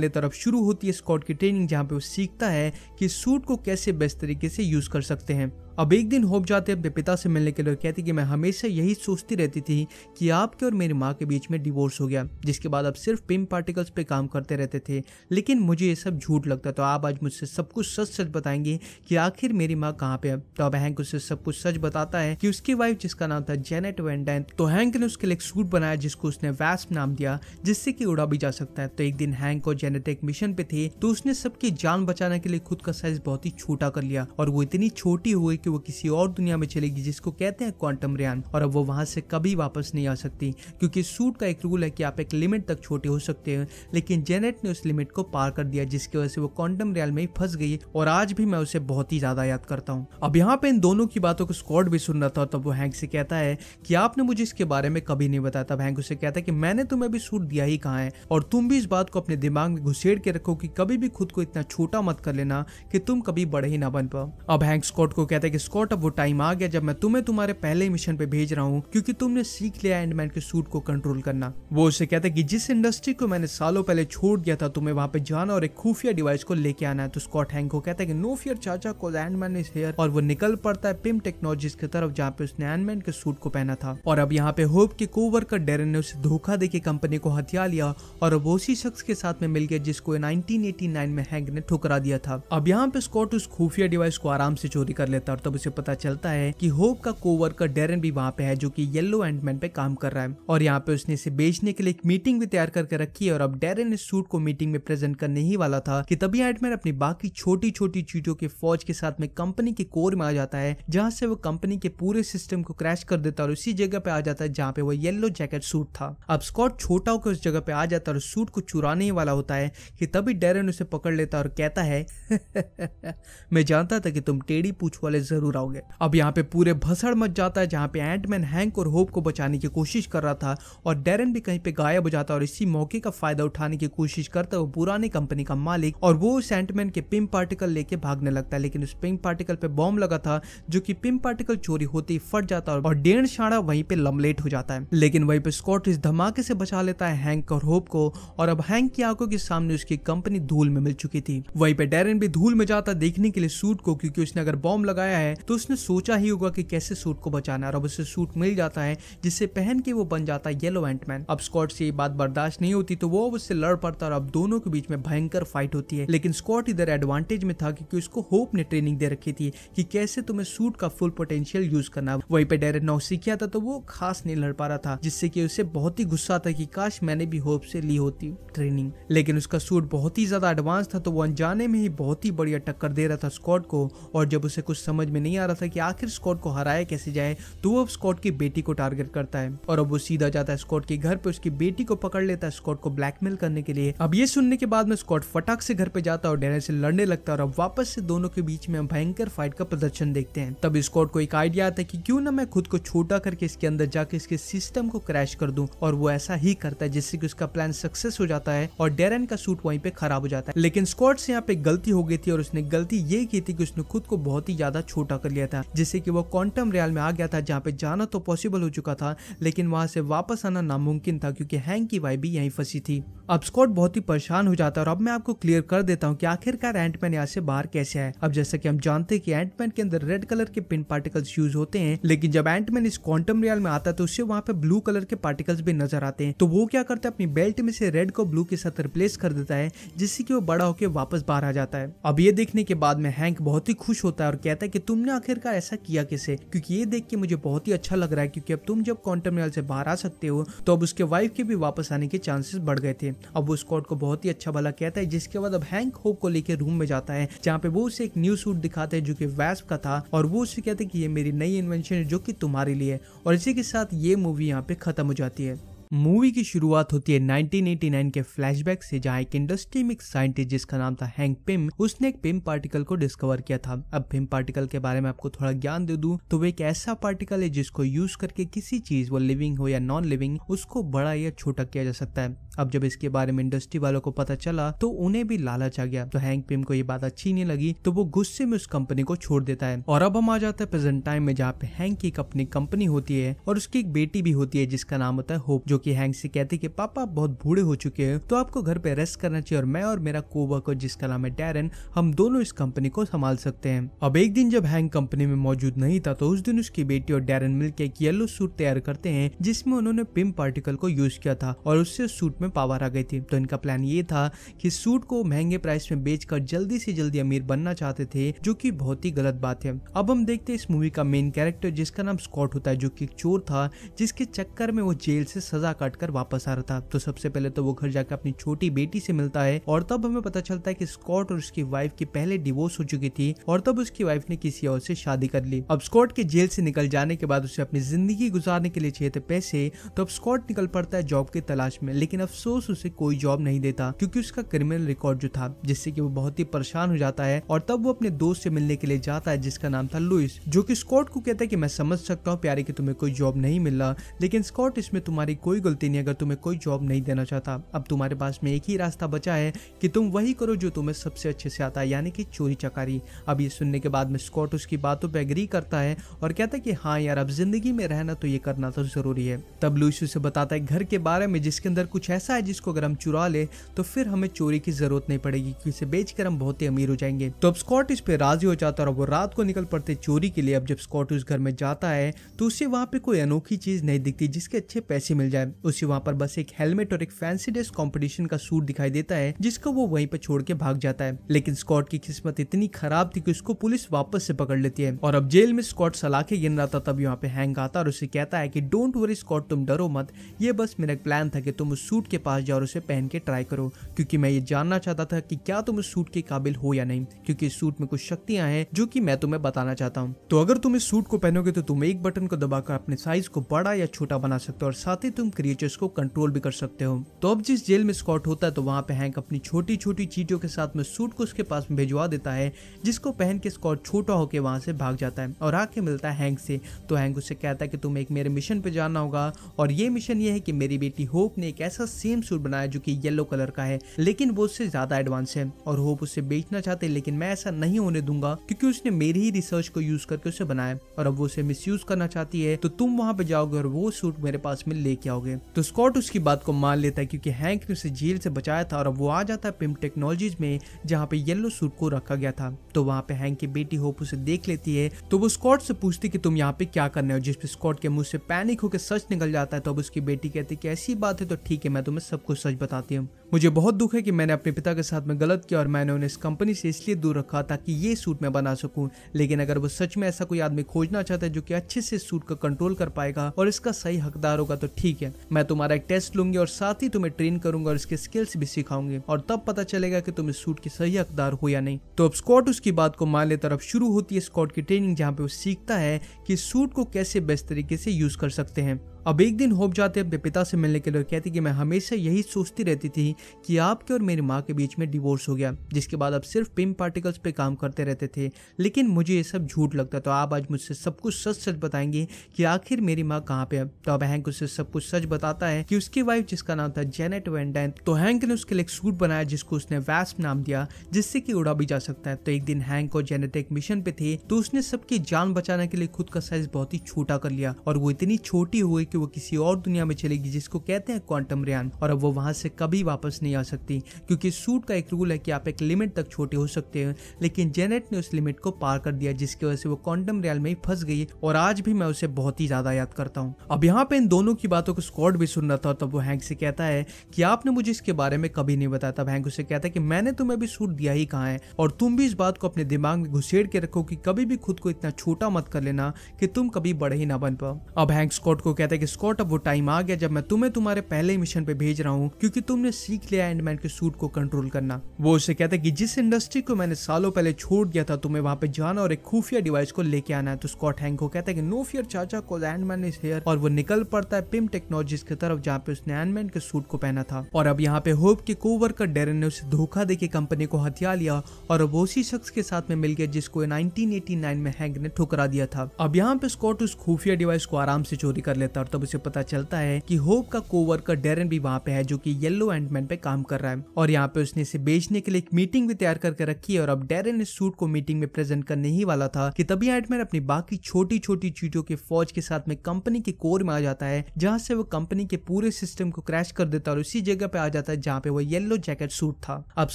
लेता अब शुरू होती है स्कॉट की ट्रेनिंग जहाँ पे वो सीखता है की सूट को कैसे बेस्ट तरीके से यूज कर सकते हैं अब एक दिन होप जाते अपने पिता से मिलने के लिए कहती कि मैं हमेशा यही सोचती रहती थी कि आपके और मेरी माँ के बीच में डिवोर्स हो गया जिसके बाद आप सिर्फ पिम पार्टिकल्स पे काम करते रहते थे लेकिन मुझे ये सब झूठ लगता तो आप आज मुझसे सब कुछ सच सच बताएंगे कि आखिर मेरी माँ कहाँ पे है तो अब हैंक उससे सब कुछ सच बताता है कि उसकी वाइफ जिसका नाम था जेनेट वेंडैन तो हैंक ने उसके लिए एक सूट बनाया जिसको उसने वैस्प नाम दिया जिससे की उड़ा भी जा सकता है तो एक दिन हैंक और जेनेट एक मिशन पे थे तो उसने सबकी जान बचाने के लिए खुद का साइज बहुत ही छोटा कर लिया और वो इतनी छोटी हुई कि वो किसी और दुनिया में चलेगी जिसको कहते हैं क्वांटम रियान और अब वो वहां से कभी वापस नहीं आ सकती क्योंकि सूट का एक रूल है कि आप एक लिमिट तक छोटे हो सकते हैं लेकिन जेनेट ने उस लिमिट को पार कर दिया जिसकी वजह से वो क्वांटम रेल में ही फंस गई और आज भी मैं उसे बहुत ही ज्यादा याद करता हूँ अब यहाँ पे इन दोनों की बातों को स्कॉट भी सुन रहा था तब वो हैंक से कहता है कि आपने मुझे इसके बारे में कभी नहीं बताया तब हैंक उसे कहता है कि मैंने तुम्हें भी सूट दिया ही कहा है और तुम भी इस बात को अपने दिमाग में घुसेड़ के रखो कि कभी भी खुद को इतना छोटा मत कर लेना कि तुम कभी बड़े ही ना बन पाओ अब हैंक स्कॉट को कहते कि स्कॉट अब वो टाइम आ गया जब मैं तुम्हें तुम्हारे पहले मिशन पे भेज रहा हूँ क्योंकि तुमने सीख लिया एंडमैन के सूट को कंट्रोल करना वो उसे कहता है कि जिस इंडस्ट्री को मैंने सालों पहले छोड़ दिया था तुम्हें वहाँ पे जाना और एक खुफिया डिवाइस को लेके आना है तो स्कॉट हैंक को कहता है कि नो फियर चाचा को एंडमैन इज हेयर और वो निकल पड़ता है पिम टेक्नोलॉजीज की तरफ जहाँ पे उसने एंडमैन के सूट को पहना था और अब यहाँ पे होप के कोवर्कर डेरन ने उसे धोखा देके कंपनी को हथिया लिया और अब उसी शख्स के साथ में मिल गया जिसको 1989 में हैंग ने ठुकरा दिया था अब यहाँ पे स्कॉट उस खुफिया डिवाइस को आराम से चोरी कर लेता और तब उसे पता चलता है कि होप का कोवर्कर डेरन भी वहाँ पे है जो कि येलो एंडमैन पे काम कर रहा है और यहाँ पे उसने इसे बेचने के लिए एक मीटिंग भी तैयार करके रखी है और अब डेरन इस सूट को मीटिंग में प्रेजेंट करने ही वाला था कि तभी एंडमैन अपनी बाकी छोटी छोटी चीजों के फौज के साथ में कंपनी के कोर में आ जाता है जहाँ से वो कंपनी के पूरे सिस्टम को क्रैश कर देता है और उसी जगह पे आ जाता है जहाँ पे वो येलो जैकेट सूट था अब स्कॉट छोटा होकर उस जगह पे आ जाता है और सूट को चुराने ही वाला होता है कि तभी डेरन उसे पकड़ लेता और कहता है *laughs* मैं जानता था कि तुम टेढ़ी पूछ वाले जरूर आओगे अब यहाँ पे पूरे भसड़ मच जाता है जहाँ पे एंटमैन हैंक और होप को बचाने की कोशिश कर रहा था और डेरन भी कहीं पे गायब हो जाता और इसी मौके का फायदा उठाने की कोशिश करता है वो पुरानी कंपनी का मालिक और वो उस एंटमैन के पिम पार्टिकल लेके भागने लगता है लेकिन उस पिम पार्टिकल पे बॉम्ब लगा था जो की पिम पार्टिकल चोरी होते ही फट जाता है और डेढ़ शाड़ा वहीं पे लमलेट हो जाता है लेकिन वहीं पे स्कॉट इस धमाके से बचा लेता है हैंक और होप को और अब हैंक की आंखों के सामने उसकी कंपनी धूल में मिल चुकी थी वहीं पे डेरन भी धूल में जाता देखने के लिए सूट को क्योंकि उसने अगर बॉम्ब लगाया है तो उसने सोचा ही होगा कि कैसे सूट को बचाना है और अब उसे सूट मिल जाता है जिससे पहन के वो बन जाता है येलो एंटमैन अब स्कॉट से ये बात बर्दाश्त नहीं होती तो वो अब उससे लड़ पड़ता और अब दोनों के बीच में भयंकर फाइट होती है लेकिन स्कॉट इधर एडवांटेज में था क्योंकि उसको होप ने ट्रेनिंग दे रखी थी कि कैसे तुम्हें सूट का फुल पोटेंशियल यूज करना वही पे नौ सीखा था तो वो खास नहीं लड़ पा रहा था जिससे की उसे बहुत ही गुस्सा था की काश मैंने भी होप से ली होती ट्रेनिंग लेकिन उसका सूट बहुत ही ज्यादा एडवांस था तो वो अनजाने में ही बहुत ही बढ़िया टक्कर दे रहा था स्कॉट को और जब उसे कुछ समझ समझ में नहीं आ रहा था कि आखिर स्कॉट को हराया कैसे जाए तो वो अब स्कॉट की बेटी को टारगेट करता है और अब वो सीधा जाता है स्कॉट के घर पे उसकी बेटी को पकड़ लेता है स्कॉट को ब्लैकमेल करने के लिए अब ये सुनने के बाद में स्कॉट फटाक से घर पे जाता है और डेनर से लड़ने लगता है और अब वापस से दोनों के बीच में भयंकर फाइट का प्रदर्शन देखते हैं तब स्कॉट को एक आइडिया आता है की क्यूँ ना मैं खुद को छोटा करके इसके अंदर जाके इसके सिस्टम को क्रैश कर दू और वो ऐसा ही करता है जिससे की उसका प्लान सक्सेस हो जाता है और डेरन का सूट वहीं पे खराब हो जाता है लेकिन स्कॉट से यहाँ पे गलती हो गई थी और उसने गलती ये की थी कि उसने खुद को बहुत ही ज्यादा छोटा को कर लिया था जिससे कि वो क्वांटम रियल में आ गया था जहाँ पे जाना तो पॉसिबल हो चुका था लेकिन वहां से वापस आना नामुमकिन था क्योंकि हैंग की वाई भी यहीं फंसी थी अब स्कॉट बहुत ही परेशान हो जाता है और अब मैं आपको क्लियर कर देता हूँ कि आखिरकार एंटमैन यहाँ से बाहर कैसे है अब जैसा कि हम जानते हैं कि एंटमैन के अंदर रेड कलर के पिन पार्टिकल्स यूज होते हैं लेकिन जब एंटमैन इस क्वांटम रियल में आता है तो उससे वहाँ पे ब्लू कलर के पार्टिकल्स भी नजर आते हैं तो वो क्या करता है अपनी बेल्ट में से रेड को ब्लू के साथ रिप्लेस कर देता है जिससे कि वो बड़ा होकर वापस बाहर आ जाता है अब ये देखने के बाद में हैंक बहुत ही खुश होता है और कहता है कि तुमने आखिरकार ऐसा किया किसे क्योंकि ये देख के मुझे बहुत ही अच्छा लग रहा है क्योंकि अब तुम जब क्वांटम रियल से बाहर आ सकते हो तो अब उसके वाइफ के भी वापस आने के चांसेस बढ़ गए थे अब वो स्कॉट को बहुत ही अच्छा भला कहता है जिसके बाद अब हैंक होप को लेकर रूम में जाता है जहाँ पे वो उसे एक न्यू सूट दिखाते हैं जो कि वैस्प का था और वो उसे कहते हैं कि ये मेरी नई इन्वेंशन है जो कि तुम्हारे लिए है और इसी के साथ ये मूवी यहाँ पे खत्म हो जाती है मूवी की शुरुआत होती है 1989 के फ्लैशबैक से जहाँ एक इंडस्ट्री में एक साइंटिस्ट जिसका नाम था हैंक पिम उसने एक पिम पार्टिकल को डिस्कवर किया था अब पिम पार्टिकल के बारे में आपको थोड़ा ज्ञान दे दू तो वो एक ऐसा पार्टिकल है जिसको यूज करके किसी चीज वो लिविंग हो या नॉन लिविंग उसको बड़ा या छोटा किया जा सकता है अब जब इसके बारे में इंडस्ट्री वालों को पता चला तो उन्हें भी लालच आ गया तो हैंक पिम को ये बात अच्छी नहीं लगी तो वो गुस्से में उस कंपनी को छोड़ देता है और अब हम आ जाते हैं प्रेजेंट टाइम में जहाँ पे हैंक की एक अपनी कंपनी होती है और उसकी एक बेटी भी होती है जिसका नाम होता है होप जो की हैंक से कहती है कि पापा बहुत बूढ़े हो चुके हैं तो आपको घर पे रेस्ट करना चाहिए और मैं और मेरा कोवर्कर जिसका नाम है डेरन हम दोनों इस कंपनी को संभाल सकते हैं अब एक दिन जब हैंक कंपनी में मौजूद नहीं था तो उस दिन उसकी बेटी और डेरन मिलकर एक येलो सूट तैयार करते हैं जिसमें उन्होंने पिम पार्टिकल को यूज किया था और उससे सूट में पावर आ गई थी तो इनका प्लान ये था कि सूट को महंगे प्राइस में बेचकर जल्दी से जल्दी अमीर बनना चाहते थे जो कि बहुत ही गलत बात है अब हम देखते हैं इस मूवी का मेन कैरेक्टर जिसका नाम स्कॉट होता है जो कि चोर था जिसके चक्कर में वो जेल से सजा काट कर वापस आ रहा था तो सबसे पहले तो वो घर जाकर अपनी छोटी बेटी से मिलता है और तब हमें पता चलता है की स्कॉट और उसकी वाइफ की पहले डिवोर्स हो चुकी थी और तब उसकी वाइफ ने किसी और से शादी कर ली अब स्कॉट के जेल से निकल जाने के बाद उसे अपनी जिंदगी गुजारने के लिए चाहिए थे पैसे तो अब स्कॉट निकल पड़ता है जॉब की तलाश में लेकिन अब अफसोस उसे कोई जॉब नहीं देता क्योंकि उसका क्रिमिनल रिकॉर्ड जो था जिससे कि वो बहुत ही परेशान हो जाता है और तब वो अपने दोस्त से मिलने के लिए जाता है जिसका नाम था लुइस जो की स्कॉट को कहता है की मैं समझ सकता हूँ प्यारे की तुम्हें कोई जॉब नहीं मिल रहा लेकिन स्कॉट इसमें तुम्हारी कोई गलती नहीं अगर तुम्हें कोई जॉब नहीं देना चाहता अब तुम्हारे पास में एक ही रास्ता बचा है कि तुम वही करो जो तुम्हें सबसे अच्छे से आता है यानी कि चोरी चकारी अब ये सुनने के बाद में स्कॉट उसकी बातों पर एग्री करता है और कहता है कि हाँ यार अब जिंदगी में रहना तो ये करना तो जरूरी है तब लुइस उसे बताता है घर के बारे में जिसके अंदर कुछ ऐसा पैसा है जिसको अगर हम चुरा ले तो फिर हमें चोरी की जरूरत नहीं पड़ेगी क्योंकि इसे बेच हम बहुत ही अमीर हो जाएंगे तो अब स्कॉट इस पे राजी हो जाता है और वो रात को निकल पड़ते चोरी के लिए अब जब स्कॉट उस घर में जाता है तो उसे वहाँ पे कोई अनोखी चीज नहीं दिखती जिसके अच्छे पैसे मिल जाए उसे वहाँ पर बस एक हेलमेट और एक फैंसी ड्रेस कॉम्पिटिशन का सूट दिखाई देता है जिसको वो वहीं पर छोड़ के भाग जाता है लेकिन स्कॉट की किस्मत इतनी खराब थी कि उसको पुलिस वापस से पकड़ लेती है और अब जेल में स्कॉट सलाखे गिन रहा था तब यहाँ पे हैंग आता और उसे कहता है की डोंट वरी स्कॉट तुम डरो मत ये बस मेरा प्लान था कि तुम उस सूट के पास जाओ और उसे पहन के ट्राई करो क्योंकि मैं ये जानना चाहता था कि क्या तुम इस सूट के काबिल हो या नहीं क्योंकि इस सूट में कुछ शक्तियां हैं जो कि मैं तुम्हें बताना चाहता हूँ तो अगर तुम इस सूट को पहनोगे तो तुम एक बटन को दबाकर अपने साइज को बड़ा या छोटा बना सकते हो और साथ ही तुम क्रिएचर्स को कंट्रोल भी कर सकते हो तो अब जिस जेल में स्कॉट होता है तो वहाँ पे हैंक अपनी छोटी छोटी चीटियों के साथ में सूट को उसके पास भिजवा देता है जिसको पहन के स्कॉट छोटा होकर वहाँ से भाग जाता है और आके मिलता है हैंक से तो हैंक उससे कहता है कि तुम्हें एक मेरे मिशन पे जाना होगा और ये मिशन ये है कि मेरी बेटी होप ने एक ऐसा सेम सूट बनाया जो कि येलो कलर का है लेकिन वो उससे ज्यादा एडवांस है और होप उसे बेचना चाहते लेकिन मैं ऐसा नहीं होने दूंगा क्योंकि उसने मेरी ही रिसर्च को यूज करके उसे बनाया और अब वो उसे मिस करना चाहती है तो तुम वहां पे जाओगे और वो सूट मेरे पास में लेके आओगे तो स्कॉट उसकी बात को मान लेता है क्योंकि हैंक ने उसे जेल से बचाया था और अब वो आ जाता है पिम टेक्नोलॉजीज में जहाँ पे येलो सूट को रखा गया था तो वहाँ पे हैंक की बेटी होप उसे देख लेती है तो वो स्कॉट से पूछती कि तुम यहाँ पे क्या करने हो जिसपे स्कॉट के मुंह से पैनिक होकर सच निकल जाता है तो अब उसकी बेटी कहती कि ऐसी बात है तो ठीक है मैं तुम्हें सब कुछ सच बताती हूँ मुझे बहुत दुख है कि मैंने अपने पिता के साथ में गलत किया और मैंने उन्हें इस कंपनी से इसलिए दूर रखा ताकि ये सूट मैं बना सकूं लेकिन अगर वो सच में ऐसा कोई आदमी खोजना चाहता है जो कि अच्छे से सूट का कंट्रोल कर पाएगा और इसका सही हकदार होगा तो ठीक है मैं तुम्हारा एक टेस्ट लूंगी और साथ ही तुम्हें ट्रेन करूंगा और इसके स्किल्स भी सिखाऊंगी और तब पता चलेगा की तुम इस सूट के सही हकदार हो या नहीं तो अब स्कॉट उसकी बात को मान ले तरफ शुरू होती है स्कॉट की ट्रेनिंग जहाँ पे वो सीखता है की सूट को कैसे बेस्ट तरीके से यूज कर सकते हैं अब एक दिन होप जाते अपने पिता से मिलने के लिए कहती कि मैं हमेशा यही सोचती रहती थी कि आपके और मेरी माँ के बीच में डिवोर्स हो गया जिसके बाद आप सिर्फ पिम पार्टिकल्स पे काम करते रहते थे लेकिन मुझे ये सब झूठ लगता तो आप आज मुझसे सब कुछ सच सच बताएंगे कि आखिर मेरी माँ कहाँ पे है तो अब हैंक उससे सब कुछ सच बताता है कि उसकी वाइफ जिसका नाम था जेनेट वेंडन तो हैंक ने उसके लिए एक सूट बनाया जिसको उसने वैस्प नाम दिया जिससे कि उड़ा भी जा सकता है तो एक दिन हैंक और जेनेट एक मिशन पे थे तो उसने सबकी जान बचाने के लिए खुद का साइज बहुत ही छोटा कर लिया और वो इतनी छोटी हुई कि वो किसी और दुनिया में चलेगी जिसको कहते हैं क्वांटम रियान और अब वो वहां से कभी वापस नहीं आ सकती क्योंकि सूट का एक रूल है कि आप एक लिमिट तक छोटे हो सकते हैं लेकिन जेनेट ने उस लिमिट को पार कर दिया जिसकी वजह से वो क्वांटम रियाल में ही फंस गई और आज भी मैं उसे बहुत ही ज्यादा याद करता हूँ अब यहाँ पे इन दोनों की बातों को स्कॉट भी सुन रहा था तब वो हैंक से कहता है कि आपने मुझे इसके बारे में कभी नहीं बताया तब हैंक उसे कहता है कि मैंने तुम्हें भी सूट दिया ही कहा है और तुम भी इस बात को अपने दिमाग में घुसेड़ के रखो कि कभी भी खुद को इतना छोटा मत कर लेना कि तुम कभी बड़े ही ना बन पाओ अब हैंक स्कॉट को कहता है कि स्कॉट अब वो टाइम आ गया जब मैं तुम्हें तुम्हारे पहले मिशन पे भेज रहा हूँ क्योंकि तुमने सीख लिया एंडमैन के सूट को कंट्रोल करना वो उसे कहता है कि जिस इंडस्ट्री को मैंने सालों पहले छोड़ दिया था तुम्हें वहाँ पे जाना और एक खुफिया डिवाइस को लेके आना है तो स्कॉट हैंक को कहता है कि नो फियर चाचा को एंडमैन इज हेयर और वो निकल पड़ता है पिम टेक्नोलॉजीज की तरफ जहाँ पे उसने एंडमैन के सूट को पहना था और अब यहाँ पे होप के कोवर्कर डेरन ने उसे धोखा दे कंपनी को हथिया लिया और अब उसी शख्स के साथ में मिल गया जिसको 1989 में हैंग ने ठुकरा दिया था अब यहाँ पे स्कॉट उस खुफिया डिवाइस को आराम से चोरी कर लेता और तब उसे पता चलता है कि होप का कोवर्कर डेरन भी वहाँ पे है जो कि येलो एंडमैन पे काम कर रहा है और यहाँ पे उसने इसे बेचने के लिए एक मीटिंग भी तैयार करके रखी है और अब डेरन इस सूट को मीटिंग में प्रेजेंट करने ही वाला था कि तभी एंडमैन अपनी बाकी छोटी छोटी चीजों के फौज के साथ में कंपनी के कोर में आ जाता है जहाँ से वो कंपनी के पूरे सिस्टम को क्रैश कर देता है और उसी जगह पे आ जाता है जहाँ पे वो येलो जैकेट सूट था अब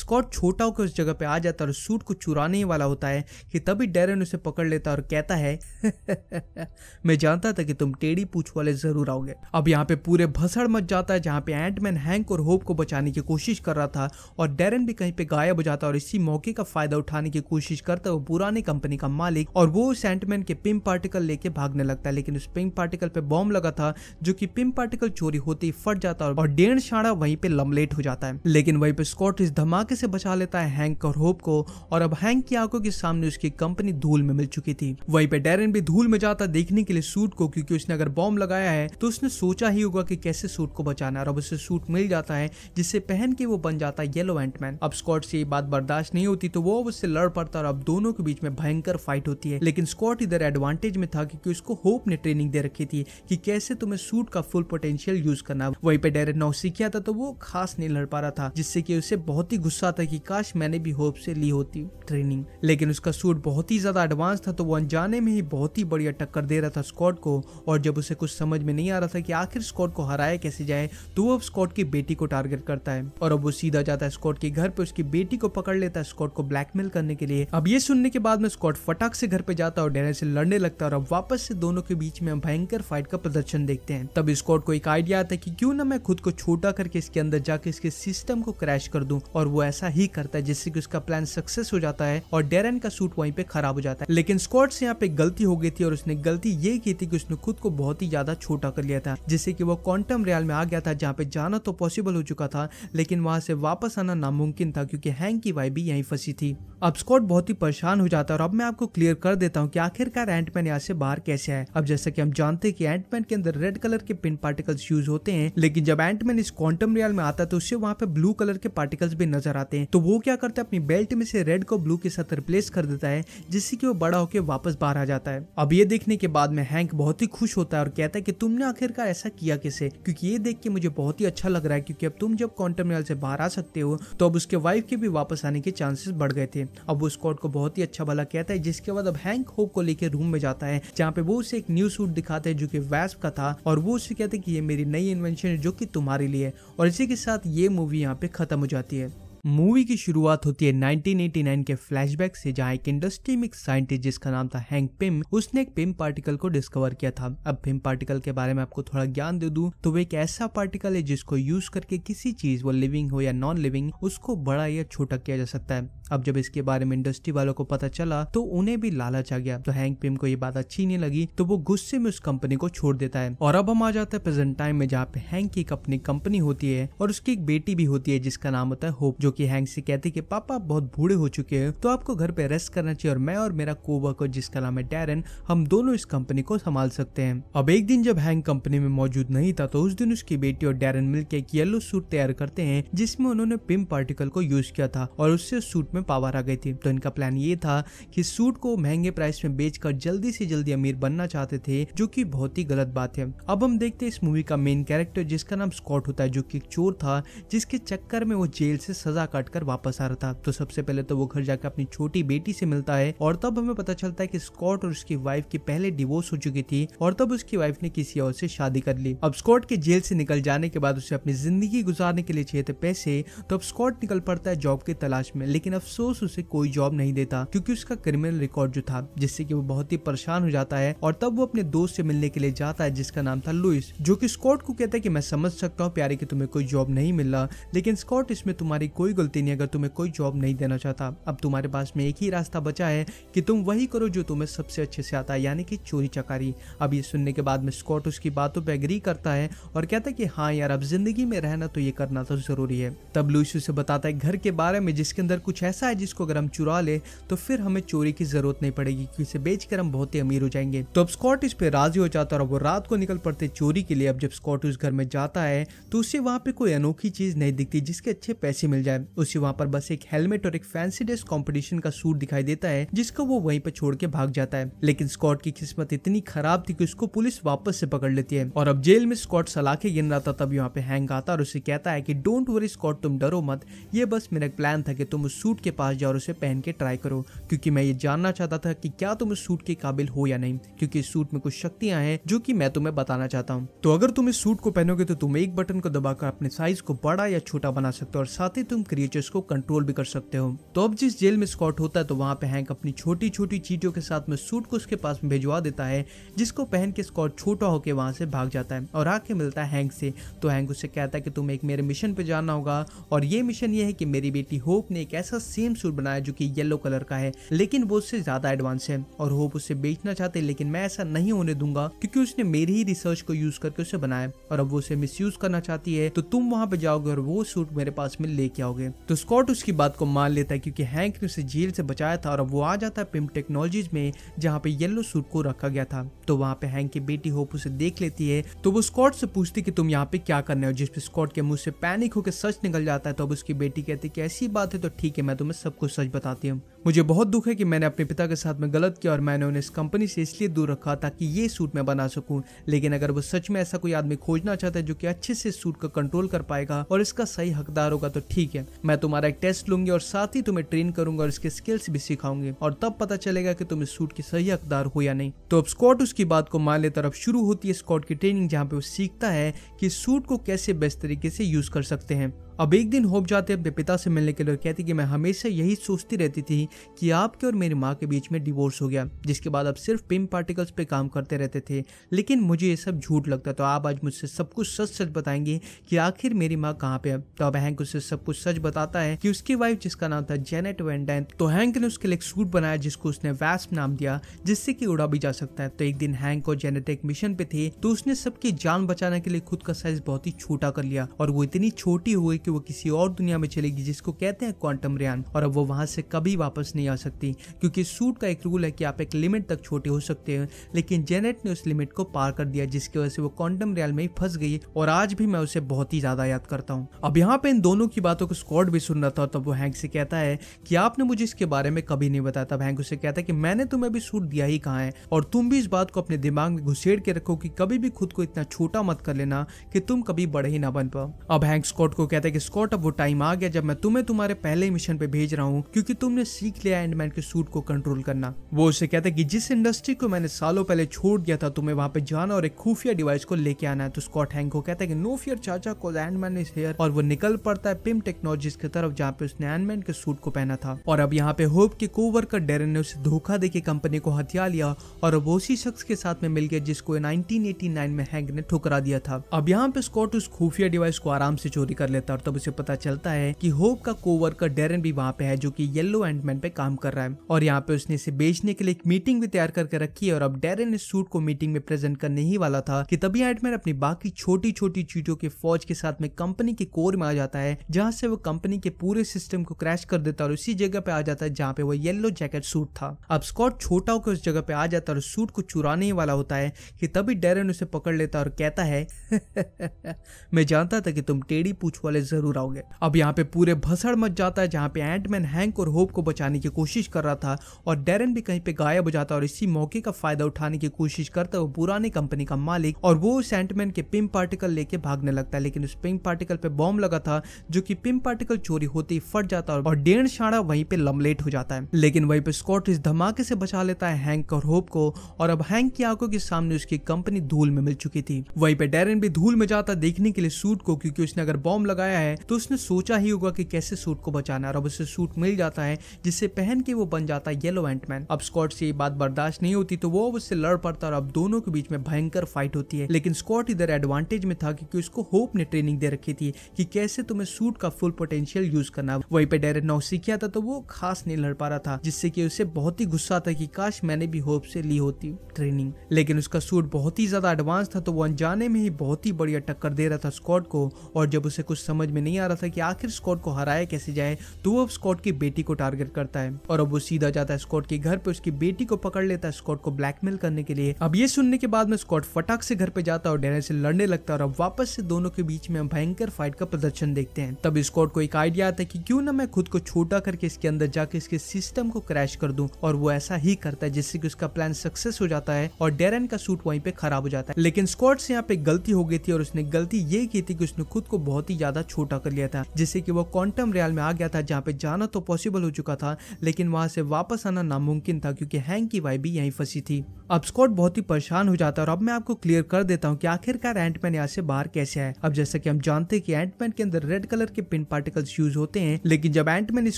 स्कॉट छोटा होकर उस जगह पे आ जाता है और सूट को चुराने ही वाला होता है कि तभी डेरन उसे पकड़ लेता और कहता है *laughs* मैं जानता था कि तुम टेढ़ी पूछ वाले जरूर आओगे अब यहाँ पे पूरे भसड़ मच जाता है जहाँ पे एंटमैन हैंक और होप को बचाने की कोशिश कर रहा था और डेरन भी कहीं पे गायब हो जाता है और इसी मौके का फायदा उठाने की कोशिश करता है वो पुरानी कंपनी का मालिक और वो उस एंटमैन के पिम पार्टिकल लेके भागने लगता है लेकिन उस पिम पार्टिकल पे बॉम्ब लगा था जो की पिम पार्टिकल चोरी होते ही फट जाता है और डेढ़ शाड़ा वहीं पे लमलेट हो जाता है लेकिन वहीं पे स्कॉट इस धमाके से बचा लेता है हैंक और होप को और अब हैंक की आंखों के सामने उसकी कंपनी धूल में मिल चुकी थी वहीं पे डेरन भी धूल में जाता देखने के लिए सूट को क्योंकि उसने अगर बॉम्ब लगाया है है तो उसने सोचा ही होगा कि कैसे सूट को बचाना है और उसे सूट मिल जाता है जिससे पहन के वो बन जाता है येलो एंटमैन अब स्कॉट से ये बात बर्दाश्त नहीं होती तो वो अब उससे लड़ पड़ता और अब दोनों के बीच में भयंकर फाइट होती है लेकिन स्कॉट इधर एडवांटेज में था क्योंकि उसको होप ने ट्रेनिंग दे रखी थी कि कैसे तुम्हें सूट का फुल पोटेंशियल यूज करना वही पे डेरेन नौ सीखा था तो वो खास नहीं लड़ पा रहा था जिससे कि उसे बहुत ही गुस्सा था कि काश मैंने भी होप से ली होती ट्रेनिंग लेकिन उसका सूट बहुत ही ज्यादा एडवांस था तो वो अनजाने में ही बहुत ही बढ़िया टक्कर दे रहा था स्कॉट को और जब उसे कुछ समझ में नहीं आ रहा था कि आखिर स्कॉट को हराया कैसे जाए तो वो अब स्कॉट की बेटी को टारगेट करता है और अब वो सीधा जाता है स्कॉट के घर पे उसकी बेटी को पकड़ लेता है स्कॉट को ब्लैकमेल करने के लिए अब ये सुनने के बाद में स्कॉट फटाक से घर पे जाता है और डेनर से लड़ने लगता है और अब वापस से दोनों के बीच में भयंकर फाइट का प्रदर्शन देखते हैं तब स्कॉट को एक आइडिया आता है की क्यूँ ना मैं खुद को छोटा करके इसके अंदर जाके इसके सिस्टम को क्रैश कर दू और वो ऐसा ही करता है जिससे की उसका प्लान सक्सेस हो जाता है और डेरन का सूट वहीं पे खराब हो जाता है लेकिन स्कॉट से यहाँ पे गलती हो गई थी और उसने गलती ये की थी कि उसने खुद को बहुत ही ज्यादा छोटा छोटा कर लिया था जिससे कि वो क्वांटम रियल में आ गया था जहाँ पे जाना तो पॉसिबल हो चुका था लेकिन वहां से वापस आना नामुमकिन था क्योंकि हैंग की वाई भी यही फंसी थी अब स्कॉट बहुत ही परेशान हो जाता है और अब मैं आपको क्लियर कर देता हूँ कि आखिरकार एंटमैन यहाँ से बाहर कैसे है अब जैसा कि हम जानते हैं कि एंटमैन के अंदर रेड कलर के पिन पार्टिकल्स यूज होते हैं लेकिन जब एंटमैन इस क्वांटम रियल में आता है तो उससे वहाँ पे ब्लू कलर के पार्टिकल्स भी नजर आते हैं तो वो क्या करता है अपनी बेल्ट में से रेड को ब्लू के साथ रिप्लेस कर देता है जिससे कि वो बड़ा होकर वापस बाहर आ जाता है अब ये देखने के बाद में हैंक बहुत ही खुश होता है और कहता है कि तुमने आखिरकार ऐसा किया किसे क्योंकि ये देख के मुझे बहुत ही अच्छा लग रहा है क्योंकि अब तुम जब क्वांटम रियल से बाहर आ सकते हो तो अब उसके वाइफ के भी वापस आने के चांसेस बढ़ गए थे अब वो स्कॉट को बहुत ही अच्छा भला कहता है जिसके बाद अब हैंक होप को लेकर रूम में जाता है जहाँ पे वो उसे एक न्यू सूट दिखाते हैं जो की वैस्प का था और वो उसे कहते हैं कि ये मेरी नई इन्वेंशन है जो की तुम्हारे लिए और इसी के साथ ये मूवी यहाँ पे खत्म हो जाती है मूवी की शुरुआत होती है 1989 के फ्लैशबैक से जहाँ एक इंडस्ट्री में एक साइंटिस्ट जिसका नाम था हैंक पिम उसने एक पिम पार्टिकल को डिस्कवर किया था अब पिम पार्टिकल के बारे में आपको थोड़ा ज्ञान दे दू तो वो एक ऐसा पार्टिकल है जिसको यूज करके किसी चीज वो लिविंग हो या नॉन लिविंग उसको बड़ा या छोटा किया जा सकता है अब जब इसके बारे में इंडस्ट्री वालों को पता चला तो उन्हें भी लालच आ गया तो हैंक पिम को ये बात अच्छी नहीं लगी तो वो गुस्से में उस कंपनी को छोड़ देता है और अब हम आ जाते हैं प्रेजेंट टाइम में जहाँ पे हैंक की एक अपनी कंपनी होती है और उसकी एक बेटी भी होती है जिसका नाम होता है होप जो कि हैंक से कहती कि पापा आप बहुत बूढ़े हो चुके हैं तो आपको घर पे रेस्ट करना चाहिए और मैं और मेरा कोवर्कर जिसका नाम है डेरन हम दोनों इस कंपनी को संभाल सकते हैं अब एक दिन जब हैंक कंपनी में मौजूद नहीं था तो उस दिन उसकी बेटी और डेरन मिलकर एक येलो सूट तैयार करते हैं जिसमें उन्होंने पिम पार्टिकल को यूज किया था और उससे सूट में पावर आ गई थी तो इनका प्लान ये था कि सूट को महंगे प्राइस में बेचकर जल्दी से जल्दी अमीर बनना चाहते थे जो कि बहुत ही गलत बात है अब हम देखते हैं इस मूवी का मेन कैरेक्टर जिसका नाम स्कॉट होता है जो कि एक चोर था जिसके चक्कर में वो जेल से सजा सजा काटकर वापस आ रहा था तो सबसे पहले तो वो घर जाकर अपनी छोटी बेटी से मिलता है और तब हमें पता चलता है कि स्कॉट और उसकी वाइफ की पहले डिवोर्स हो चुकी थी और तब उसकी वाइफ ने किसी और से शादी कर ली अब स्कॉट के जेल से निकल जाने के बाद उसे अपनी जिंदगी गुजारने के लिए चाहिए थे पैसे तो अब स्कॉट निकल पड़ता है जॉब की तलाश में लेकिन अफसोस उसे कोई जॉब नहीं देता क्योंकि उसका क्रिमिनल रिकॉर्ड जो था जिससे कि वो बहुत ही परेशान हो जाता है और तब वो अपने दोस्त से मिलने के लिए जाता है जिसका नाम था लुइस जो कि स्कॉट को कहता है कि मैं समझ सकता हूँ प्यारे की तुम्हें कोई जॉब नहीं मिल रहा लेकिन स्कॉट इसमें तुम्हारी कोई कोई गलती नहीं अगर तुम्हें कोई जॉब नहीं देना चाहता अब तुम्हारे पास में एक ही रास्ता बचा है कि तुम वही करो जो तुम्हें सबसे अच्छे से आता है यानी कि चोरी चकारी अब ये सुनने के बाद में स्कॉट उसकी बातों पर एग्री करता है और कहता है कि हाँ यार अब जिंदगी में रहना तो ये करना तो जरूरी है तब लुइस उसे बताता है घर के बारे में जिसके अंदर कुछ ऐसा है जिसको अगर हम चुरा ले तो फिर हमें चोरी की जरूरत नहीं पड़ेगी क्योंकि इसे बेचकर हम बहुत ही अमीर हो जाएंगे तो अब स्कॉट इस पे राजी हो जाता है और वो रात को निकल पड़ते चोरी के लिए अब जब स्कॉट उस घर में जाता है तो उसे वहां पे कोई अनोखी चीज नहीं दिखती जिसके अच्छे पैसे मिल जाए है उसे वहाँ पर बस एक हेलमेट और एक फैंसी ड्रेस कॉम्पिटिशन का सूट दिखाई देता है जिसको वो वहीं पर छोड़ के भाग जाता है लेकिन स्कॉट की किस्मत इतनी खराब थी कि उसको पुलिस वापस से पकड़ लेती है और अब जेल में स्कॉट सलाखे गिन रहा था तब यहाँ पे हैंग आता और उसे कहता है कि डोंट वरी स्कॉट तुम डरो मत ये बस मेरा प्लान था कि तुम उस सूट के पास जाओ और उसे पहन के ट्राई करो क्योंकि मैं ये जानना चाहता था कि क्या तुम इस सूट के काबिल हो या नहीं क्योंकि इस सूट में कुछ शक्तियां हैं जो कि मैं तुम्हें बताना चाहता हूँ तो अगर तुम इस सूट को पहनोगे तो तुम एक बटन को दबाकर अपने साइज को बड़ा या छोटा बना सकते हो और साथ ही तुम क्रिएचर्स को कंट्रोल भी कर सकते हो तो अब जिस जेल में स्कॉट होता है तो वहाँ पे हैंक अपनी छोटी छोटी चीटियों के साथ में सूट को उसके पास में भिजवा देता है जिसको पहन के स्कॉट छोटा होकर वहाँ से भाग जाता है और आके मिलता है हैंक से तो हैंक उससे कहता है कि तुम एक मेरे मिशन पे जाना होगा और ये मिशन ये है कि मेरी बेटी होप ने एक ऐसा सेम सूट बनाया जो कि येलो कलर का है लेकिन वो उससे ज्यादा एडवांस है और होप उससे बेचना चाहते हैं लेकिन मैं ऐसा नहीं होने दूंगा क्योंकि उसने मेरी ही रिसर्च को यूज करके उसे बनाया और अब वो उसे मिस करना चाहती है तो तुम वहां पे जाओगे और वो सूट मेरे पास में लेके आओगे जाओगे तो स्कॉट उसकी बात को मान लेता है क्योंकि हैंक ने उसे जेल से बचाया था और अब वो आ जाता है पिम टेक्नोलॉजीज में जहाँ पे येलो सूट को रखा गया था तो वहाँ पे हैंक की बेटी होप उसे देख लेती है तो वो स्कॉट से पूछती कि तुम यहाँ पे क्या करने हो जिसपे स्कॉट के मुंह से पैनिक होकर सच निकल जाता है तो अब उसकी बेटी कहती कि ऐसी बात है तो ठीक है मैं तुम्हें सब कुछ सच बताती हूँ मुझे बहुत दुख है कि मैंने अपने पिता के साथ में गलत किया और मैंने उन्हें इस कंपनी से इसलिए दूर रखा ताकि ये सूट मैं बना सकूं लेकिन अगर वो सच में ऐसा कोई आदमी खोजना चाहता है जो कि अच्छे से सूट का कंट्रोल कर पाएगा और इसका सही हकदार होगा तो ठीक है मैं तुम्हारा एक टेस्ट लूंगी और साथ ही तुम्हें ट्रेन करूंगा और इसके स्किल्स भी सिखाऊंगी और तब पता चलेगा की तुम इस सूट के सही हकदार हो या नहीं तो अब स्कॉट उसकी बात को मान ले तरफ शुरू होती है स्कॉट की ट्रेनिंग जहाँ पे वो सीखता है की सूट को कैसे बेस्ट तरीके से यूज कर सकते हैं अब एक दिन होप जाते अपने पिता से मिलने के लिए कहती कि मैं हमेशा यही सोचती रहती थी कि आपके और मेरी माँ के बीच में डिवोर्स हो गया जिसके बाद आप सिर्फ पिम पार्टिकल्स पे काम करते रहते थे लेकिन मुझे ये सब झूठ लगता तो आप आज मुझसे सब कुछ सच सच बताएंगे कि आखिर मेरी माँ कहाँ पे है तो अब हैंक उससे सब कुछ सच बताता है कि उसकी वाइफ जिसका नाम था जेनेट वेंडन तो हैंक ने उसके लिए एक सूट बनाया जिसको उसने वैस्प नाम दिया जिससे कि उड़ा भी जा सकता है तो एक दिन हैंक और जेनेट एक मिशन पे थे तो उसने सबकी जान बचाने के लिए खुद का साइज बहुत ही छोटा कर लिया और वो इतनी छोटी हुई कि वो किसी और दुनिया में चलेगी जिसको कहते हैं क्वांटम रियान और अब वो वहां से कभी वापस नहीं आ सकती क्योंकि सूट का एक रूल है कि आप एक लिमिट तक छोटे हो सकते हैं लेकिन जेनेट ने उस लिमिट को पार कर दिया जिसकी वजह से वो क्वांटम रियल में ही फंस गई और आज भी मैं उसे बहुत ही ज्यादा याद करता हूँ अब यहाँ पे इन दोनों की बातों को स्कॉट भी सुन रहा था तब वो हैंक से कहता है कि आपने मुझे इसके बारे में कभी नहीं बताया तब हैंक उसे कहता है कि मैंने तुम्हें भी सूट दिया ही कहा है और तुम भी इस बात को अपने दिमाग में घुसेड़ के रखो कि कभी भी खुद को इतना छोटा मत कर लेना कि तुम कभी बड़े ही ना बन पाओ अब हैंक स्कॉट को कहता है कि स्कॉट अब वो टाइम आ गया जब मैं तुम्हें तुम्हारे पहले मिशन पे भेज रहा हूँ क्योंकि तुमने सीख लिया एंडमैन के सूट को कंट्रोल करना वो उसे कहता है कि जिस इंडस्ट्री को मैंने सालों पहले छोड़ दिया था तुम्हें वहाँ पे जाना और एक खुफिया डिवाइस को लेके आना है तो स्कॉट हैंक को कहता है कि नो फियर चाचा को एंडमैन इज हेयर और वो निकल पड़ता है पिम टेक्नोलॉजी की तरफ जहाँ पे उसने एंडमैन के सूट को पहना था और अब यहाँ पे होप के कोवर्कर डेरन ने उसे धोखा दे कंपनी को हथिया लिया और अब उसी शख्स के साथ में मिल गया जिसको 1989 में हैंग ने ठुकरा दिया था अब यहाँ पे स्कॉट उस खुफिया डिवाइस को आराम से चोरी कर लेता है तब उसे पता चलता है कि होप का कोवर्कर डेरन भी वहाँ पे है जो कि येलो एंड मैन पे काम कर रहा है और यहाँ पे उसने इसे बेचने के लिए एक मीटिंग भी तैयार करके रखी है और अब डेरन इस सूट को मीटिंग में प्रेजेंट करने ही वाला था कि तभी एंडमैन अपनी बाकी छोटी छोटी चीजों के फौज के साथ में कंपनी के कोर में आ जाता है जहाँ से वो कंपनी के पूरे सिस्टम को क्रैश कर देता है और उसी जगह पे आ जाता है जहाँ पे वो येलो जैकेट सूट था अब स्कॉट छोटा होकर उस जगह पे आ जाता है और सूट को चुराने ही वाला होता है कि तभी डेरन उसे पकड़ लेता और कहता है *laughs* मैं जानता था कि तुम टेढ़ी पूछ वाले जरूर आओगे अब यहाँ पे पूरे भसड़ मच जाता है जहाँ पे एंटमैन हैंक और होप को बचाने की कोशिश कर रहा था और डेरन भी कहीं पे गायब हो जाता है और इसी मौके का फायदा उठाने की कोशिश करता है वो पुरानी कंपनी का मालिक और वो उस एंटमैन के पिम पार्टिकल लेके भागने लगता है लेकिन उस पिम पार्टिकल पे बॉम्ब लगा था जो की पिम पार्टिकल चोरी होते ही फट जाता है और डेढ़ शाड़ा वहीं पे लमलेट हो जाता है लेकिन वहीं पे स्कॉट इस धमाके से बचा लेता है हैंक और होप को और अब हैंक की आंखों के सामने उसकी कंपनी धूल में मिल चुकी थी वहीं पे डेरन भी धूल में जाता देखने के लिए सूट को क्योंकि उसने अगर बॉम्ब लगाया आया है तो उसने सोचा ही होगा कि कैसे सूट को बचाना है और उसे सूट मिल जाता है जिसे पहन के वो बन जाता है येलो एंटमैन अब स्कॉट से ये बात बर्दाश्त नहीं होती तो वो अब उससे लड़ पड़ता और अब दोनों के बीच में भयंकर फाइट होती है लेकिन स्कॉट इधर एडवांटेज में था क्योंकि उसको होप ने ट्रेनिंग दे रखी थी कि कैसे तुम्हें सूट का फुल पोटेंशियल यूज करना वही पे डेरेन नौ सीखा था तो वो खास नहीं लड़ पा रहा था जिससे की उसे बहुत ही गुस्सा था की काश मैंने भी होप से ली होती ट्रेनिंग लेकिन उसका सूट बहुत ही ज्यादा एडवांस था तो वो अनजाने में ही बहुत ही बढ़िया टक्कर दे रहा था स्कॉट को और जब उसे कुछ समझ समझ में नहीं आ रहा था कि आखिर स्कॉट को हराया कैसे जाए तो वो अब स्कॉट की बेटी को टारगेट करता है और अब वो सीधा जाता है स्कॉट के घर पे उसकी बेटी को पकड़ लेता है स्कॉट को ब्लैकमेल करने के लिए अब ये सुनने के बाद में स्कॉट फटाक से घर पे जाता है और डेनर से लड़ने लगता है और अब वापस से दोनों के बीच में भयंकर फाइट का प्रदर्शन देखते हैं तब स्कॉट को एक आइडिया आता है की क्यूँ ना मैं खुद को छोटा करके इसके अंदर जाके इसके सिस्टम को क्रैश कर दू और वो ऐसा ही करता है जिससे की उसका प्लान सक्सेस हो जाता है और डेरन का सूट वहीं पे खराब हो जाता है लेकिन स्कॉट से यहाँ पे गलती हो गई थी और उसने गलती ये की थी कि उसने खुद को बहुत ही ज्यादा छोटा कर लिया था जिससे कि वो क्वांटम रियल में आ गया था जहाँ पे जाना तो पॉसिबल हो चुका था लेकिन वहां से वापस आना नामुमकिन था क्योंकि हैंग की वाई भी यहीं फंसी थी अब स्कॉट बहुत ही परेशान हो जाता है और अब मैं आपको क्लियर कर देता हूँ कि आखिरकार एंटमैन यहाँ से बाहर कैसे है अब जैसा कि हम जानते हैं कि एंटमैन के अंदर रेड कलर के पिन पार्टिकल्स यूज होते हैं लेकिन जब एंटमैन इस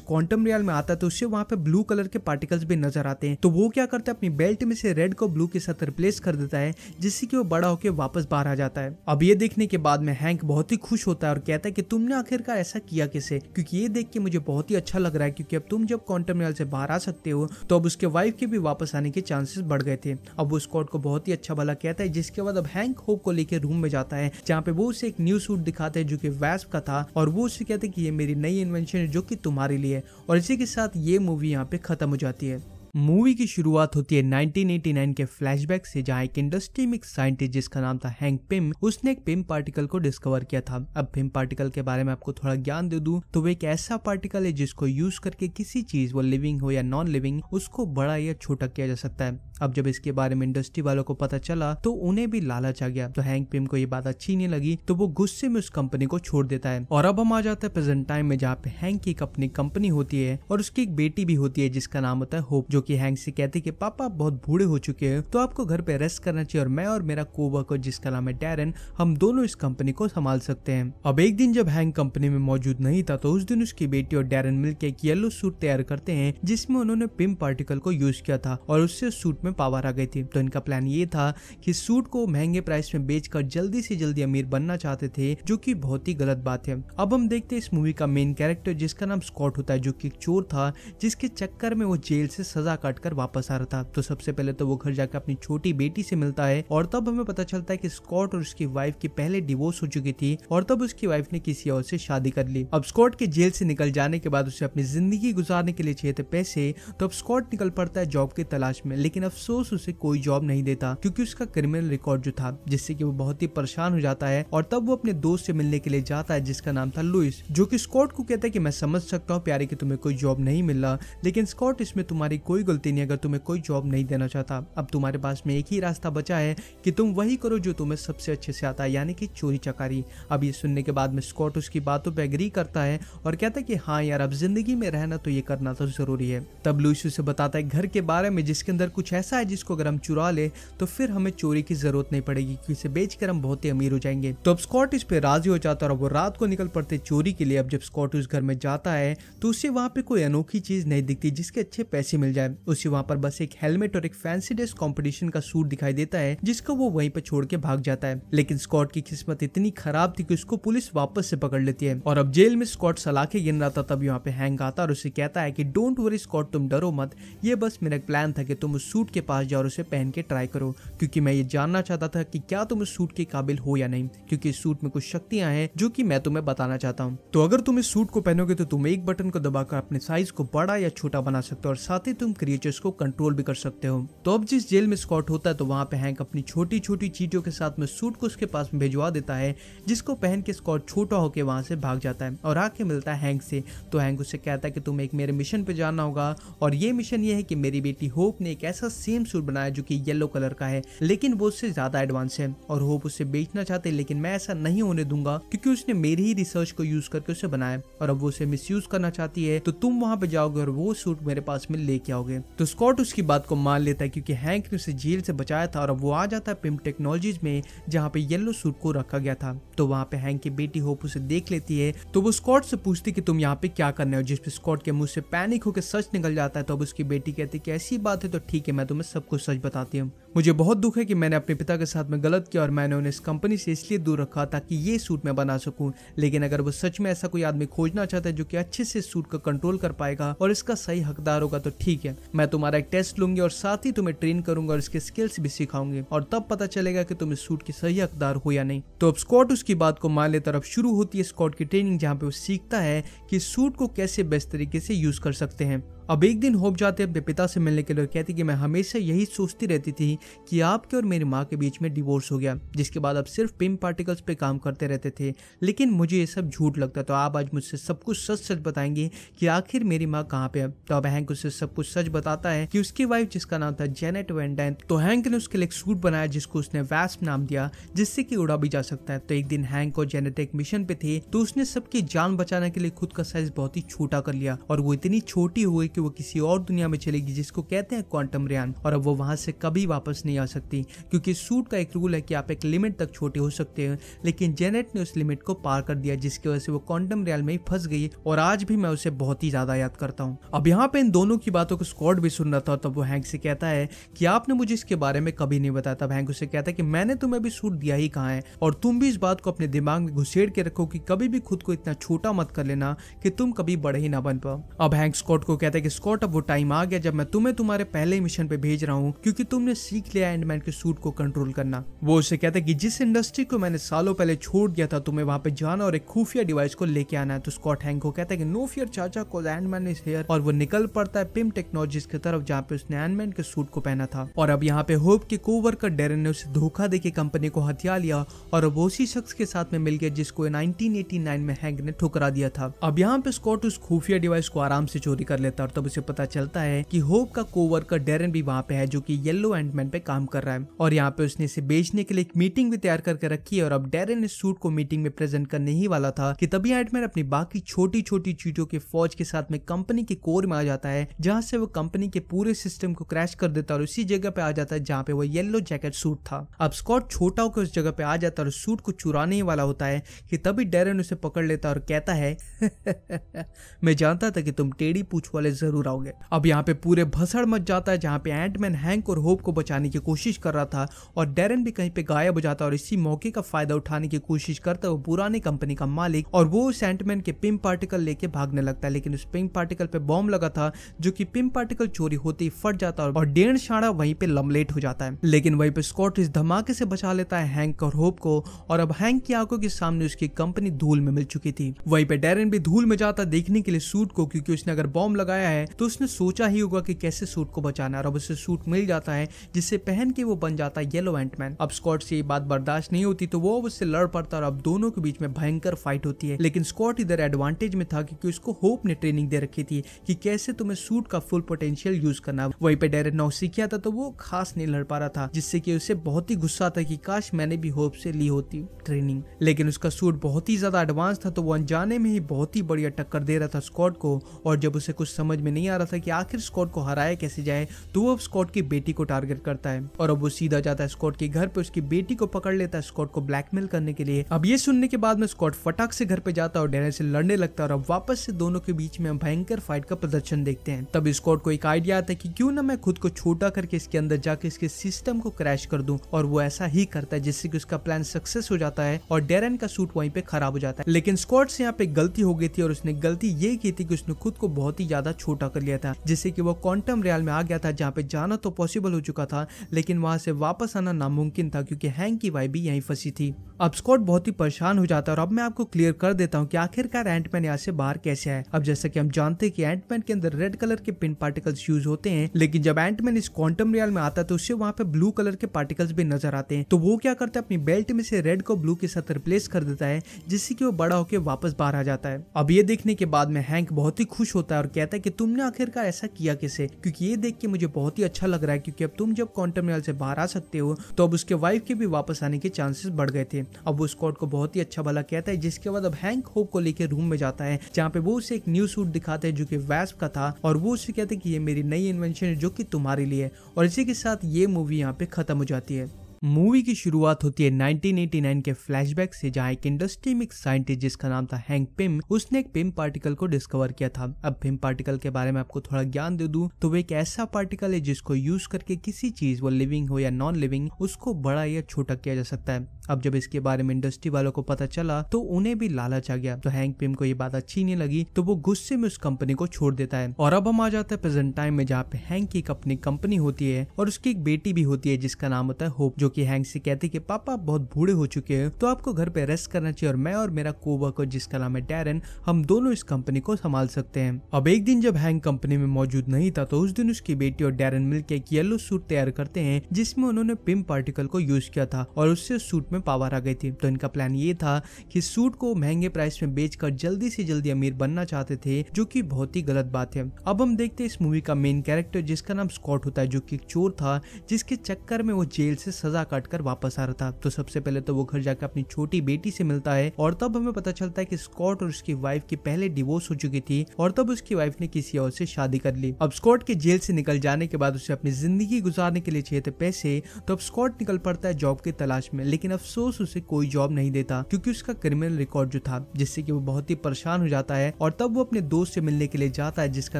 क्वांटम रियल में आता है तो उससे वहाँ पे ब्लू कलर के पार्टिकल्स भी नजर आते हैं तो वो क्या करता है अपनी बेल्ट में से रेड को ब्लू के साथ रिप्लेस कर देता है जिससे कि वो बड़ा होकर वापस बाहर आ जाता है अब ये देखने के बाद में हैंक बहुत ही खुश होता है और कहता है कि तुमने आखिरकार ऐसा किया किसे क्योंकि ये देख के मुझे बहुत ही अच्छा लग रहा है क्योंकि अब तुम जब क्वांटम से बाहर आ सकते हो तो अब उसके वाइफ के भी वापस आने के चांसेस बढ़ गए थे अब वो स्कॉट को बहुत ही अच्छा भला कहता है जिसके बाद अब हैंक होप को लेकर रूम में जाता है जहाँ पे वो उसे एक न्यू सूट दिखाते हैं जो कि वैस का था और वो उसे कहते हैं कि ये मेरी नई इन्वेंशन है जो कि तुम्हारे लिए और इसी के साथ ये मूवी यहाँ पे खत्म हो जाती है मूवी की शुरुआत होती है 1989 के फ्लैशबैक से जहाँ एक इंडस्ट्री में एक साइंटिस्ट जिसका नाम था हैंक पिम उसने एक पिम पार्टिकल को डिस्कवर किया था अब पिम पार्टिकल के बारे में आपको थोड़ा ज्ञान दे दू तो वो एक ऐसा पार्टिकल है जिसको यूज करके किसी चीज वो लिविंग हो या नॉन लिविंग उसको बड़ा या छोटा किया जा सकता है अब जब इसके बारे में इंडस्ट्री वालों को पता चला तो उन्हें भी लालच आ गया तो हैंग पिम को ये बात अच्छी नहीं लगी तो वो गुस्से में उस कंपनी को छोड़ देता है और अब हम आ जाते हैं प्रेजेंट टाइम में जहाँ पे हैंग की एक अपनी कंपनी होती है और उसकी एक बेटी भी होती है जिसका नाम होता है होप जो की हैंग से कहती है की पापा बहुत बूढ़े हो चुके हैं तो आपको घर पे रेस्ट करना चाहिए और मैं और मेरा कोवर्कर जिसका नाम है डेरन हम दोनों इस कंपनी को संभाल सकते हैं अब एक दिन जब हैंग कंपनी में मौजूद नहीं था तो उस दिन उसकी बेटी और डेरन मिलकर एक येलो सूट तैयार करते हैं जिसमें उन्होंने पिम पार्टिकल को यूज किया था और उससे सूट में में पावर आ गई थी तो इनका प्लान ये था कि सूट को महंगे प्राइस में बेचकर जल्दी से जल्दी अमीर बनना चाहते थे जो कि बहुत ही गलत बात है अब हम देखते हैं इस मूवी का मेन कैरेक्टर जिसका नाम स्कॉट होता है जो कि चोर था जिसके चक्कर में वो जेल से सजा काट कर वापस आ रहा था तो सबसे पहले तो वो घर जाकर अपनी छोटी बेटी से मिलता है और तब हमें पता चलता है कि स्कॉट और उसकी वाइफ की पहले डिवोर्स हो चुकी थी और तब उसकी वाइफ ने किसी और से शादी कर ली अब स्कॉट के जेल से निकल जाने के बाद उसे अपनी जिंदगी गुजारने के लिए चाहिए थे पैसे तो अब स्कॉट निकल पड़ता है जॉब की तलाश में लेकिन अब अफसोस उसे कोई जॉब नहीं देता क्योंकि उसका क्रिमिनल रिकॉर्ड जो था जिससे कि वो बहुत ही परेशान हो जाता है और तब वो अपने दोस्त से मिलने के लिए जाता है जिसका नाम था लुइस जो कि स्कॉट को कहता है कि मैं समझ सकता हूँ प्यारे की तुम्हें कोई जॉब नहीं मिल रहा लेकिन स्कॉट इसमें तुम्हारी कोई गलती नहीं अगर तुम्हें कोई जॉब नहीं देना चाहता अब तुम्हारे पास में एक ही रास्ता बचा है कि तुम वही करो जो तुम्हें सबसे अच्छे से आता है यानी कि चोरी चकारी अब ये सुनने के बाद में स्कॉट उसकी बातों पर एग्री करता है और कहता है कि हाँ यार अब जिंदगी में रहना तो ये करना तो जरूरी है तब लुइस उसे बताता है घर के बारे में जिसके अंदर कुछ ऐसा पैसा है जिसको अगर हम चुरा ले तो फिर हमें चोरी की जरूरत नहीं पड़ेगी क्योंकि इसे बेचकर हम बहुत ही अमीर हो जाएंगे तो अब स्कॉट इस पे राजी हो जाता है और वो रात को निकल पड़ते चोरी के लिए अब जब स्कॉट उस घर में जाता है तो उसे वहाँ पे कोई अनोखी चीज नहीं दिखती जिसके अच्छे पैसे मिल जाए उसे वहाँ पर बस एक हेलमेट और एक फैंसी ड्रेस कॉम्पिटिशन का सूट दिखाई देता है जिसको वो वहीं पर छोड़ के भाग जाता है लेकिन स्कॉट की किस्मत इतनी खराब थी कि उसको पुलिस वापस से पकड़ लेती है और अब जेल में स्कॉट सलाखे गिन रहा था तब यहाँ पे हैंग आता और उसे कहता है की डोंट वरी स्कॉट तुम डरो मत ये बस मेरा प्लान था कि तुम उस सूट के के पास जाओ और उसे पहन के ट्राई करो क्योंकि मैं ये जानना चाहता था कि क्या तुम इस सूट के काबिल हो या नहीं क्योंकि इस सूट में कुछ शक्तियां हैं जो कि मैं तुम्हें बताना चाहता हूँ तो अगर तुम इस सूट को पहनोगे तो तुम एक बटन को दबाकर अपने साइज को बड़ा या छोटा बना सकते हो और साथ ही तुम क्रिएचर्स को कंट्रोल भी कर सकते हो तो अब जिस जेल में स्कॉट होता है तो वहाँ पे हैंक अपनी छोटी छोटी चीटियों के साथ में सूट को उसके पास भिजवा देता है जिसको पहन के स्कॉट छोटा होकर वहाँ से भाग जाता है और आके मिलता है हैंक से तो हैंक उसे कहता है कि तुम एक मेरे मिशन पे जाना होगा और ये मिशन ये है कि मेरी बेटी होप ने एक ऐसा सेम सूट बनाया जो कि येलो कलर का है लेकिन वो उससे ज्यादा एडवांस है और होप उसे बेचना चाहते लेकिन मैं ऐसा नहीं होने दूंगा क्योंकि उसने मेरी ही रिसर्च को यूज करके उसे बनाया और अब वो उसे मिस करना चाहती है तो तुम वहां पे जाओगे और वो सूट मेरे पास में लेके आओगे तो स्कॉट उसकी बात को मान लेता है क्योंकि हैंक ने उसे जेल से बचाया था और अब वो आ जाता है पिम टेक्नोलॉजीज में जहाँ पे येलो सूट को रखा गया था तो वहाँ पे हैंक की बेटी होप उसे देख लेती है तो वो स्कॉट से पूछती कि तुम यहाँ पे क्या करने हो जिसपे स्कॉट के मुंह से पैनिक होकर सच निकल जाता है तो अब उसकी बेटी कहती है कि ऐसी बात है तो ठीक है मैं तुम्हें तो सब कुछ सच बताती हूँ मुझे बहुत दुख है कि मैंने अपने पिता के साथ में गलत किया और मैंने उन्हें इस कंपनी से इसलिए दूर रखा ताकि ये सूट मैं बना सकूं लेकिन अगर वो सच में ऐसा कोई आदमी खोजना चाहता है जो कि अच्छे से सूट का कंट्रोल कर पाएगा और इसका सही हकदार होगा तो ठीक है मैं तुम्हारा एक टेस्ट लूंगी और साथ ही तुम्हें ट्रेन करूंगा और इसके स्किल्स भी सिखाऊंगी और तब पता चलेगा की तुम इस सूट के सही हकदार हो या नहीं तो अब स्कॉट उसकी बात को मान ले तरफ शुरू होती है स्कॉट की ट्रेनिंग जहाँ पे वो सीखता है की सूट को कैसे बेस्ट तरीके से यूज कर सकते हैं अब एक दिन होप जाते अपने पिता से मिलने के लिए कहती कि मैं हमेशा यही सोचती रहती थी कि आपके और मेरी माँ के बीच में डिवोर्स हो गया जिसके बाद अब सिर्फ पिम पार्टिकल्स पे काम करते रहते थे लेकिन मुझे ये सब झूठ लगता तो आप आज मुझसे सब कुछ सच सच बताएंगे कि आखिर मेरी माँ कहाँ पे है तो अब हैंक उससे सब कुछ सच बताता है कि उसकी वाइफ जिसका नाम था जेनेट वेंडेन तो हैंक ने उसके लिए एक सूट बनाया जिसको उसने वैस्प नाम दिया जिससे कि उड़ा भी जा सकता है तो एक दिन हैंक और जेनेट एक मिशन पे थे तो उसने सबकी जान बचाने के लिए खुद का साइज बहुत ही छोटा कर लिया और वो इतनी छोटी हुई कि वो किसी और दुनिया में चलेगी जिसको कहते हैं क्वांटम रियान और अब वो वहां से कभी वापस नहीं आ सकती क्योंकि सूट का एक रूल है कि आप एक लिमिट तक छोटे हो सकते हैं लेकिन जेनेट ने उस लिमिट को पार कर दिया जिसकी वजह से वो क्वांटम रियल में ही फंस गई और आज भी मैं उसे बहुत ही ज्यादा याद करता हूँ अब यहाँ पे इन दोनों की बातों को स्कॉट भी सुन रहा था तब वो हैंक से कहता है कि आपने मुझे इसके बारे में कभी नहीं बताया तब हैंक उसे कहता है कि मैंने तुम्हें भी सूट दिया ही कहा है और तुम भी इस बात को अपने दिमाग में घुसेड़ के रखो कि कभी भी खुद को इतना छोटा मत कर लेना कि तुम कभी बड़े ही ना बन पाओ अब हैंक स्कॉट को कहता है कि स्कॉट अब वो टाइम आ गया जब मैं तुम्हें तुम्हारे पहले मिशन पे भेज रहा हूँ क्योंकि तुमने सीख लिया एंडमैन के सूट को कंट्रोल करना वो उसे कहता है कि जिस इंडस्ट्री को मैंने सालों पहले छोड़ दिया था तुम्हें वहाँ पे जाना और एक खुफिया डिवाइस को लेके आना है तो स्कॉट हैंक को कहता है कि नो फियर चाचा को एंडमैन इज हेयर और वो निकल पड़ता है पिम टेक्नोलॉजी की तरफ जहाँ पे उसने एंडमैन के सूट को पहना था और अब यहाँ पे होप के कोवर्कर डेरन ने उसे धोखा दे के कंपनी को हथिया लिया और अब उसी शख्स के साथ में मिल गया जिसको 1989 में हैंग ने ठुकरा दिया था अब यहाँ पे स्कॉट उस खुफिया डिवाइस को आराम से चोरी कर लेता और तब उसे पता चलता है कि होप का कोवर्कर डेरन भी वहाँ पे है जो कि येलो एंड मैन पे काम कर रहा है और यहाँ पे उसने इसे बेचने के लिए एक मीटिंग भी तैयार करके रखी है और अब डेरन इस सूट को मीटिंग में प्रेजेंट करने ही वाला था कि तभी एंडमैन अपनी बाकी छोटी छोटी चीजों के फौज के साथ में कंपनी के कोर में आ जाता है जहाँ से वो कंपनी के पूरे सिस्टम को क्रैश कर देता है और उसी जगह पे आ जाता है जहाँ पे वो येलो जैकेट सूट था अब स्कॉट छोटा होकर उस जगह पे आ जाता है और सूट को चुराने ही वाला होता है कि तभी डेरन उसे पकड़ लेता और कहता है *laughs* मैं जानता था कि तुम टेढ़ी पूछ वाले जरूर आओगे अब यहाँ पे पूरे भसड़ मच जाता है जहाँ पे एंटमैन हैंक और होप को बचाने की कोशिश कर रहा था और डेरन भी कहीं पे गायब हो जाता है और इसी मौके का फायदा उठाने की कोशिश करता है वो पुराने कंपनी का मालिक और वो उस एंटमैन के पिम पार्टिकल लेके भागने लगता है लेकिन उस पिम पार्टिकल पे बॉम्ब लगा था जो की पिम पार्टिकल चोरी होते ही फट जाता है और डेढ़ शाड़ा वहीं पे लमलेट हो जाता है लेकिन वहीं पे स्कॉट इस धमाके से बचा लेता है हैंक और होप को और अब हैंक की आंखों के सामने उसकी कंपनी धूल में मिल चुकी थी वहीं पे डेरन भी धूल में जाता देखने के लिए सूट को क्योंकि उसने अगर बॉम्ब लगाया है तो उसने सोचा ही होगा कि कैसे सूट को बचाना है और अब उसे सूट मिल जाता है जिससे पहन के वो बन जाता है येलो एंटमैन अब स्कॉट से ये बात बर्दाश्त नहीं होती तो वो अब उससे लड़ पड़ता और अब दोनों के बीच में भयंकर फाइट होती है लेकिन स्कॉट इधर एडवांटेज में था क्योंकि उसको होप ने ट्रेनिंग दे रखी थी कि कैसे तुम्हें सूट का फुल पोटेंशियल यूज करना वहीं पे डायरेक्ट नौ सीखा था तो वो खास नहीं लड़ पा रहा था जिससे कि उसे बहुत ही गुस्सा था कि काश मैंने भी होप से ली होती ट्रेनिंग लेकिन उसका सूट बहुत ही ज्यादा एडवांस था तो वो अनजाने में ही बहुत ही बढ़िया टक्कर दे रहा था स्कॉट को और जब उसे कुछ समझ समझ में नहीं आ रहा था कि आखिर स्कॉट को हराया कैसे जाए तो वो अब स्कॉट की बेटी को टारगेट करता है और अब वो सीधा जाता है स्कॉट के घर पे उसकी बेटी को पकड़ लेता है स्कॉट को ब्लैकमेल करने के लिए अब ये सुनने के बाद में स्कॉट फटाक से घर पे जाता है और डेनर से लड़ने लगता है और अब वापस से दोनों के बीच में भयंकर फाइट का प्रदर्शन देखते हैं तब स्कॉट को एक आइडिया आता है की क्यों ना मैं खुद को छोटा करके इसके अंदर जाके इसके सिस्टम को क्रैश कर दू और वो ऐसा ही करता है जिससे की उसका प्लान सक्सेस हो जाता है और डेरन का सूट वहीं पे खराब हो जाता है लेकिन स्कॉट से यहाँ पे गलती हो गई थी और उसने गलती ये की थी कि उसने खुद को बहुत ही ज्यादा छोटा कर लिया था जिससे कि वो क्वांटम रियल में आ गया था जहाँ पे जाना तो पॉसिबल हो चुका था लेकिन वहां से वापस आना नामुमकिन था क्योंकि हैंग की वाइफ भी यहीं फंसी थी अब स्कॉट बहुत ही परेशान हो जाता है और अब मैं आपको क्लियर कर देता हूँ कि आखिरकार एंटमैन यहाँ से बाहर कैसे है अब जैसा कि हम जानते हैं कि एंटमैन के अंदर रेड कलर के पिन पार्टिकल्स यूज होते हैं लेकिन जब एंटमैन इस क्वांटम रियल में आता है तो उससे वहाँ पे ब्लू कलर के पार्टिकल्स भी नजर आते हैं तो वो क्या करता है अपनी बेल्ट में से रेड को ब्लू के साथ रिप्लेस कर देता है जिससे कि वो बड़ा होकर वापस बाहर आ जाता है अब ये देखने के बाद में हैंक बहुत ही खुश होता है और कहता है कि तुमने आखिरकार ऐसा किया किसे क्योंकि ये देख के मुझे बहुत ही अच्छा लग रहा है क्योंकि अब तुम जब क्वांटम रियल से बाहर आ सकते हो तो अब उसके वाइफ के भी वापस आने के चांसेस बढ़ गए थे अब वो स्कॉट को बहुत ही अच्छा भला कहता है जिसके बाद अब हैंक होप को लेकर रूम में जाता है जहाँ पे वो उसे एक न्यू सूट दिखाते हैं जो की वैस्प का था और वो उसे कहते हैं कि ये मेरी नई इन्वेंशन है जो कि तुम्हारे लिए और इसी के साथ ये मूवी यहाँ पे खत्म हो जाती है मूवी की शुरुआत होती है 1989 के फ्लैशबैक से जहाँ एक इंडस्ट्री में एक साइंटिस्ट जिसका नाम था हैंक पिम उसने एक पिम पार्टिकल को डिस्कवर किया था अब पिम पार्टिकल के बारे में आपको थोड़ा ज्ञान दे दू तो वो एक ऐसा पार्टिकल है जिसको यूज करके किसी चीज वो लिविंग हो या नॉन लिविंग उसको बड़ा या छोटा किया जा सकता है अब जब इसके बारे में इंडस्ट्री वालों को पता चला तो उन्हें भी लालच आ गया तो हैंक पिम को ये बात अच्छी नहीं लगी तो वो गुस्से में उस कंपनी को छोड़ देता है और अब हम आ जाते हैं प्रेजेंट टाइम में जहाँ पे हैंक की एक अपनी कंपनी होती है और उसकी एक बेटी भी होती है जिसका नाम होता है होप जो कि हैंक से कहती कि पापा आप बहुत बूढ़े हो चुके हैं तो आपको घर पे रेस्ट करना चाहिए और मैं और मेरा कोवर्कर जिसका नाम है डेरन हम दोनों इस कंपनी को संभाल सकते हैं अब एक दिन जब हैंक कंपनी में मौजूद नहीं था तो उस दिन उसकी बेटी और डेरन मिलकर एक येलो सूट तैयार करते हैं जिसमें उन्होंने पिम पार्टिकल को यूज किया था और उससे सूट में पावर आ गई थी तो इनका प्लान ये था कि सूट को महंगे प्राइस में बेचकर जल्दी से जल्दी अमीर बनना चाहते थे जो कि बहुत ही गलत बात है अब हम देखते हैं इस मूवी का मेन कैरेक्टर जिसका नाम स्कॉट होता है जो कि चोर था जिसके चक्कर में वो जेल से सजा सजा काट कर वापस आ रहा था तो सबसे पहले तो वो घर जाकर अपनी छोटी बेटी से मिलता है और तब हमें पता चलता है कि स्कॉट और उसकी वाइफ की पहले डिवोर्स हो चुकी थी और तब उसकी वाइफ ने किसी और से शादी कर ली अब स्कॉट के जेल से निकल जाने के बाद उसे अपनी जिंदगी गुजारने के लिए चाहिए थे पैसे तो अब स्कॉट निकल पड़ता है जॉब की तलाश में लेकिन अफसोस उसे कोई जॉब नहीं देता क्योंकि उसका क्रिमिनल रिकॉर्ड जो था जिससे कि वो बहुत ही परेशान हो जाता है और तब वो अपने दोस्त से मिलने के लिए जाता है जिसका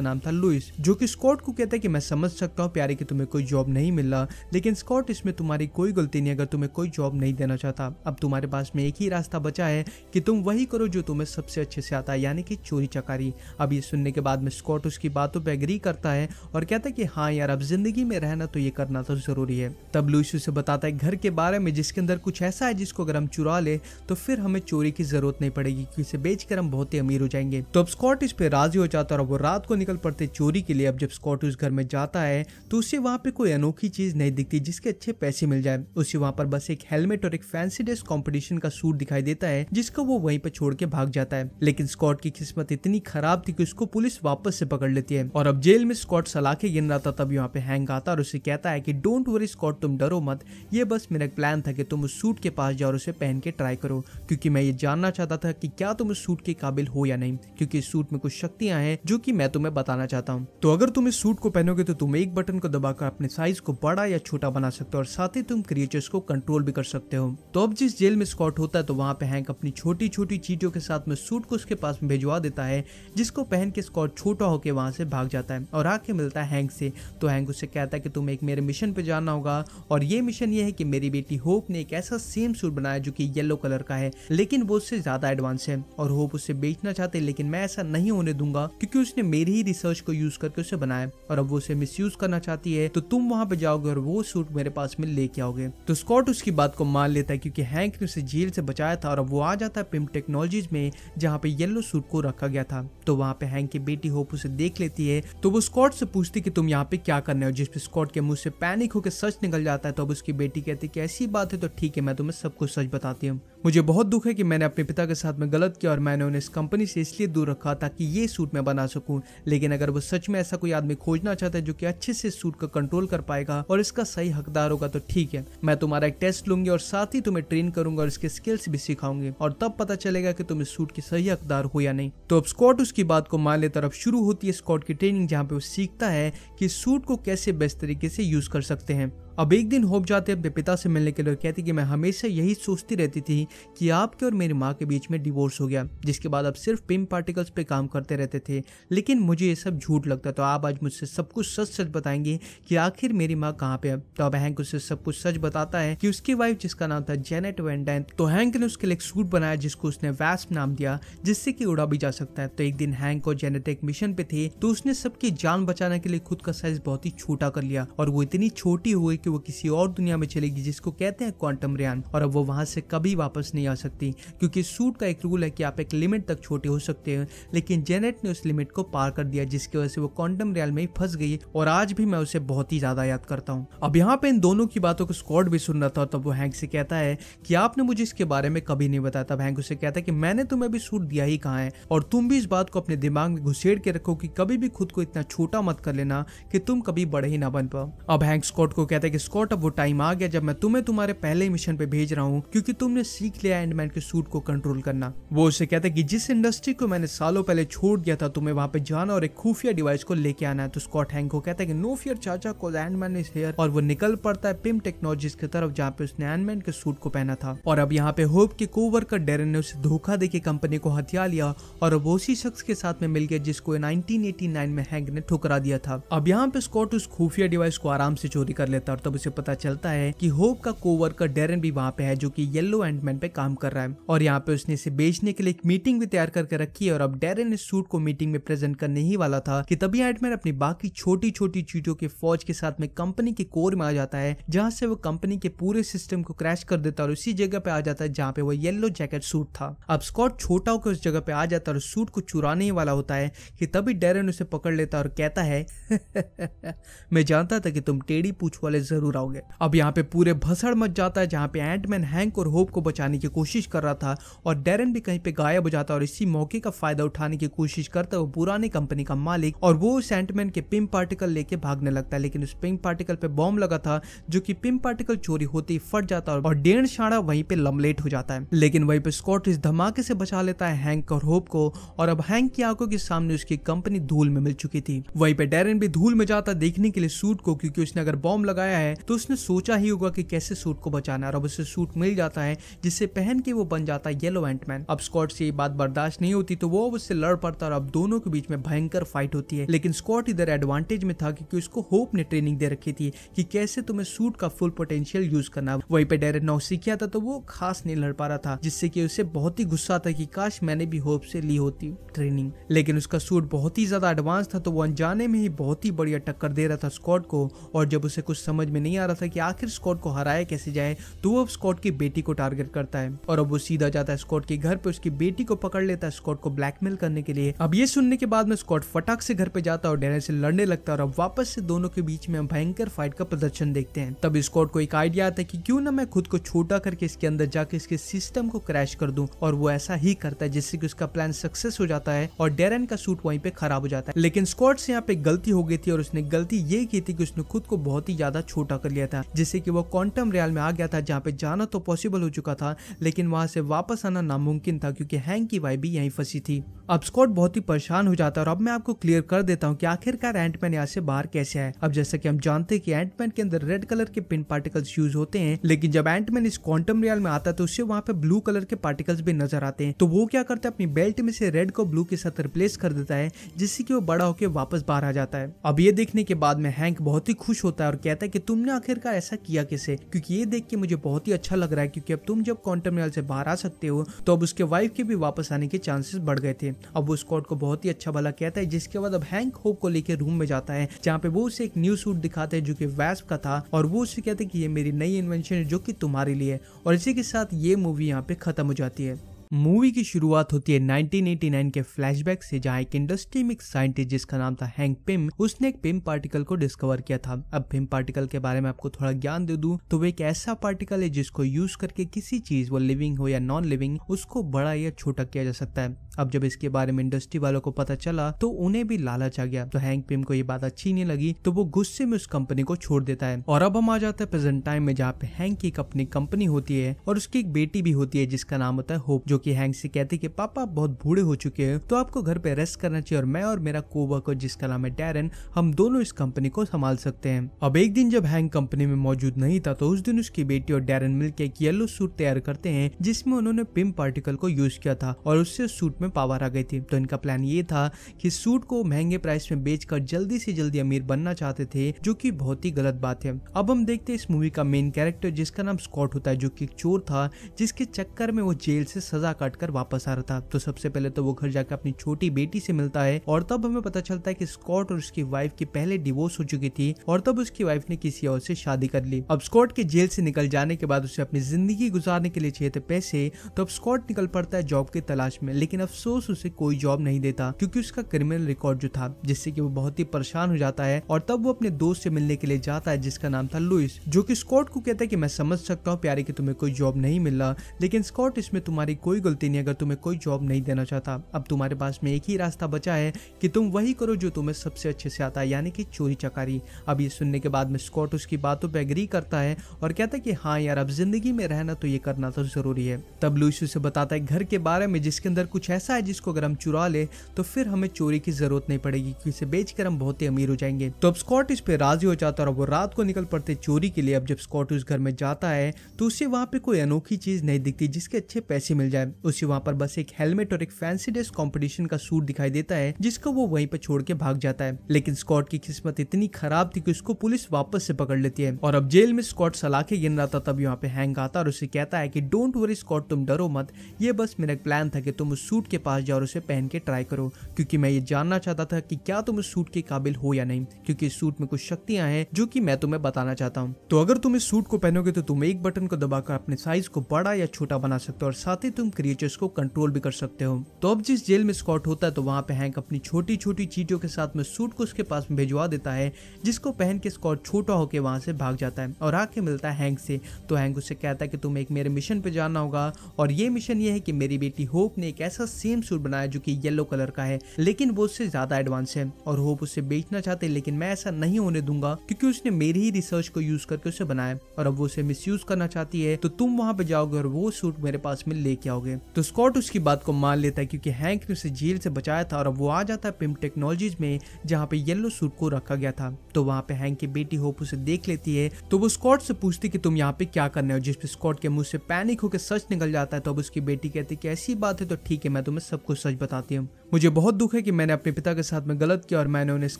नाम था लुइस जो कि स्कॉट को कहता है कि मैं समझ सकता हूँ प्यारे की तुम्हें कोई जॉब नहीं मिल रहा लेकिन स्कॉट इसमें तुम्हारी कोई कोई गलती नहीं अगर तुम्हें कोई जॉब नहीं देना चाहता अब तुम्हारे पास में एक ही रास्ता बचा है कि तुम वही करो जो तुम्हें सबसे अच्छे से आता है यानी कि चोरी चकारी अब ये सुनने के बाद में स्कॉट उसकी बातों पर एग्री करता है और कहता है कि हाँ यार अब जिंदगी में रहना तो ये करना तो जरूरी है तब लुइस उसे बताता है घर के बारे में जिसके अंदर कुछ ऐसा है जिसको अगर हम चुरा ले तो फिर हमें चोरी की जरूरत नहीं पड़ेगी क्योंकि इसे बेचकर हम बहुत ही अमीर हो जाएंगे तो अब स्कॉट इस पर राजी हो जाता है और वो रात को निकल पड़ते चोरी के लिए अब जब स्कॉट उस घर में जाता है तो उसे वहाँ पे कोई अनोखी चीज नहीं दिखती जिसके अच्छे पैसे मिल जाए उसे वहाँ पर बस एक हेलमेट और एक फैंसी ड्रेस कॉम्पिटिशन का सूट दिखाई देता है जिसको वो वहीं पर छोड़ के भाग जाता है लेकिन स्कॉट की किस्मत इतनी खराब थी कि उसको पुलिस वापस से पकड़ लेती है और अब जेल में स्कॉट सलाखे गिन रहा था तब यहाँ पे हैंग आता और उसे कहता है की डोंट वरी स्कॉट तुम डरो मत ये बस मेरा प्लान था कि तुम उस सूट के पास जाओ और उसे पहन के ट्राई करो क्योंकि मैं ये जानना चाहता था कि क्या तुम इस सूट के काबिल हो या नहीं क्योंकि इस सूट में कुछ शक्तियां हैं जो कि मैं तुम्हें बताना चाहता हूँ तो अगर तुम इस सूट को पहनोगे तो तुम एक बटन को दबाकर अपने साइज को बड़ा या छोटा बना सकते हो और साथ ही तुम क्रिएचर्स को कंट्रोल भी कर सकते हो तो अब जिस जेल में स्कॉट होता है तो वहां पे हैंक अपनी छोटी छोटी चीटियों के साथ में सूट को उसके पास भेजवा भिजवा देता है जिसको पहन के स्कॉट छोटा होकर वहां से भाग जाता है और आके मिलता है हैंक से तो हैंक उससे कहता है कि तुम एक मेरे मिशन पे जाना होगा और ये मिशन ये है कि मेरी बेटी होप ने एक ऐसा सेम सूट बनाया जो कि येलो कलर का है लेकिन वो उससे ज्यादा एडवांस है और होप उसे बेचना चाहते हैं लेकिन मैं ऐसा नहीं होने दूंगा क्योंकि उसने मेरी ही रिसर्च को यूज करके उसे बनाया और अब वो उसे मिस करना चाहती है तो तुम वहां पे जाओगे और वो सूट मेरे पास में लेके आओगे गए तो स्कॉट उसकी बात को मान लेता है क्योंकि हैंक ने उसे जेल से बचाया था और अब वो आ जाता है पिम टेक्नोलॉजीज में जहाँ पे येलो सूट को रखा गया था तो वहाँ पे हैंक की बेटी होप उसे देख लेती है तो वो स्कॉट से पूछती कि तुम यहाँ पे क्या करने हो जिसपे स्कॉट के मुंह से पैनिक होकर सच निकल जाता है तो अब उसकी बेटी कहती कि ऐसी बात है तो ठीक है मैं तुम्हें सब कुछ सच बताती हूँ मुझे बहुत दुख है कि मैंने अपने पिता के साथ में गलत किया और मैंने उन्हें इस कंपनी से इसलिए दूर रखा ताकि ये सूट मैं बना सकूं लेकिन अगर वो सच में ऐसा कोई आदमी खोजना चाहता है जो कि अच्छे से सूट का कंट्रोल कर पाएगा और इसका सही हकदार होगा तो ठीक है मैं तुम्हारा एक टेस्ट लूंगी और साथ ही तुम्हें ट्रेन करूंगा और इसके स्किल्स भी सिखाऊंगी और तब पता चलेगा की तुम इस सूट के सही हकदार हो या नहीं तो अब स्कॉट उसकी बात को मान लेता और शुरू होती है स्कॉट की ट्रेनिंग जहाँ पे वो सीखता है की सूट को कैसे बेस्ट तरीके से यूज कर सकते हैं अब एक दिन होप जाते अपने पिता से मिलने के लिए कहती कि मैं हमेशा यही सोचती रहती थी कि आपके और मेरी माँ के बीच में डिवोर्स हो गया जिसके बाद अब सिर्फ पिम पार्टिकल्स पे काम करते रहते थे लेकिन मुझे ये सब झूठ लगता तो आप आज मुझसे सब कुछ सच सच बताएंगे कि आखिर मेरी माँ कहाँ पे है तो अब हैंक उससे सब कुछ सच बताता है कि उसकी वाइफ जिसका नाम था जेनेट वेंडाइन तो हैंक ने उसके लिए एक सूट बनाया जिसको उसने वैस्प नाम दिया जिससे कि उड़ा भी जा सकता है तो एक दिन हैंक और जेनेट एक मिशन पे थे तो उसने सबकी जान बचाने के लिए खुद का साइज बहुत ही छोटा कर लिया और वो इतनी छोटी हुई वो किसी और दुनिया में चलेगी जिसको कहते हैं क्वांटम रियान और अब वो वहां से कभी वापस नहीं आ सकती क्योंकि सूट का एक रूल है कि आप एक लिमिट तक छोटे हो सकते हैं लेकिन जेनेट ने उस लिमिट को पार कर दिया जिसकी वजह से वो क्वांटम रेल में ही फंस गई और आज भी मैं उसे बहुत ही ज्यादा याद करता हूँ अब यहाँ पे इन दोनों की बातों को स्कॉट भी सुन रहा था तब वो हैंक से कहता है कि आपने मुझे इसके बारे में कभी नहीं बताया तब हैंक उसे कहता है कि मैंने तुम्हें भी सूट दिया ही कहा है और तुम भी इस बात को अपने दिमाग में घुसेड़ के रखो कि कभी भी खुद को इतना छोटा मत कर लेना कि तुम कभी बड़े ही ना बन पाओ अब हैंक स्कॉट को कहते एक स्कॉट अब वो टाइम आ गया जब मैं तुम्हें तुम्हारे पहले मिशन पे भेज रहा हूँ क्योंकि तुमने सीख लिया एंडमैन के सूट को कंट्रोल करना वो उसे कहता है कि जिस इंडस्ट्री को मैंने सालों पहले छोड़ दिया था तुम्हें वहाँ पे जाना और एक खुफिया डिवाइस को लेके आना है तो स्कॉट हैंक को कहता है कि नो फियर चाचा को एंडमैन इज हेयर और वो निकल पड़ता है पिम टेक्नोलॉजीज की तरफ जहाँ पे उसने एंडमैन के सूट को पहना था और अब यहाँ पे होप के कोवर्कर डेरन ने उसे धोखा दे कंपनी को हथिया लिया और अब उसी शख्स के साथ में मिल गया जिसको 1989 में हैंक ने ठुकरा दिया था अब यहाँ पे स्कॉट उस खुफिया डिवाइस को आराम से चोरी कर लेता और तब उसे पता चलता है कि होप का कोवर्कर डेरन भी वहाँ पे है जो कि येलो एंडमैन पे काम कर रहा है और यहाँ पे उसने इसे बेचने के लिए एक मीटिंग भी तैयार करके रखी है और अब डेरन इस सूट को मीटिंग में प्रेजेंट करने ही वाला था कि तभी एंडमैन अपनी बाकी छोटी छोटी चीजों के फौज के साथ में कंपनी के कोर में आ जाता है जहाँ से वो कंपनी के पूरे सिस्टम को क्रैश कर देता है और उसी जगह पे आ जाता है जहाँ पे वो येलो जैकेट सूट था अब स्कॉट छोटा होकर उस जगह पे आ जाता है और सूट को चुराने ही वाला होता है कि तभी डेरन उसे पकड़ लेता और कहता है *laughs* मैं जानता था कि तुम टेढ़ी पूछ वाले जरूर आओगे अब यहाँ पे पूरे भसड़ मच जाता है जहाँ पे एंटमैन हैंक और होप को बचाने की कोशिश कर रहा था और डेरन भी कहीं पे गायब हो जाता है और इसी मौके का फायदा उठाने की कोशिश करता है वो पुराने कंपनी का मालिक और वो उस एंटमैन के पिम पार्टिकल लेके भागने लगता है लेकिन उस पिम पार्टिकल पे बॉम्ब लगा था जो की पिम पार्टिकल चोरी होते ही फट जाता है और डेढ़ शाड़ा वहीं पे लमलेट हो जाता है लेकिन वहीं पे स्कॉट इस धमाके से बचा लेता है हैंक और होप को और अब हैंक की आंखों के सामने उसकी कंपनी धूल में मिल चुकी थी वहीं पे डेरन भी धूल में जाता देखने के लिए सूट को क्योंकि उसने अगर बॉम्ब लगाया है तो उसने सोचा ही होगा कि कैसे सूट को बचाना है और अब उसे सूट मिल जाता है जिससे पहन के वो बन जाता है येलो एंटमैन अब स्कॉट से ये बात बर्दाश्त नहीं होती तो वो अब उससे लड़ पड़ता और अब दोनों के बीच में भयंकर फाइट होती है लेकिन स्कॉट इधर एडवांटेज में था क्योंकि उसको होप ने ट्रेनिंग दे रखी थी कि कैसे तुम्हें सूट का फुल पोटेंशियल यूज करना वही पे डायरेक्ट नौ सीखा था तो वो खास नहीं लड़ पा रहा था जिससे कि उसे बहुत ही गुस्सा था कि काश मैंने भी होप से ली होती ट्रेनिंग लेकिन उसका सूट बहुत ही ज्यादा एडवांस था तो वो अनजाने में ही बहुत ही बढ़िया टक्कर दे रहा था स्कॉट को और जब उसे कुछ समझ समझ में नहीं आ रहा था कि आखिर स्कॉट को हराया कैसे जाए तो वो अब स्कॉट की बेटी को टारगेट करता है और अब वो सीधा जाता है स्कॉट के घर पे उसकी बेटी को पकड़ लेता है स्कॉट को ब्लैकमेल करने के लिए अब ये सुनने के बाद में स्कॉट फटाक से घर पे जाता है और डेनर से लड़ने लगता है और अब वापस से दोनों के बीच में भयंकर फाइट का प्रदर्शन देखते हैं तब स्कॉट को एक आइडिया आता है की क्यों ना मैं खुद को छोटा करके इसके अंदर जाके इसके सिस्टम को क्रैश कर दू और वो ऐसा ही करता है जिससे की उसका प्लान सक्सेस हो जाता है और डेरन का सूट वहीं पे खराब हो जाता है लेकिन स्कॉट से यहाँ पे गलती हो गई थी और उसने गलती ये की थी कि उसने खुद को बहुत ही ज्यादा छोटा फूटा कर लिया था जिससे कि वो क्वांटम रियल में आ गया था जहाँ पे जाना तो पॉसिबल हो चुका था लेकिन वहाँ से वापस आना नामुमकिन था क्योंकि हैंग की वाई भी यहीं फंसी थी अब स्कॉट बहुत ही परेशान हो जाता है और अब मैं आपको क्लियर कर देता हूँ कि आखिरकार एंटमैन यहाँ से बाहर कैसे है अब जैसा कि हम जानते हैं कि एंटमैन के अंदर रेड कलर के पिन पार्टिकल्स यूज होते हैं लेकिन जब एंटमैन इस क्वांटम रियल में आता है तो उससे वहाँ पे ब्लू कलर के पार्टिकल्स भी नजर आते हैं तो वो क्या करते हैं अपनी बेल्ट में से रेड को ब्लू के साथ रिप्लेस कर देता है जिससे कि वो बड़ा होकर वापस बाहर आ जाता है अब ये देखने के बाद में हैंक बहुत ही खुश होता है और कहता है कि तुमने आखिरकार ऐसा किया किसे क्योंकि ये देख के मुझे बहुत ही अच्छा लग रहा है क्योंकि अब तुम जब क्वांटम रियल से बाहर आ सकते हो तो अब उसके वाइफ के भी वापस आने के चांसेस बढ़ गए थे अब वो स्कॉट को बहुत ही अच्छा भला कहता है जिसके बाद अब हैंक होप को लेकर रूम में जाता है जहाँ पे वो उसे एक न्यू सूट दिखाते हैं जो कि वैस्प का था और वो उसे कहते हैं कि ये मेरी नई इन्वेंशन है जो कि तुम्हारे लिए और इसी के साथ ये मूवी यहाँ पे खत्म हो जाती है मूवी की शुरुआत होती है 1989 के फ्लैशबैक से जहाँ एक इंडस्ट्री में साइंटिस्ट जिसका नाम था हैंक पिम उसने एक पिम पार्टिकल को डिस्कवर किया था अब पिम पार्टिकल के बारे में आपको थोड़ा ज्ञान दे दू तो वो एक ऐसा पार्टिकल है जिसको यूज करके किसी चीज वो लिविंग हो या नॉन लिविंग उसको बड़ा या छोटा किया जा सकता है अब जब इसके बारे में इंडस्ट्री वालों को पता चला तो उन्हें भी लालच आ गया तो हैंग पिम को ये बात अच्छी नहीं लगी तो वो गुस्से में उस कंपनी को छोड़ देता है और अब हम आ जाते हैं प्रेजेंट टाइम में जहाँ पे हैंग की अपनी कंपनी होती है और उसकी एक बेटी भी होती है जिसका नाम होता है होप जो की हैंग से कहती है की पापा बहुत बूढ़े हो चुके हैं तो आपको घर पे रेस्ट करना चाहिए और मैं और मेरा कोवर्कर जिसका नाम है डेरन हम दोनों इस कंपनी को संभाल सकते हैं अब एक दिन जब हैंग कंपनी में मौजूद नहीं था तो उस दिन उसकी बेटी और डेरन मिलकर एक येलो सूट तैयार करते हैं जिसमें उन्होंने पिम पार्टिकल को यूज किया था और उससे सूट में में पावर आ गई थी तो इनका प्लान ये था कि सूट को महंगे प्राइस में बेचकर जल्दी से जल्दी अमीर बनना चाहते थे जो कि बहुत ही गलत बात है अब हम देखते हैं इस मूवी का मेन कैरेक्टर जिसका नाम स्कॉट होता है जो कि चोर था जिसके चक्कर में वो जेल से सजा काट कर वापस आ रहा था तो सबसे पहले तो वो घर जाकर अपनी छोटी बेटी से मिलता है और तब हमें पता चलता है की स्कॉट और उसकी वाइफ की पहले डिवोर्स हो चुकी थी और तब उसकी वाइफ ने किसी और से शादी कर ली अब स्कॉट के जेल से निकल जाने के बाद उसे अपनी जिंदगी गुजारने के लिए चाहिए थे पैसे तो अब स्कॉट निकल पड़ता है जॉब की तलाश में लेकिन अब अफसोस उसे कोई जॉब नहीं देता क्योंकि उसका क्रिमिनल रिकॉर्ड जो था जिससे कि वो बहुत ही परेशान हो जाता है और तब वो अपने दोस्त से मिलने के लिए जाता है जिसका नाम था लुइस जो की स्कॉट को कहता है की मैं समझ सकता हूँ प्यारे की तुम्हें कोई जॉब नहीं मिल रहा लेकिन स्कॉट इसमें तुम्हारी कोई गलती नहीं अगर तुम्हें कोई जॉब नहीं देना चाहता अब तुम्हारे पास में एक ही रास्ता बचा है कि तुम वही करो जो तुम्हें सबसे अच्छे से आता है यानी कि चोरी चकारी अब ये सुनने के बाद में स्कॉट उसकी बातों पर एग्री करता है और कहता है कि हाँ यार अब जिंदगी में रहना तो ये करना तो जरूरी है तब लुइस उसे बताता है घर के बारे में जिसके अंदर कुछ पैसा है जिसको अगर हम चुरा ले तो फिर हमें चोरी की जरूरत नहीं पड़ेगी क्योंकि इसे बेच हम बहुत ही अमीर हो जाएंगे तो अब स्कॉट इस पे राजी हो जाता है और वो रात को निकल पड़ते चोरी के लिए अब जब स्कॉट उस घर में जाता है तो उसे वहाँ पे कोई अनोखी चीज नहीं दिखती जिसके अच्छे पैसे मिल जाए उसे वहाँ पर बस एक हेलमेट और एक फैंसी ड्रेस कॉम्पिटिशन का सूट दिखाई देता है जिसको वो वहीं पर छोड़ के भाग जाता है लेकिन स्कॉट की किस्मत इतनी खराब थी की उसको पुलिस वापस से पकड़ लेती है और अब जेल में स्कॉट सलाखे गिन रहा था तब यहाँ पे हैंग आता और उसे कहता है की डोंट वरी स्कॉट तुम डरो मत ये बस मेरा प्लान था कि तुम उस सूट के पास जाओ और उसे पहन के ट्राई करो क्योंकि मैं ये जानना चाहता था कि क्या तुम इस सूट के काबिल हो या नहीं क्योंकि इस सूट में कुछ शक्तियां हैं जो कि मैं तुम्हें बताना चाहता हूँ तो अगर तुम इस सूट को पहनोगे तो तुम एक बटन को दबाकर अपने साइज को बड़ा या छोटा बना सकते हो और साथ ही तुम क्रिएचर्स को कंट्रोल भी कर सकते हो तो अब जिस जेल में स्कॉट होता है तो वहाँ पे हैंक अपनी छोटी छोटी चीजों के साथ में सूट को उसके पास भिजवा देता है जिसको पहन के स्कॉट छोटा होकर वहाँ से भाग जाता है और आके मिलता है हैंक से तो हैंक उसे कहता है कि तुम एक मेरे मिशन पे जाना होगा और ये मिशन ये है कि मेरी बेटी होप ने एक ऐसा सेम सूट बनाया जो कि येलो कलर का है लेकिन वो उससे ज्यादा एडवांस है और होप उसे बेचना चाहते लेकिन मैं ऐसा नहीं होने दूंगा क्योंकि उसने मेरी ही रिसर्च को यूज करके उसे बनाया और अब वो उसे मिस करना चाहती है तो तुम वहां पे जाओगे और वो सूट मेरे पास में लेके आओगे तो स्कॉट उसकी बात को मान लेता है क्योंकि हैंक ने उसे जेल से बचाया था और अब वो आ जाता है पिम टेक्नोलॉजीज में जहाँ पे येलो सूट को रखा गया था तो वहाँ पे हैंक की बेटी होप उसे देख लेती है तो वो स्कॉट से पूछती कि तुम यहाँ पे क्या करने हो जिसपे स्कॉट के मुंह से पैनिक होकर सच निकल जाता है तो अब उसकी बेटी कहती है कि ऐसी बात है तो ठीक है मैं तो तुम्हें सब कुछ सच बताती हूँ मुझे बहुत दुख है कि मैंने अपने पिता के साथ में गलत किया और मैंने उन्हें इस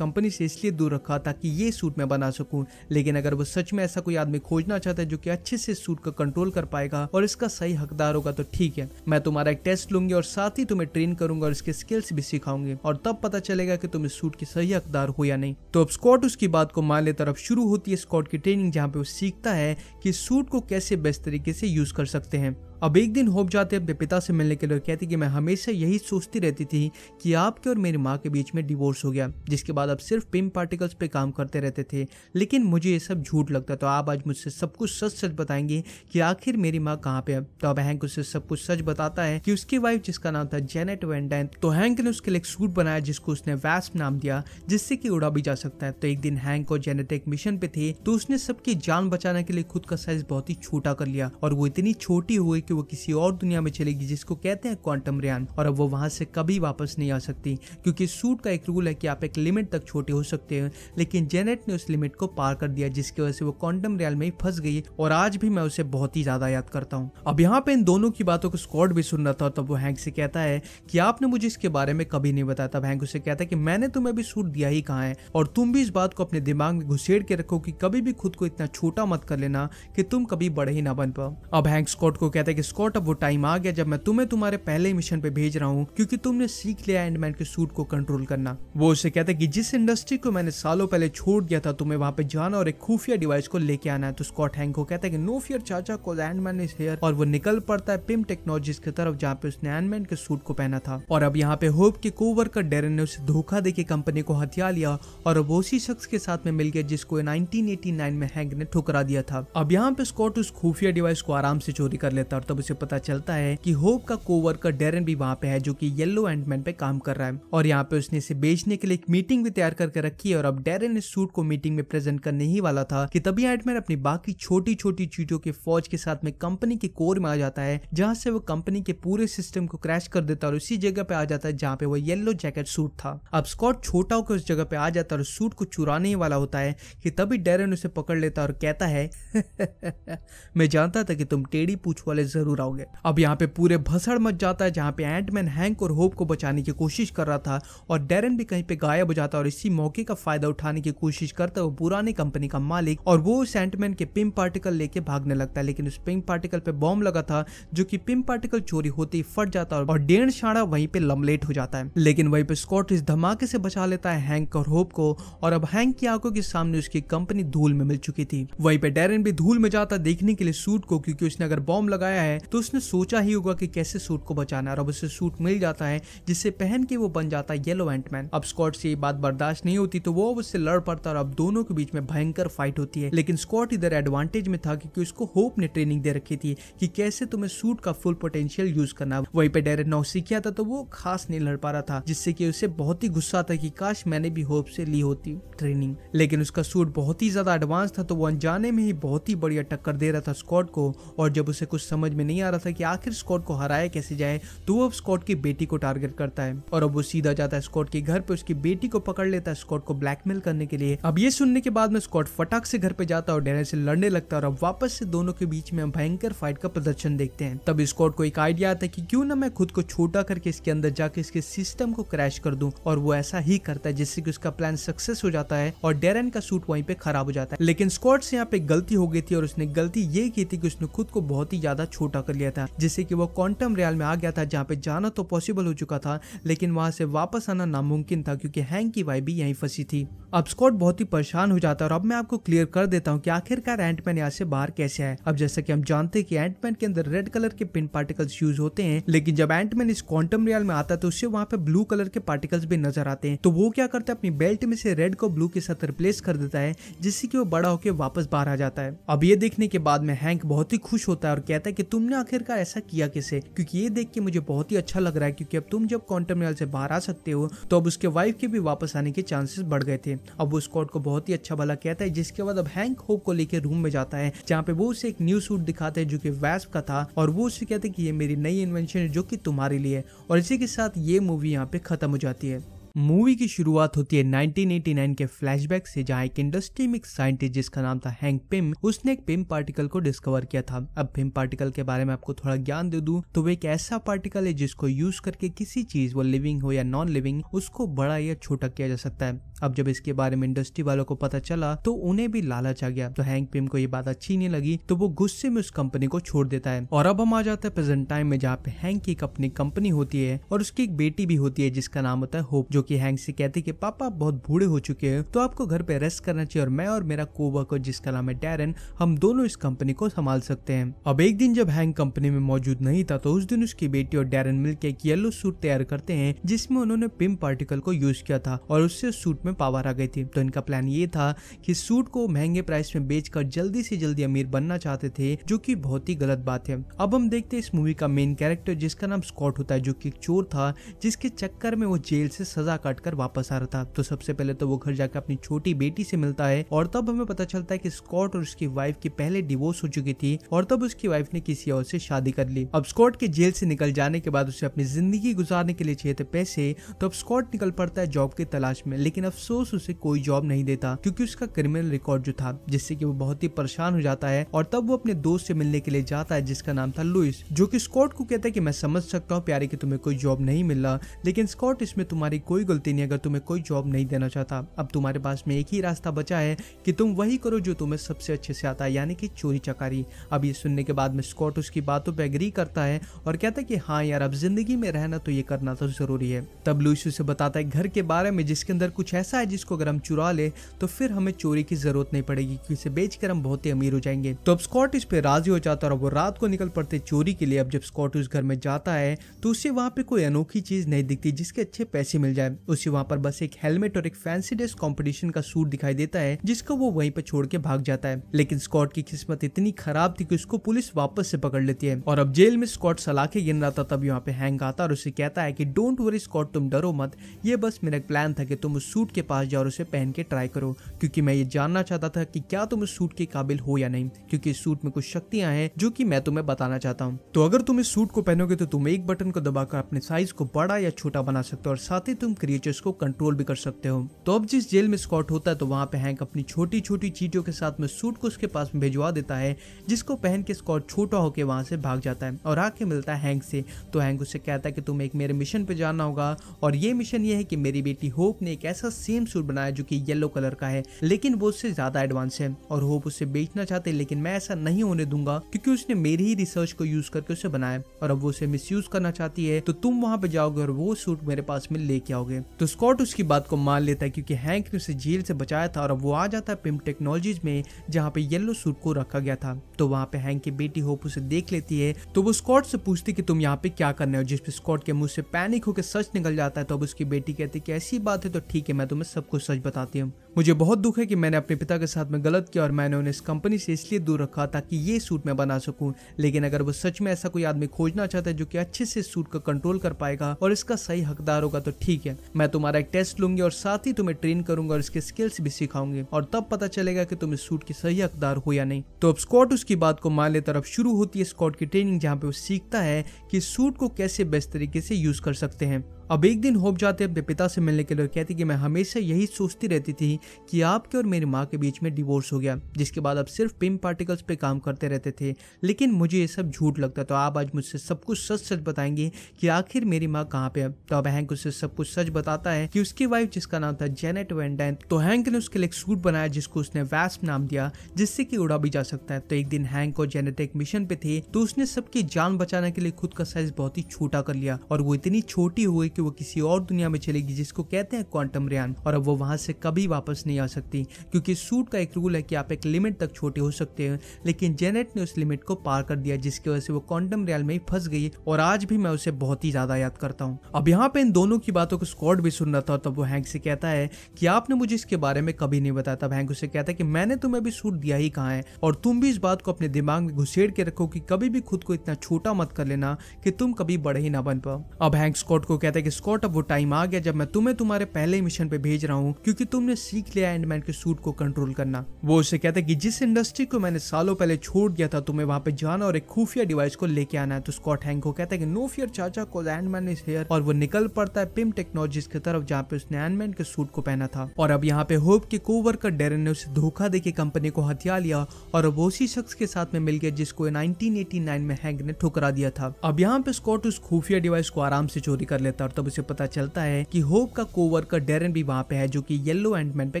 कंपनी से इसलिए दूर रखा ताकि ये सूट मैं बना सकूं लेकिन अगर वो सच में ऐसा कोई आदमी खोजना चाहता है जो कि अच्छे से सूट का कंट्रोल कर पाएगा और इसका सही हकदार होगा तो ठीक है मैं तुम्हारा एक टेस्ट लूंगी और साथ ही तुम्हें ट्रेन करूंगा और इसके स्किल्स भी सिखाऊंगी और तब पता चलेगा की तुम इस सूट के सही हकदार हो या नहीं तो अब स्कॉट उसकी बात को मान लेता अब शुरू होती है स्कॉट की ट्रेनिंग जहाँ पे वो सीखता है की सूट को कैसे बेस्ट तरीके से यूज कर सकते हैं अब एक दिन होप जाते अपने पिता से मिलने के लिए कहती कि मैं हमेशा यही सोचती रहती थी कि आपके और मेरी माँ के बीच में डिवोर्स हो गया जिसके बाद अब सिर्फ पिम पार्टिकल्स पे काम करते रहते थे लेकिन मुझे ये सब झूठ लगता तो आप आज मुझसे सब कुछ सच सच बताएंगे कि आखिर मेरी माँ कहाँ पे है तो अब हैंक उससे सब कुछ सच बताता है कि उसकी वाइफ जिसका नाम था जेनेट वेंडैन तो हैंक ने उसके लिए एक सूट बनाया जिसको उसने वैस्प नाम दिया जिससे की उड़ा भी जा सकता है तो एक दिन हैंक और जेनेट एक मिशन पे थे तो उसने सबकी जान बचाने के लिए खुद का साइज बहुत ही छोटा कर लिया और वो इतनी छोटी हुई कि वो किसी और दुनिया में चलेगी जिसको कहते हैं क्वांटम रियान और अब वो वहां से कभी वापस नहीं आ सकती क्योंकि सूट का एक रूल है कि आप एक लिमिट तक छोटे हो सकते हैं लेकिन जेनेट ने उस लिमिट को पार कर दिया जिसकी वजह से वो क्वांटम रेल में ही फंस गई और आज भी मैं उसे बहुत ही ज्यादा याद करता हूँ अब यहाँ पे इन दोनों की बातों को स्कॉट भी सुन रहा था तब वो हैंक से कहता है कि आपने मुझे इसके बारे में कभी नहीं बताया तब हैंक उसे कहता है कि मैंने तुम्हें भी सूट दिया ही कहा है और तुम भी इस बात को अपने दिमाग में घुसेड़ के रखो कि कभी भी खुद को इतना छोटा मत कर लेना कि तुम कभी बड़े ही ना बन पाओ अब हैंक स्कॉट को कहता है कि स्कॉट अब वो टाइम आ गया जब मैं तुम्हें तुम्हारे पहले मिशन पे भेज रहा हूँ क्योंकि तुमने सीख लिया एंडमैन के सूट को कंट्रोल करना वो उसे कहता है कि जिस इंडस्ट्री को मैंने सालों पहले छोड़ दिया था तुम्हें वहाँ पे जाना और एक खुफिया डिवाइस को लेके आना है तो स्कॉट हैंक को कहता है कि नो फियर चाचा को एंडमैन इज हेयर और वो निकल पड़ता है पिम टेक्नोलॉजीज की तरफ जहाँ पे उसने एंडमैन के सूट को पहना था और अब यहाँ पे होप के कोवर्कर डेरन ने उसे धोखा दे कंपनी को हथिया लिया और अब उसी शख्स के साथ में मिल गया जिसको 1989 में हैंग ने ठुकरा दिया था अब यहाँ पे स्कॉट उस खुफिया डिवाइस को आराम से चोरी कर लेता और तब उसे पता चलता है कि होप का कोवर्कर डेरन भी वहाँ पे है जो कि येलो एंडमैन पे काम कर रहा है और यहाँ पे उसने इसे बेचने के लिए एक मीटिंग भी तैयार करके रखी है और अब डेरन इस सूट को मीटिंग में प्रेजेंट करने ही वाला था कि तभी एंडमैन अपनी बाकी छोटी छोटी चीजों के फौज के साथ में कंपनी के कोर में आ जाता है जहाँ से वो कंपनी के पूरे सिस्टम को क्रैश कर देता है और उसी जगह पे आ जाता है जहाँ पे वो येलो जैकेट सूट था अब स्कॉट छोटा होकर उस जगह पे आ जाता है और सूट को चुराने ही वाला होता है कि तभी डेरन उसे पकड़ लेता और कहता है *laughs* मैं जानता था कि तुम टेढ़ी पूछ वाले जरूर आओगे अब यहाँ पे पूरे भसड़ मच जाता है जहाँ पे एंटमैन हैंक और होप को बचाने की कोशिश कर रहा था और डेरन भी कहीं पे गायब हो जाता और इसी मौके का फायदा उठाने की कोशिश करता है वो पुरानी कंपनी का मालिक और वो उस एंटमैन के पिम पार्टिकल लेके भागने लगता है लेकिन उस पिम पार्टिकल पे बॉम्ब लगा था जो की पिम पार्टिकल चोरी होते ही फट जाता है और डेढ़ शाड़ा वहीं पे लमलेट हो जाता है लेकिन वहीं पे स्कॉट इस धमाके से बचा लेता है हैंक और होप को और अब हैंक की आंखों के सामने उसकी कंपनी धूल में मिल चुकी थी वहीं पे डेरन भी धूल में जाता देखने के लिए सूट को क्योंकि उसने अगर बॉम्ब लगाया है तो उसने सोचा ही होगा कि कैसे सूट को बचाना है और अब उसे सूट मिल जाता है जिससे पहन के वो बन जाता है येलो एंटमैन अब स्कॉट से ये बात बर्दाश्त नहीं होती तो वो अब उससे लड़ पड़ता और अब दोनों के बीच में भयंकर फाइट होती है लेकिन स्कॉट इधर एडवांटेज में था क्योंकि उसको होप ने ट्रेनिंग दे रखी थी कि कैसे तुम्हें सूट का फुल पोटेंशियल यूज करना वही पे डायरेक्ट नौ सीखा था तो वो खास नहीं लड़ पा रहा था जिससे कि उसे बहुत ही गुस्सा था कि काश मैंने भी होप से ली होती ट्रेनिंग लेकिन उसका सूट बहुत ही ज्यादा एडवांस था तो वो अनजाने में ही बहुत ही बढ़िया टक्कर दे रहा था स्कॉट को और जब उसे कुछ समझ समझ में नहीं आ रहा था कि आखिर स्कॉट को हराया कैसे जाए तो वो अब स्कॉट की बेटी को टारगेट करता है और अब वो सीधा जाता है स्कॉट के घर पे उसकी बेटी को पकड़ लेता है स्कॉट को ब्लैकमेल करने के लिए अब ये सुनने के बाद में स्कॉट फटाक से घर पे जाता है और डेनर से लड़ने लगता है और अब वापस से दोनों के बीच में भयंकर फाइट का प्रदर्शन देखते हैं तब स्कॉट को एक आइडिया आता है की क्यूँ ना मैं खुद को छोटा करके इसके अंदर जाके इसके सिस्टम को क्रैश कर दू और वो ऐसा ही करता है जिससे की उसका प्लान सक्सेस हो जाता है और डेरन का सूट वहीं पे खराब हो जाता है लेकिन स्कॉट से यहाँ पे गलती हो गई थी और उसने गलती ये की थी कि उसने खुद को बहुत ही ज्यादा छोटा को कर लिया था जिससे कि वो क्वांटम रियल में आ गया था जहाँ पे जाना तो पॉसिबल हो चुका था लेकिन वहां से वापस आना नामुमकिन था क्योंकि हैंग की वाई भी यहीं फंसी थी अब स्कॉट बहुत ही परेशान हो जाता है और अब मैं आपको क्लियर कर देता हूँ कि आखिरकार एंटमैन यहाँ से बाहर कैसे है अब जैसा कि हम जानते हैं कि एंटमैन के अंदर रेड कलर के पिन पार्टिकल्स यूज होते हैं लेकिन जब एंटमैन इस क्वांटम रियल में आता है तो उससे वहाँ पे ब्लू कलर के पार्टिकल्स भी नजर आते हैं तो वो क्या करता है अपनी बेल्ट में से रेड को ब्लू के साथ रिप्लेस कर देता है जिससे कि वो बड़ा होकर वापस बाहर आ जाता है अब ये देखने के बाद में हैंक बहुत ही खुश होता है और कहता है कि तुमने आखिरकार ऐसा किया किसे क्योंकि ये देख के मुझे बहुत ही अच्छा लग रहा है क्योंकि अब तुम जब क्वांटम रियल से बाहर आ सकते हो तो अब उसके वाइफ के भी वापस आने के चांसेस बढ़ गए थे अब वो स्कॉट को बहुत ही अच्छा भला कहता है जिसके बाद अब हैंक होप को लेकर रूम में जाता है जहाँ पे वो उसे एक न्यू सूट दिखाते हैं जो कि वैस्प का था और वो उसे कहते हैं कि ये मेरी नई इन्वेंशन है जो कि तुम्हारे लिए और इसी के साथ ये मूवी यहाँ पे खत्म हो जाती है मूवी की शुरुआत होती है 1989 के फ्लैशबैक से जहाँ एक इंडस्ट्री में एक साइंटिस्ट जिसका नाम था हैंक पिम उसने एक पिम पार्टिकल को डिस्कवर किया था अब पिम पार्टिकल के बारे में आपको थोड़ा ज्ञान दे दू तो वो एक ऐसा पार्टिकल है जिसको यूज करके किसी चीज वो लिविंग हो या नॉन लिविंग उसको बड़ा या छोटा किया जा सकता है अब जब इसके बारे में इंडस्ट्री वालों को पता चला तो उन्हें भी लालच आ गया तो हैंक पिम को ये बात अच्छी नहीं लगी तो वो गुस्से में उस कंपनी को छोड़ देता है और अब हम आ जाते हैं प्रेजेंट टाइम में जहाँ पे हैंक की एक अपनी कंपनी होती है और उसकी एक बेटी भी होती है जिसका नाम होता है होप जो कि हैंक से कहती कि पापा बहुत बूढ़े हो चुके हैं तो आपको घर पे रेस्ट करना चाहिए और मैं और मेरा कोवर्कर जिसका नाम है डेरन हम दोनों इस कंपनी को संभाल सकते हैं अब एक दिन जब हैंक कंपनी में मौजूद नहीं था तो उस दिन उसकी बेटी और डैरन मिलकर एक येलो सूट तैयार करते हैं जिसमें उन्होंने पिम पार्टिकल को यूज किया था और उससे सूट में पावर आ गई थी तो इनका प्लान ये था कि सूट को महंगे प्राइस में बेचकर जल्दी से जल्दी अमीर बनना चाहते थे जो कि बहुत ही गलत बात है अब हम देखते हैं इस मूवी का मेन कैरेक्टर जिसका नाम स्कॉट होता है जो कि एक चोर था जिसके चक्कर में वो जेल से सजा रास्ता काट कर वापस आ रहा था तो सबसे पहले तो वो घर जाकर अपनी छोटी बेटी से मिलता है और तब हमें पता चलता है कि स्कॉट और उसकी वाइफ की पहले डिवोर्स हो चुकी थी और तब उसकी वाइफ ने किसी और से शादी कर ली अब स्कॉट के जेल से निकल जाने के बाद उसे अपनी जिंदगी गुजारने के लिए चाहिए थे पैसे तो अब स्कॉट निकल पड़ता है जॉब की तलाश में लेकिन अफसोस उसे कोई जॉब नहीं देता क्योंकि उसका क्रिमिनल रिकॉर्ड जो था जिससे कि वो बहुत ही परेशान हो जाता है और तब वो अपने दोस्त से मिलने के लिए जाता है जिसका नाम था लुइस जो कि स्कॉट को कहता है कि मैं समझ सकता हूँ प्यारे की तुम्हें कोई जॉब नहीं मिल रहा लेकिन स्कॉट इसमें तुम्हारी कोई गलती नहीं अगर तुम्हें कोई जॉब नहीं देना चाहता अब तुम्हारे पास में एक ही रास्ता बचा है कि तुम वही करो जो तुम्हें सबसे अच्छे से आता है यानी कि चोरी चकारी अब ये सुनने के बाद में स्कॉट उसकी बातों पर एग्री करता है और कहता है कि हाँ यार अब जिंदगी में रहना तो ये करना तो जरूरी है तब लुइस उसे बताता है घर के बारे में जिसके अंदर कुछ ऐसा है जिसको अगर हम चुरा ले तो फिर हमें चोरी की जरूरत नहीं पड़ेगी क्योंकि इसे बेच हम बहुत ही अमीर हो जाएंगे तो अब स्कॉट इस पर राजी हो जाता है और वो रात को निकल पड़ते चोरी के लिए अब जब स्कॉट उस घर में जाता है तो उसे वहां पे कोई अनोखी चीज नहीं दिखती जिसके अच्छे पैसे मिल जाए है उसे वहाँ पर बस एक हेलमेट और एक फैंसी ड्रेस कॉम्पिटिशन का सूट दिखाई देता है जिसको वो वहीं पर छोड़ के भाग जाता है लेकिन स्कॉट की किस्मत इतनी खराब थी कि उसको पुलिस वापस से पकड़ लेती है और अब जेल में स्कॉट सलाखे गिन रहा था तब यहाँ पे हैंग आता और उसे कहता है की डोंट वरी स्कॉट तुम डरो मत ये बस मेरा प्लान था कि तुम उस सूट के पास जाओ और उसे पहन के ट्राई करो क्योंकि मैं ये जानना चाहता था कि क्या तुम उस सूट के काबिल हो या नहीं क्योंकि इस सूट में कुछ शक्तियां हैं जो कि मैं तुम्हें बताना चाहता हूँ तो अगर तुम इस सूट को पहनोगे तो तुम एक बटन को दबाकर अपने साइज को बड़ा या छोटा बना सकते हो और साथ ही तुम क्रिएचर्स को कंट्रोल भी कर सकते हो तो अब जिस जेल में स्कॉट होता है तो वहाँ पे हैंक अपनी छोटी छोटी चीटियों के साथ में सूट को उसके पास में भिजवा देता है जिसको पहन के स्कॉट छोटा होकर वहाँ से भाग जाता है और आके मिलता है हैंक से तो हैंक उससे कहता है कि तुम्हें एक मेरे मिशन पे जाना होगा और ये मिशन ये है कि मेरी बेटी होप ने एक ऐसा सेम सूट बनाया जो कि येलो कलर का है लेकिन वो उससे ज्यादा एडवांस है और होप उससे बेचना चाहते हैं लेकिन मैं ऐसा नहीं होने दूंगा क्योंकि उसने मेरी ही रिसर्च को यूज करके उसे बनाया और अब वो उसे मिस करना चाहती है तो तुम वहां पे जाओगे और वो सूट मेरे पास में लेके आओगे जाओगे तो स्कॉट उसकी बात को मान लेता है क्योंकि हैंक ने उसे जेल से बचाया था और अब वो आ जाता है पिम टेक्नोलॉजीज में जहाँ पे येलो सूट को रखा गया था तो वहाँ पे हैंक की बेटी होप उसे देख लेती है तो वो स्कॉट से पूछती कि तुम यहाँ पे क्या करने हो जिसपे स्कॉट के मुंह से पैनिक होकर सच निकल जाता है तो अब उसकी बेटी कहती है कि ऐसी बात है तो ठीक है मैं तुम्हें सब कुछ सच बताती हूँ मुझे बहुत दुख है कि मैंने अपने पिता के साथ में गलत किया और मैंने उन्हें इस कंपनी से इसलिए दूर रखा ताकि ये सूट मैं बना सकूं लेकिन अगर वो सच में ऐसा कोई आदमी खोजना चाहता है जो कि अच्छे से सूट का कंट्रोल कर पाएगा और इसका सही हकदार होगा तो ठीक है मैं तुम्हारा एक टेस्ट लूंगी और साथ ही तुम्हें ट्रेन करूंगा और इसके स्किल्स भी सिखाऊंगी और तब पता चलेगा की तुम इस सूट के सही हकदार हो या नहीं तो अब स्कॉट उसकी बात को मान लेता शुरू होती है स्कॉट की ट्रेनिंग जहाँ पे वो सीखता है की सूट को कैसे बेस्ट तरीके से यूज कर सकते हैं अब एक दिन होप जाते अपने पिता से मिलने के लिए कहती कि मैं हमेशा यही सोचती रहती थी कि आपके और मेरी माँ के बीच में डिवोर्स हो गया जिसके बाद आप सिर्फ पिम पार्टिकल्स पे काम करते रहते थे लेकिन मुझे ये सब झूठ लगता तो आप आज मुझसे सब कुछ सच सच बताएंगे कि आखिर मेरी माँ कहाँ पे है तो अब हैंक उससे सब कुछ सच बताता है कि उसकी वाइफ जिसका नाम था जेनेट वेंडन तो हैंक ने उसके लिए एक सूट बनाया जिसको उसने वैस्प नाम दिया जिससे कि उड़ा भी जा सकता है तो एक दिन हैंक और जेनेट एक मिशन पे थे तो उसने सबकी जान बचाने के लिए खुद का साइज बहुत ही छोटा कर लिया और वो इतनी छोटी हुई कि वो किसी और दुनिया में चलेगी जिसको कहते हैं क्वांटम रियान और अब वो वहां से कभी वापस नहीं आ सकती क्योंकि सूट का एक रूल है कि आप एक लिमिट तक छोटे हो सकते हैं लेकिन जेनेट ने उस लिमिट को पार कर दिया जिसकी वजह से वो क्वांटम रियाल में ही फंस गई और आज भी मैं उसे बहुत ही ज्यादा याद करता हूँ अब यहाँ पे इन दोनों की बातों को स्कॉट भी सुन रहा था तब वो हैंक से कहता है कि आपने मुझे इसके बारे में कभी नहीं बताया तब हैंक उसे कहता है कि मैंने तुम्हें भी सूट दिया ही कहा है और तुम भी इस बात को अपने दिमाग में घुसेड़ के रखो कि कभी भी खुद को इतना छोटा मत कर लेना कि तुम कभी बड़े ही ना बन पाओ अब हैंक स्कॉट को कहता है कि स्कॉट अब वो टाइम आ गया जब मैं तुम्हें तुम्हारे पहले मिशन पे भेज रहा हूँ क्योंकि तुमने सीख लिया एंडमैन के सूट को कंट्रोल करना वो उसे कहता है कि जिस इंडस्ट्री को मैंने सालों पहले छोड़ दिया था तुम्हें वहाँ पे जाना और एक खुफिया डिवाइस को लेके आना है तो स्कॉट हैंक को कहता है कि नो फियर चाचा को एंडमैन इज हेयर और वो निकल पड़ता है पिम टेक्नोलॉजीज की तरफ जहाँ पे उसने एंडमैन के सूट को पहना था और अब यहाँ पे होप के कोवर्कर डेरन ने उसे धोखा दे कंपनी को हथिया लिया और अब उसी शख्स के साथ में मिल गया जिसको 1989 में हैंग ने ठुकरा दिया था अब यहाँ पे स्कॉट उस खुफिया डिवाइस को आराम से चोरी कर लेता और तब उसे पता चलता है कि होप का कोवर्कर डेरन भी वहाँ पे है जो कि येलो एंडमैन पे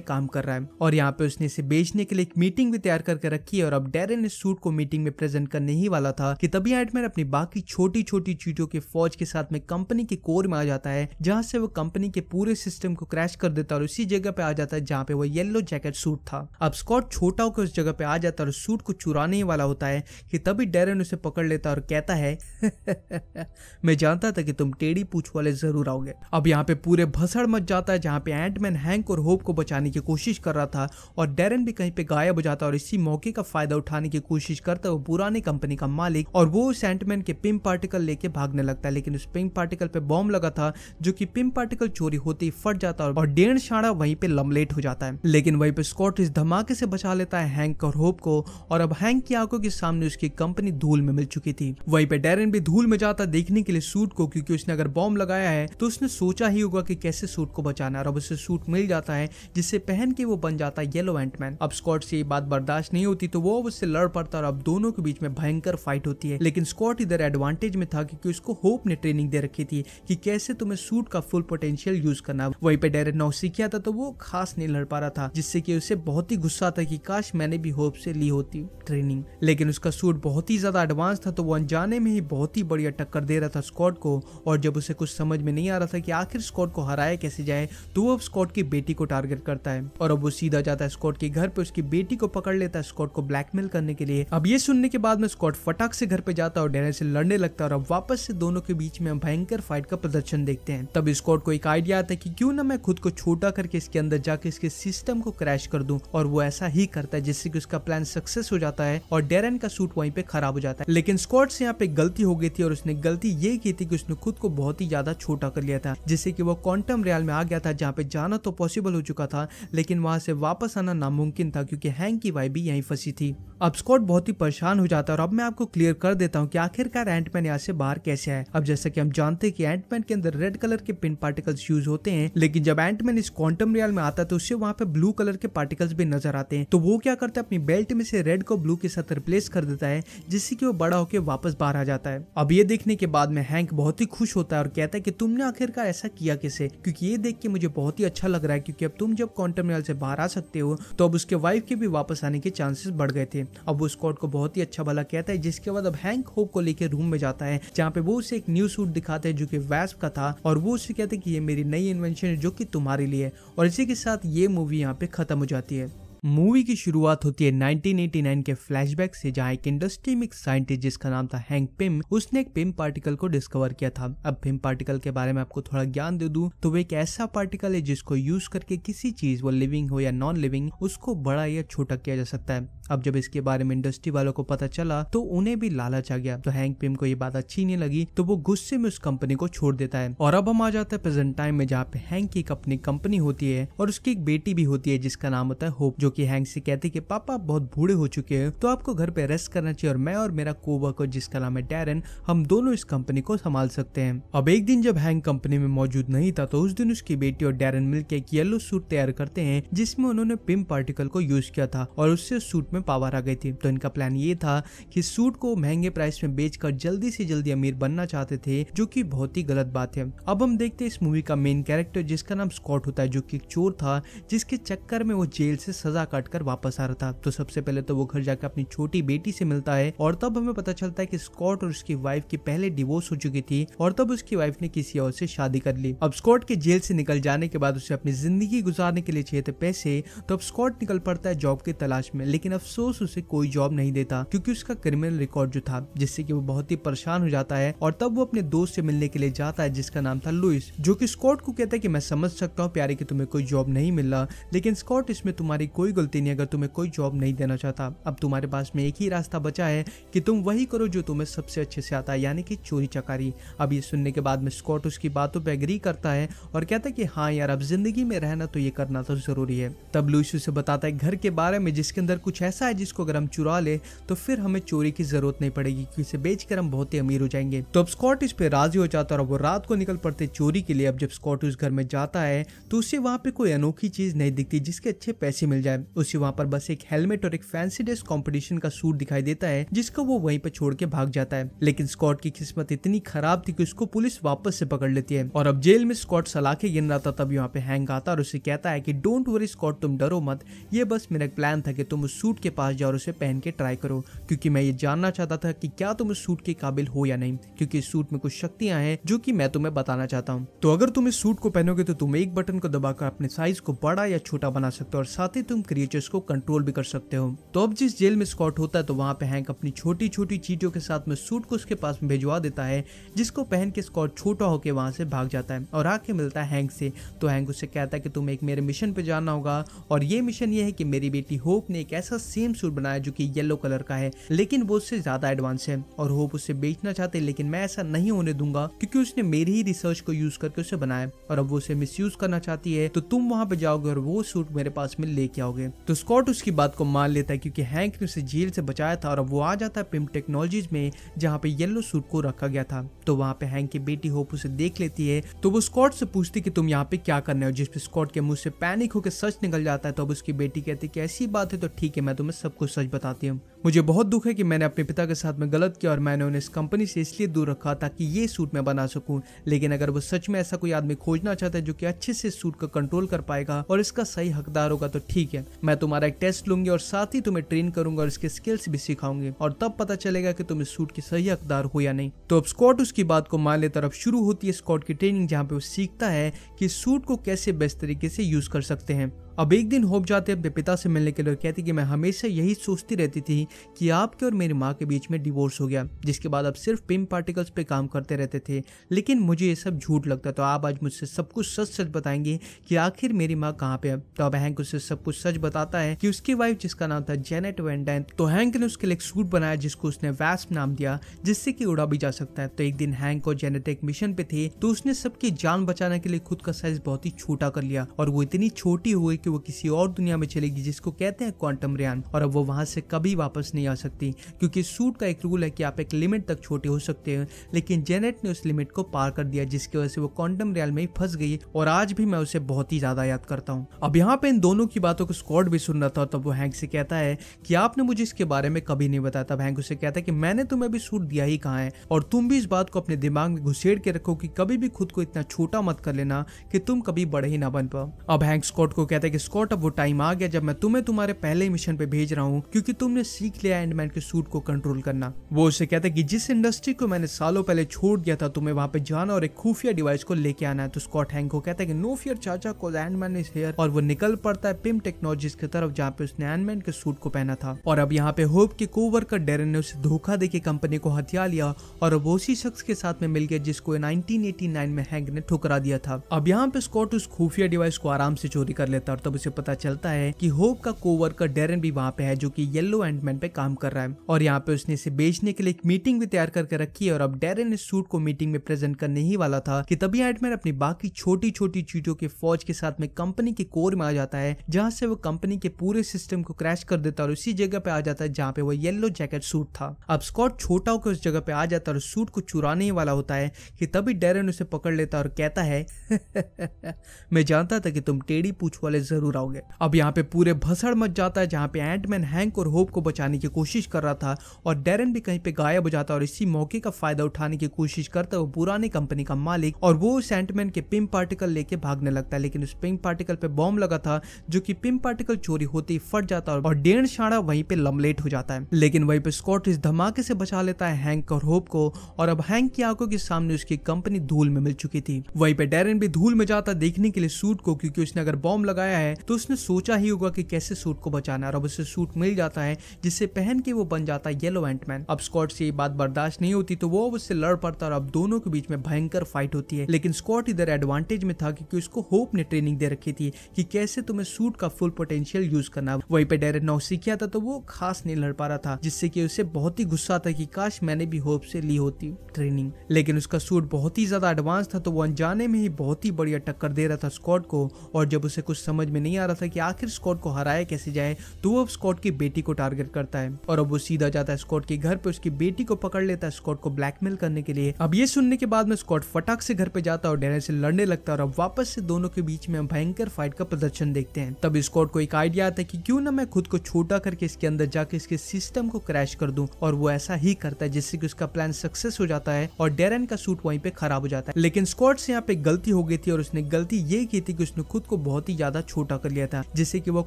काम कर रहा है और यहाँ पे उसने इसे बेचने के लिए एक मीटिंग भी तैयार करके रखी है और अब डेरन इस सूट को मीटिंग में प्रेजेंट करने ही वाला था कि तभी एंडमैन अपनी बाकी छोटी छोटी चीटों के फौज के साथ में कंपनी के कोर में आ जाता है जहाँ से वो कंपनी के पूरे सिस्टम को क्रैश कर देता है और उसी जगह पे आ जाता है जहाँ पे वो येलो जैकेट सूट था अब स्कॉट छोटा होकर उस जगह पे आ जाता है और सूट को चुराने ही वाला होता है कि तभी डेरन उसे पकड़ लेता और कहता है *laughs* मैं जानता था कि तुम टेढ़ी पूछ वाले जरूर आओगे अब यहाँ पे पूरे भसड़ मच जाता है जहाँ पे एंटमैन हैंक और होप को बचाने की कोशिश कर रहा था और डेरन भी कहीं पे गायब हो जाता है और इसी मौके का फायदा उठाने की कोशिश करता है वो पुराने कंपनी का मालिक और वो उस एंटमैन के पिम पार्टिकल लेके भागने लगता है लेकिन उस पिम पार्टिकल पे बॉम्ब लगा था जो की पिम पार्टिकल चोरी होते ही फट जाता है और डेढ़ शाड़ा वहीं पे लमलेट हो जाता है लेकिन वहीं पे स्कॉट इस धमाके से बचा लेता है हैंक और होप को और अब हैंक की आंखों के सामने उसकी कंपनी धूल में मिल चुकी थी वहीं पे डेरन भी धूल में जाता देखने के लिए सूट को क्योंकि उसने अगर बॉम्ब लगाया है है तो उसने सोचा ही होगा कि कैसे सूट को बचाना है और उसे सूट मिल जाता है जिससे पहन के वो बन जाता है येलो एंटमैन अब स्कॉट से ये बात बर्दाश्त नहीं होती तो वो अब उससे लड़ पड़ता और अब दोनों के बीच में भयंकर फाइट होती है लेकिन स्कॉट इधर एडवांटेज में था क्योंकि उसको होप ने ट्रेनिंग दे रखी थी कि कैसे तुम्हें सूट का फुल पोटेंशियल यूज करना वही पे डेरेन नौ सीखा था तो वो खास नहीं लड़ पा रहा था जिससे कि उसे बहुत ही गुस्सा था कि काश मैंने भी होप से ली होती ट्रेनिंग लेकिन उसका सूट बहुत ही ज्यादा एडवांस था तो वो अनजाने में ही बहुत ही बढ़िया टक्कर दे रहा था स्कॉट को और जब उसे कुछ समझ में नहीं आ रहा था कि आखिर स्कॉट को हराया कैसे जाए तो वो अब स्कॉट की बेटी को टारगेट करता है और अब वो सीधा जाता है स्कॉट के घर पे उसकी बेटी को पकड़ लेता है स्कॉट को ब्लैकमेल करने के लिए अब ये सुनने के बाद में स्कॉट फटाक से घर पे जाता है और डेनर से लड़ने लगता है और अब वापस से दोनों के बीच में भयंकर फाइट का प्रदर्शन देखते हैं तब स्कॉट को एक आइडिया आता है की क्यूँ ना मैं खुद को छोटा करके इसके अंदर जाके इसके सिस्टम को क्रैश कर दू और वो ऐसा ही करता है जिससे की उसका प्लान सक्सेस हो जाता है और डेरन का सूट वहीं पे खराब हो जाता है लेकिन स्कॉट से यहाँ पे गलती हो गई थी और उसने गलती ये की थी कि उसने खुद को बहुत ही ज्यादा छोटा कर लिया था जिससे कि वो क्वांटम रियल में आ गया था जहाँ पे जाना तो पॉसिबल हो चुका था लेकिन वहां से वापस आना नामुमकिन था क्योंकि हैंग की वाई भी यहीं फंसी थी अब स्कॉट बहुत ही परेशान हो जाता है और अब मैं आपको क्लियर कर देता हूँ कि आखिरकार एंटमैन यहाँ से बाहर कैसे है अब जैसा कि हम जानते हैं कि एंटमैन के अंदर रेड कलर के पिन पार्टिकल्स यूज होते हैं लेकिन जब एंटमैन इस क्वांटम रियल में आता है तो उससे वहाँ पे ब्लू कलर के पार्टिकल्स भी नजर आते हैं तो वो क्या करता है अपनी बेल्ट में से रेड को ब्लू के साथ रिप्लेस कर देता है जिससे कि वो बड़ा होकर वापस बाहर आ जाता है अब ये देखने के बाद में हैंक बहुत ही खुश होता है और कहता है कि तुमने आखिरकार ऐसा किया किसे क्योंकि ये देख के मुझे बहुत ही अच्छा लग रहा है क्योंकि अब तुम जब क्वांटम रियल से बाहर आ सकते हो तो अब उसके वाइफ के भी वापस आने के चांसेस बढ़ गए थे अब वो स्कॉट को बहुत ही अच्छा भला कहता है जिसके बाद अब हैंक होप को लेकर रूम में जाता है जहाँ पे वो उसे एक न्यू सूट दिखाते हैं जो की वैस्प का था और वो उसे कहते हैं कि ये मेरी नई इन्वेंशन है जो की तुम्हारे लिए और इसी के साथ ये मूवी यहाँ पे खत्म हो जाती है मूवी की शुरुआत होती है 1989 के फ्लैशबैक से जहाँ एक इंडस्ट्री में साइंटिस्ट जिसका नाम था हैंक पिम उसने एक पिम पार्टिकल को डिस्कवर किया था अब पिम पार्टिकल के बारे में आपको थोड़ा ज्ञान दे दू तो वो एक ऐसा पार्टिकल है जिसको यूज करके किसी चीज वो लिविंग हो या नॉन लिविंग उसको बड़ा या छोटा किया जा सकता है अब जब इसके बारे में इंडस्ट्री वालों को पता चला तो उन्हें भी लालच आ गया तो हैंक पिम को ये बात अच्छी नहीं लगी तो वो गुस्से में उस कंपनी को छोड़ देता है और अब हम आ जाते हैं प्रेजेंट टाइम में जहाँ पे हैंक की एक अपनी कंपनी होती है और उसकी एक बेटी भी होती है जिसका नाम होता है होप जो की हैंक से कहती है की पापा आप बहुत बूढ़े हो चुके हैं तो आपको घर पे रेस्ट करना चाहिए और मैं और मेरा कोवर्कर जिसका नाम है डेरन हम दोनों इस कंपनी को संभाल सकते हैं अब एक दिन जब हैंक कंपनी में मौजूद नहीं था तो उस दिन उसकी बेटी और डेरन मिलकर एक येलो सूट तैयार करते हैं जिसमें उन्होंने पिम पार्टिकल को यूज किया था और उससे सूट में पावर आ गई थी तो इनका प्लान ये था कि सूट को महंगे प्राइस में बेचकर जल्दी से जल्दी अमीर बनना चाहते थे जो कि बहुत ही गलत बात है अब हम देखते हैं इस मूवी का मेन कैरेक्टर जिसका नाम स्कॉट होता है जो कि एक चोर था जिसके चक्कर में वो जेल से सजा काट कर वापस आ रहा था तो सबसे पहले तो वो घर जाकर अपनी छोटी बेटी से मिलता है और तब हमें पता चलता है की स्कॉट और उसकी वाइफ की पहले डिवोर्स हो चुकी थी और तब उसकी वाइफ ने किसी और से शादी कर ली अब स्कॉट के जेल से निकल जाने के बाद उसे अपनी जिंदगी गुजारने के लिए चाहिए थे पैसे तो अब स्कॉट निकल पड़ता है जॉब की तलाश में लेकिन अब अफसोस उसे कोई जॉब नहीं देता क्योंकि उसका क्रिमिनल रिकॉर्ड जो था जिससे कि वो बहुत ही परेशान हो जाता है और तब वो अपने दोस्त से मिलने के लिए जाता है जिसका नाम था लुइस जो कि स्कॉट को कहता है कि मैं समझ सकता हूँ प्यारे की तुम्हें कोई जॉब नहीं मिल रहा लेकिन स्कॉट इसमें तुम्हारी कोई गलती नहीं अगर तुम्हें कोई जॉब नहीं देना चाहता अब तुम्हारे पास में एक ही रास्ता बचा है कि तुम वही करो जो तुम्हें सबसे अच्छे से आता है यानी कि चोरी चकारी अब ये सुनने के बाद में स्कॉट उसकी बातों पर एग्री करता है और कहता है कि हाँ यार अब जिंदगी में रहना तो ये करना तो जरूरी है तब लुइस उसे बताता है घर के बारे में जिसके अंदर कुछ ऐसा ऐसा है जिसको अगर हम चुरा ले तो फिर हमें चोरी की जरूरत नहीं पड़ेगी क्योंकि इसे बेचकर हम बहुत ही अमीर हो जाएंगे तो अब स्कॉट इस पे राजी हो जाता है और वो रात को निकल पड़ते चोरी के लिए अब जब स्कॉट उस घर में जाता है तो उसे वहाँ पे कोई अनोखी चीज नहीं दिखती जिसके अच्छे पैसे मिल जाए उसे वहाँ पर बस एक हेलमेट और एक फैंसी ड्रेस कॉम्पिटिशन का सूट दिखाई देता है जिसको वो वहीं पर छोड़ के भाग जाता है लेकिन स्कॉट की किस्मत इतनी खराब थी कि उसको पुलिस वापस से पकड़ लेती है और अब जेल में स्कॉट सलाखे गिन रहा था तब यहाँ पे हैंग आता और उसे कहता है की डोंट वरी स्कॉट तुम डरो मत ये बस मेरा प्लान था कि तुम उस सूट के पास जाओ और उसे पहन के ट्राई करो क्योंकि मैं ये जानना चाहता था कि क्या तुम इस सूट के काबिल हो या नहीं क्योंकि इस सूट में कुछ शक्तियां हैं जो कि मैं तुम्हें बताना चाहता हूँ तो अगर तुम इस सूट को पहनोगे तो तुम एक बटन को दबाकर अपने साइज को बड़ा या छोटा बना सकते हो और साथ ही तुम क्रिएचर्स को कंट्रोल भी कर सकते हो तो अब जिस जेल में स्कॉट होता है तो वहाँ पे हैंक अपनी छोटी छोटी चीटियों के साथ में सूट को उसके पास भिजवा देता है जिसको पहन के स्कॉट छोटा होकर वहाँ से भाग जाता है और आके मिलता है हैंक से तो हैंक उससे कहता है कि तुम एक मेरे मिशन पे जाना होगा और ये मिशन ये है कि मेरी बेटी होप ने एक ऐसा सेम सूट बनाया जो कि येलो कलर का है लेकिन वो उससे ज्यादा एडवांस है और होप उसे बेचना चाहते लेकिन मैं ऐसा नहीं होने दूंगा क्योंकि उसने मेरी ही रिसर्च को यूज करके उसे बनाया और अब वो उसे मिस करना चाहती है तो तुम वहां पे जाओगे और वो सूट मेरे पास में लेके आओगे तो स्कॉट उसकी बात को मान लेता है क्योंकि हैंक ने उसे जेल से बचाया था और अब वो आ जाता है पिम टेक्नोलॉजीज में जहाँ पे येलो सूट को रखा गया था तो वहाँ पे हैंक की बेटी होप उसे देख लेती है तो वो स्कॉट से पूछती कि तुम यहाँ पे क्या करने हो जिसपे स्कॉट के मुंह से पैनिक होकर सच निकल जाता है तो अब उसकी बेटी कहती है कि ऐसी बात है तो ठीक है मैं तुम्हें तुम्हें सब कुछ सच बताती हूँ मुझे बहुत दुख है कि मैंने अपने पिता के साथ में गलत किया और मैंने उन्हें इस कंपनी से इसलिए दूर रखा ताकि ये सूट मैं बना सकूं लेकिन अगर वो सच में ऐसा कोई आदमी खोजना चाहता है जो कि अच्छे से सूट का कंट्रोल कर पाएगा और इसका सही हकदार होगा तो ठीक है मैं तुम्हारा एक टेस्ट लूंगी और साथ ही तुम्हें ट्रेन करूंगा और इसके स्किल्स भी सिखाऊंगी और तब पता चलेगा की तुम इस सूट के सही हकदार हो या नहीं तो अब स्कॉट उसकी बात को मान ले तरफ शुरू होती है स्कॉट की ट्रेनिंग जहाँ पे वो सीखता है की सूट को कैसे बेस्ट तरीके से यूज कर सकते हैं अब एक दिन होप जाते अपने पिता से मिलने के लिए कहती कि मैं हमेशा यही सोचती रहती थी कि आपके और मेरी माँ के बीच में डिवोर्स हो गया जिसके बाद आप सिर्फ पिम पार्टिकल्स पे काम करते रहते थे लेकिन मुझे ये सब झूठ लगता तो आप आज मुझसे सब कुछ सच सच बताएंगे कि आखिर मेरी माँ कहाँ पे है तो अब हैंक उससे सब कुछ सच बताता है कि उसकी वाइफ जिसका नाम था जेनेट वेंडन तो हैंक ने उसके लिए सूट बनाया जिसको उसने वैस्प नाम दिया जिससे कि उड़ा भी जा सकता है तो एक दिन हैंक और जेनेट एक मिशन पे थे तो उसने सबकी जान बचाने के लिए खुद का साइज बहुत ही छोटा कर लिया और वो इतनी छोटी हुई सकती वो किसी और दुनिया में चलेगी जिसको कहते हैं क्वांटम रियान और अब वो वहां से कभी वापस नहीं आ सकती क्योंकि सूट का एक रूल है कि आप एक लिमिट तक छोटे हो सकते हैं लेकिन जेनेट ने उस लिमिट को पार कर दिया जिसकी वजह से वो क्वांटम रेल में ही फंस गई और आज भी मैं उसे बहुत ही ज्यादा याद करता हूँ अब यहाँ पे इन दोनों की बातों को स्कॉट भी सुन रहा था तब वो हैंक से कहता है कि आपने मुझे इसके बारे में कभी नहीं बताया तब हैंक उसे कहता है कि मैंने तुम्हें भी सूट दिया ही कहा है और तुम भी इस बात को अपने दिमाग में घुसेड़ के रखो कि कभी भी खुद को इतना छोटा मत कर लेना कि तुम कभी बड़े ही ना बन पाओ अब हैंक स्कॉट को कहता है कि स्कॉट अब वो टाइम आ गया जब मैं तुम्हें तुम्हारे पहले मिशन पे भेज रहा हूँ क्योंकि तुमने सीख लिया एंडमैन के सूट को कंट्रोल करना वो उसे कहता है कि जिस इंडस्ट्री को मैंने सालों पहले छोड़ दिया था तुम्हें वहाँ पे जाना और एक खुफिया डिवाइस को लेके आना है तो स्कॉट हैंक को कहता है कि नो फियर चाचा को एंडमैन इज हेयर और वो निकल पड़ता है पिम टेक्नोलॉजी की तरफ जहाँ पे उसने एंडमैन के सूट को पहना था और अब यहाँ पे होप के कोवर्कर डेरन ने उसे धोखा दे कंपनी को हथिया लिया और अब उसी शख्स के साथ में मिल गया जिसको 1989 में हैंक ने ठुकरा दिया था अब यहाँ पे स्कॉट उस खुफिया डिवाइस को आराम से चोरी कर लेता है तब उसे पता चलता है कि होप का कोवर्कर डेरन भी वहाँ पे है जो कि येलो मैन पे काम कर रहा है और यहाँ पे उसने इसे बेचने के लिए एक मीटिंग भी तैयार करके रखी है और अब डेरन इस सूट को मीटिंग में प्रेजेंट करने ही वाला था कि तभी एंडमैन अपनी बाकी छोटी छोटी चीजों के फौज के साथ में कंपनी के कोर में आ जाता है जहाँ से वो कंपनी के पूरे सिस्टम को क्रैश कर देता है और उसी जगह पे आ जाता है जहाँ पे वो येलो जैकेट सूट था अब स्कॉट छोटा होकर उस जगह पे आ जाता है और सूट को चुराने ही वाला होता है कि तभी डेरन उसे पकड़ लेता और कहता है *laughs* मैं जानता था कि तुम टेढ़ी पूछ वाले जरूर आओगे अब यहाँ पे पूरे भसड़ मच जाता है जहाँ पे एंटमैन हैंक और होप को बचाने की कोशिश कर रहा था और डेरन भी कहीं पे गायब हो जाता है और इसी मौके का फायदा उठाने की कोशिश करता है वो पुरानी कंपनी का मालिक और वो उस एंटमैन के पिम पार्टिकल लेके भागने लगता है लेकिन उस पिम पार्टिकल पे बॉम्ब लगा था जो की पिम पार्टिकल चोरी होते ही फट जाता है और डेढ़ शाड़ा वहीं पे लमलेट हो जाता है लेकिन वहीं पे स्कॉट इस धमाके से बचा लेता है हैंक और होप को और अब हैंक की आंखों के सामने उसकी कंपनी धूल में मिल चुकी थी वहीं पे डेरन भी धूल में जाता देखने के लिए सूट को क्योंकि उसने अगर बॉम्ब लगाया है है तो उसने सोचा ही होगा कि कैसे सूट को बचाना है और अब उसे सूट मिल जाता है जिससे पहन के वो बन जाता है येलो एंटमैन अब स्कॉट से ये बात बर्दाश्त नहीं होती तो वो अब उससे लड़ पड़ता और अब दोनों के बीच में भयंकर फाइट होती है लेकिन स्कॉट इधर एडवांटेज में था क्योंकि उसको होप ने ट्रेनिंग दे रखी थी कि कैसे तुम्हें सूट का फुल पोटेंशियल यूज करना वही पे डेरेन नौ सीखा था तो वो खास नहीं लड़ पा रहा था जिससे कि उसे बहुत ही गुस्सा था कि काश मैंने भी होप से ली होती ट्रेनिंग लेकिन उसका सूट बहुत ही ज्यादा एडवांस था तो वो अनजाने में ही बहुत ही बढ़िया टक्कर दे रहा था स्कॉट को और जब उसे कुछ समझ समझ में नहीं आ रहा था कि आखिर स्कॉट को हराया कैसे जाए तो वो अब स्कॉट की बेटी को टारगेट करता है और अब वो सीधा जाता है स्कॉट के घर पे उसकी बेटी को पकड़ लेता है स्कॉट को ब्लैकमेल करने के लिए अब ये सुनने के बाद में स्कॉट फटाक से घर पे जाता है और डेनर से लड़ने लगता है और अब वापस से दोनों के बीच में भयंकर फाइट का प्रदर्शन देखते हैं तब स्कॉट को एक आइडिया आता है की क्यूँ ना मैं खुद को छोटा करके इसके अंदर जाके इसके सिस्टम को क्रैश कर दू और वो ऐसा ही करता है जिससे की उसका प्लान सक्सेस हो जाता है और डेरन का सूट वहीं पे खराब हो जाता है लेकिन स्कॉट से यहाँ पे गलती हो गई थी और उसने गलती ये की थी कि उसने खुद को बहुत ही ज्यादा छोटा कर लिया था जिससे कि वो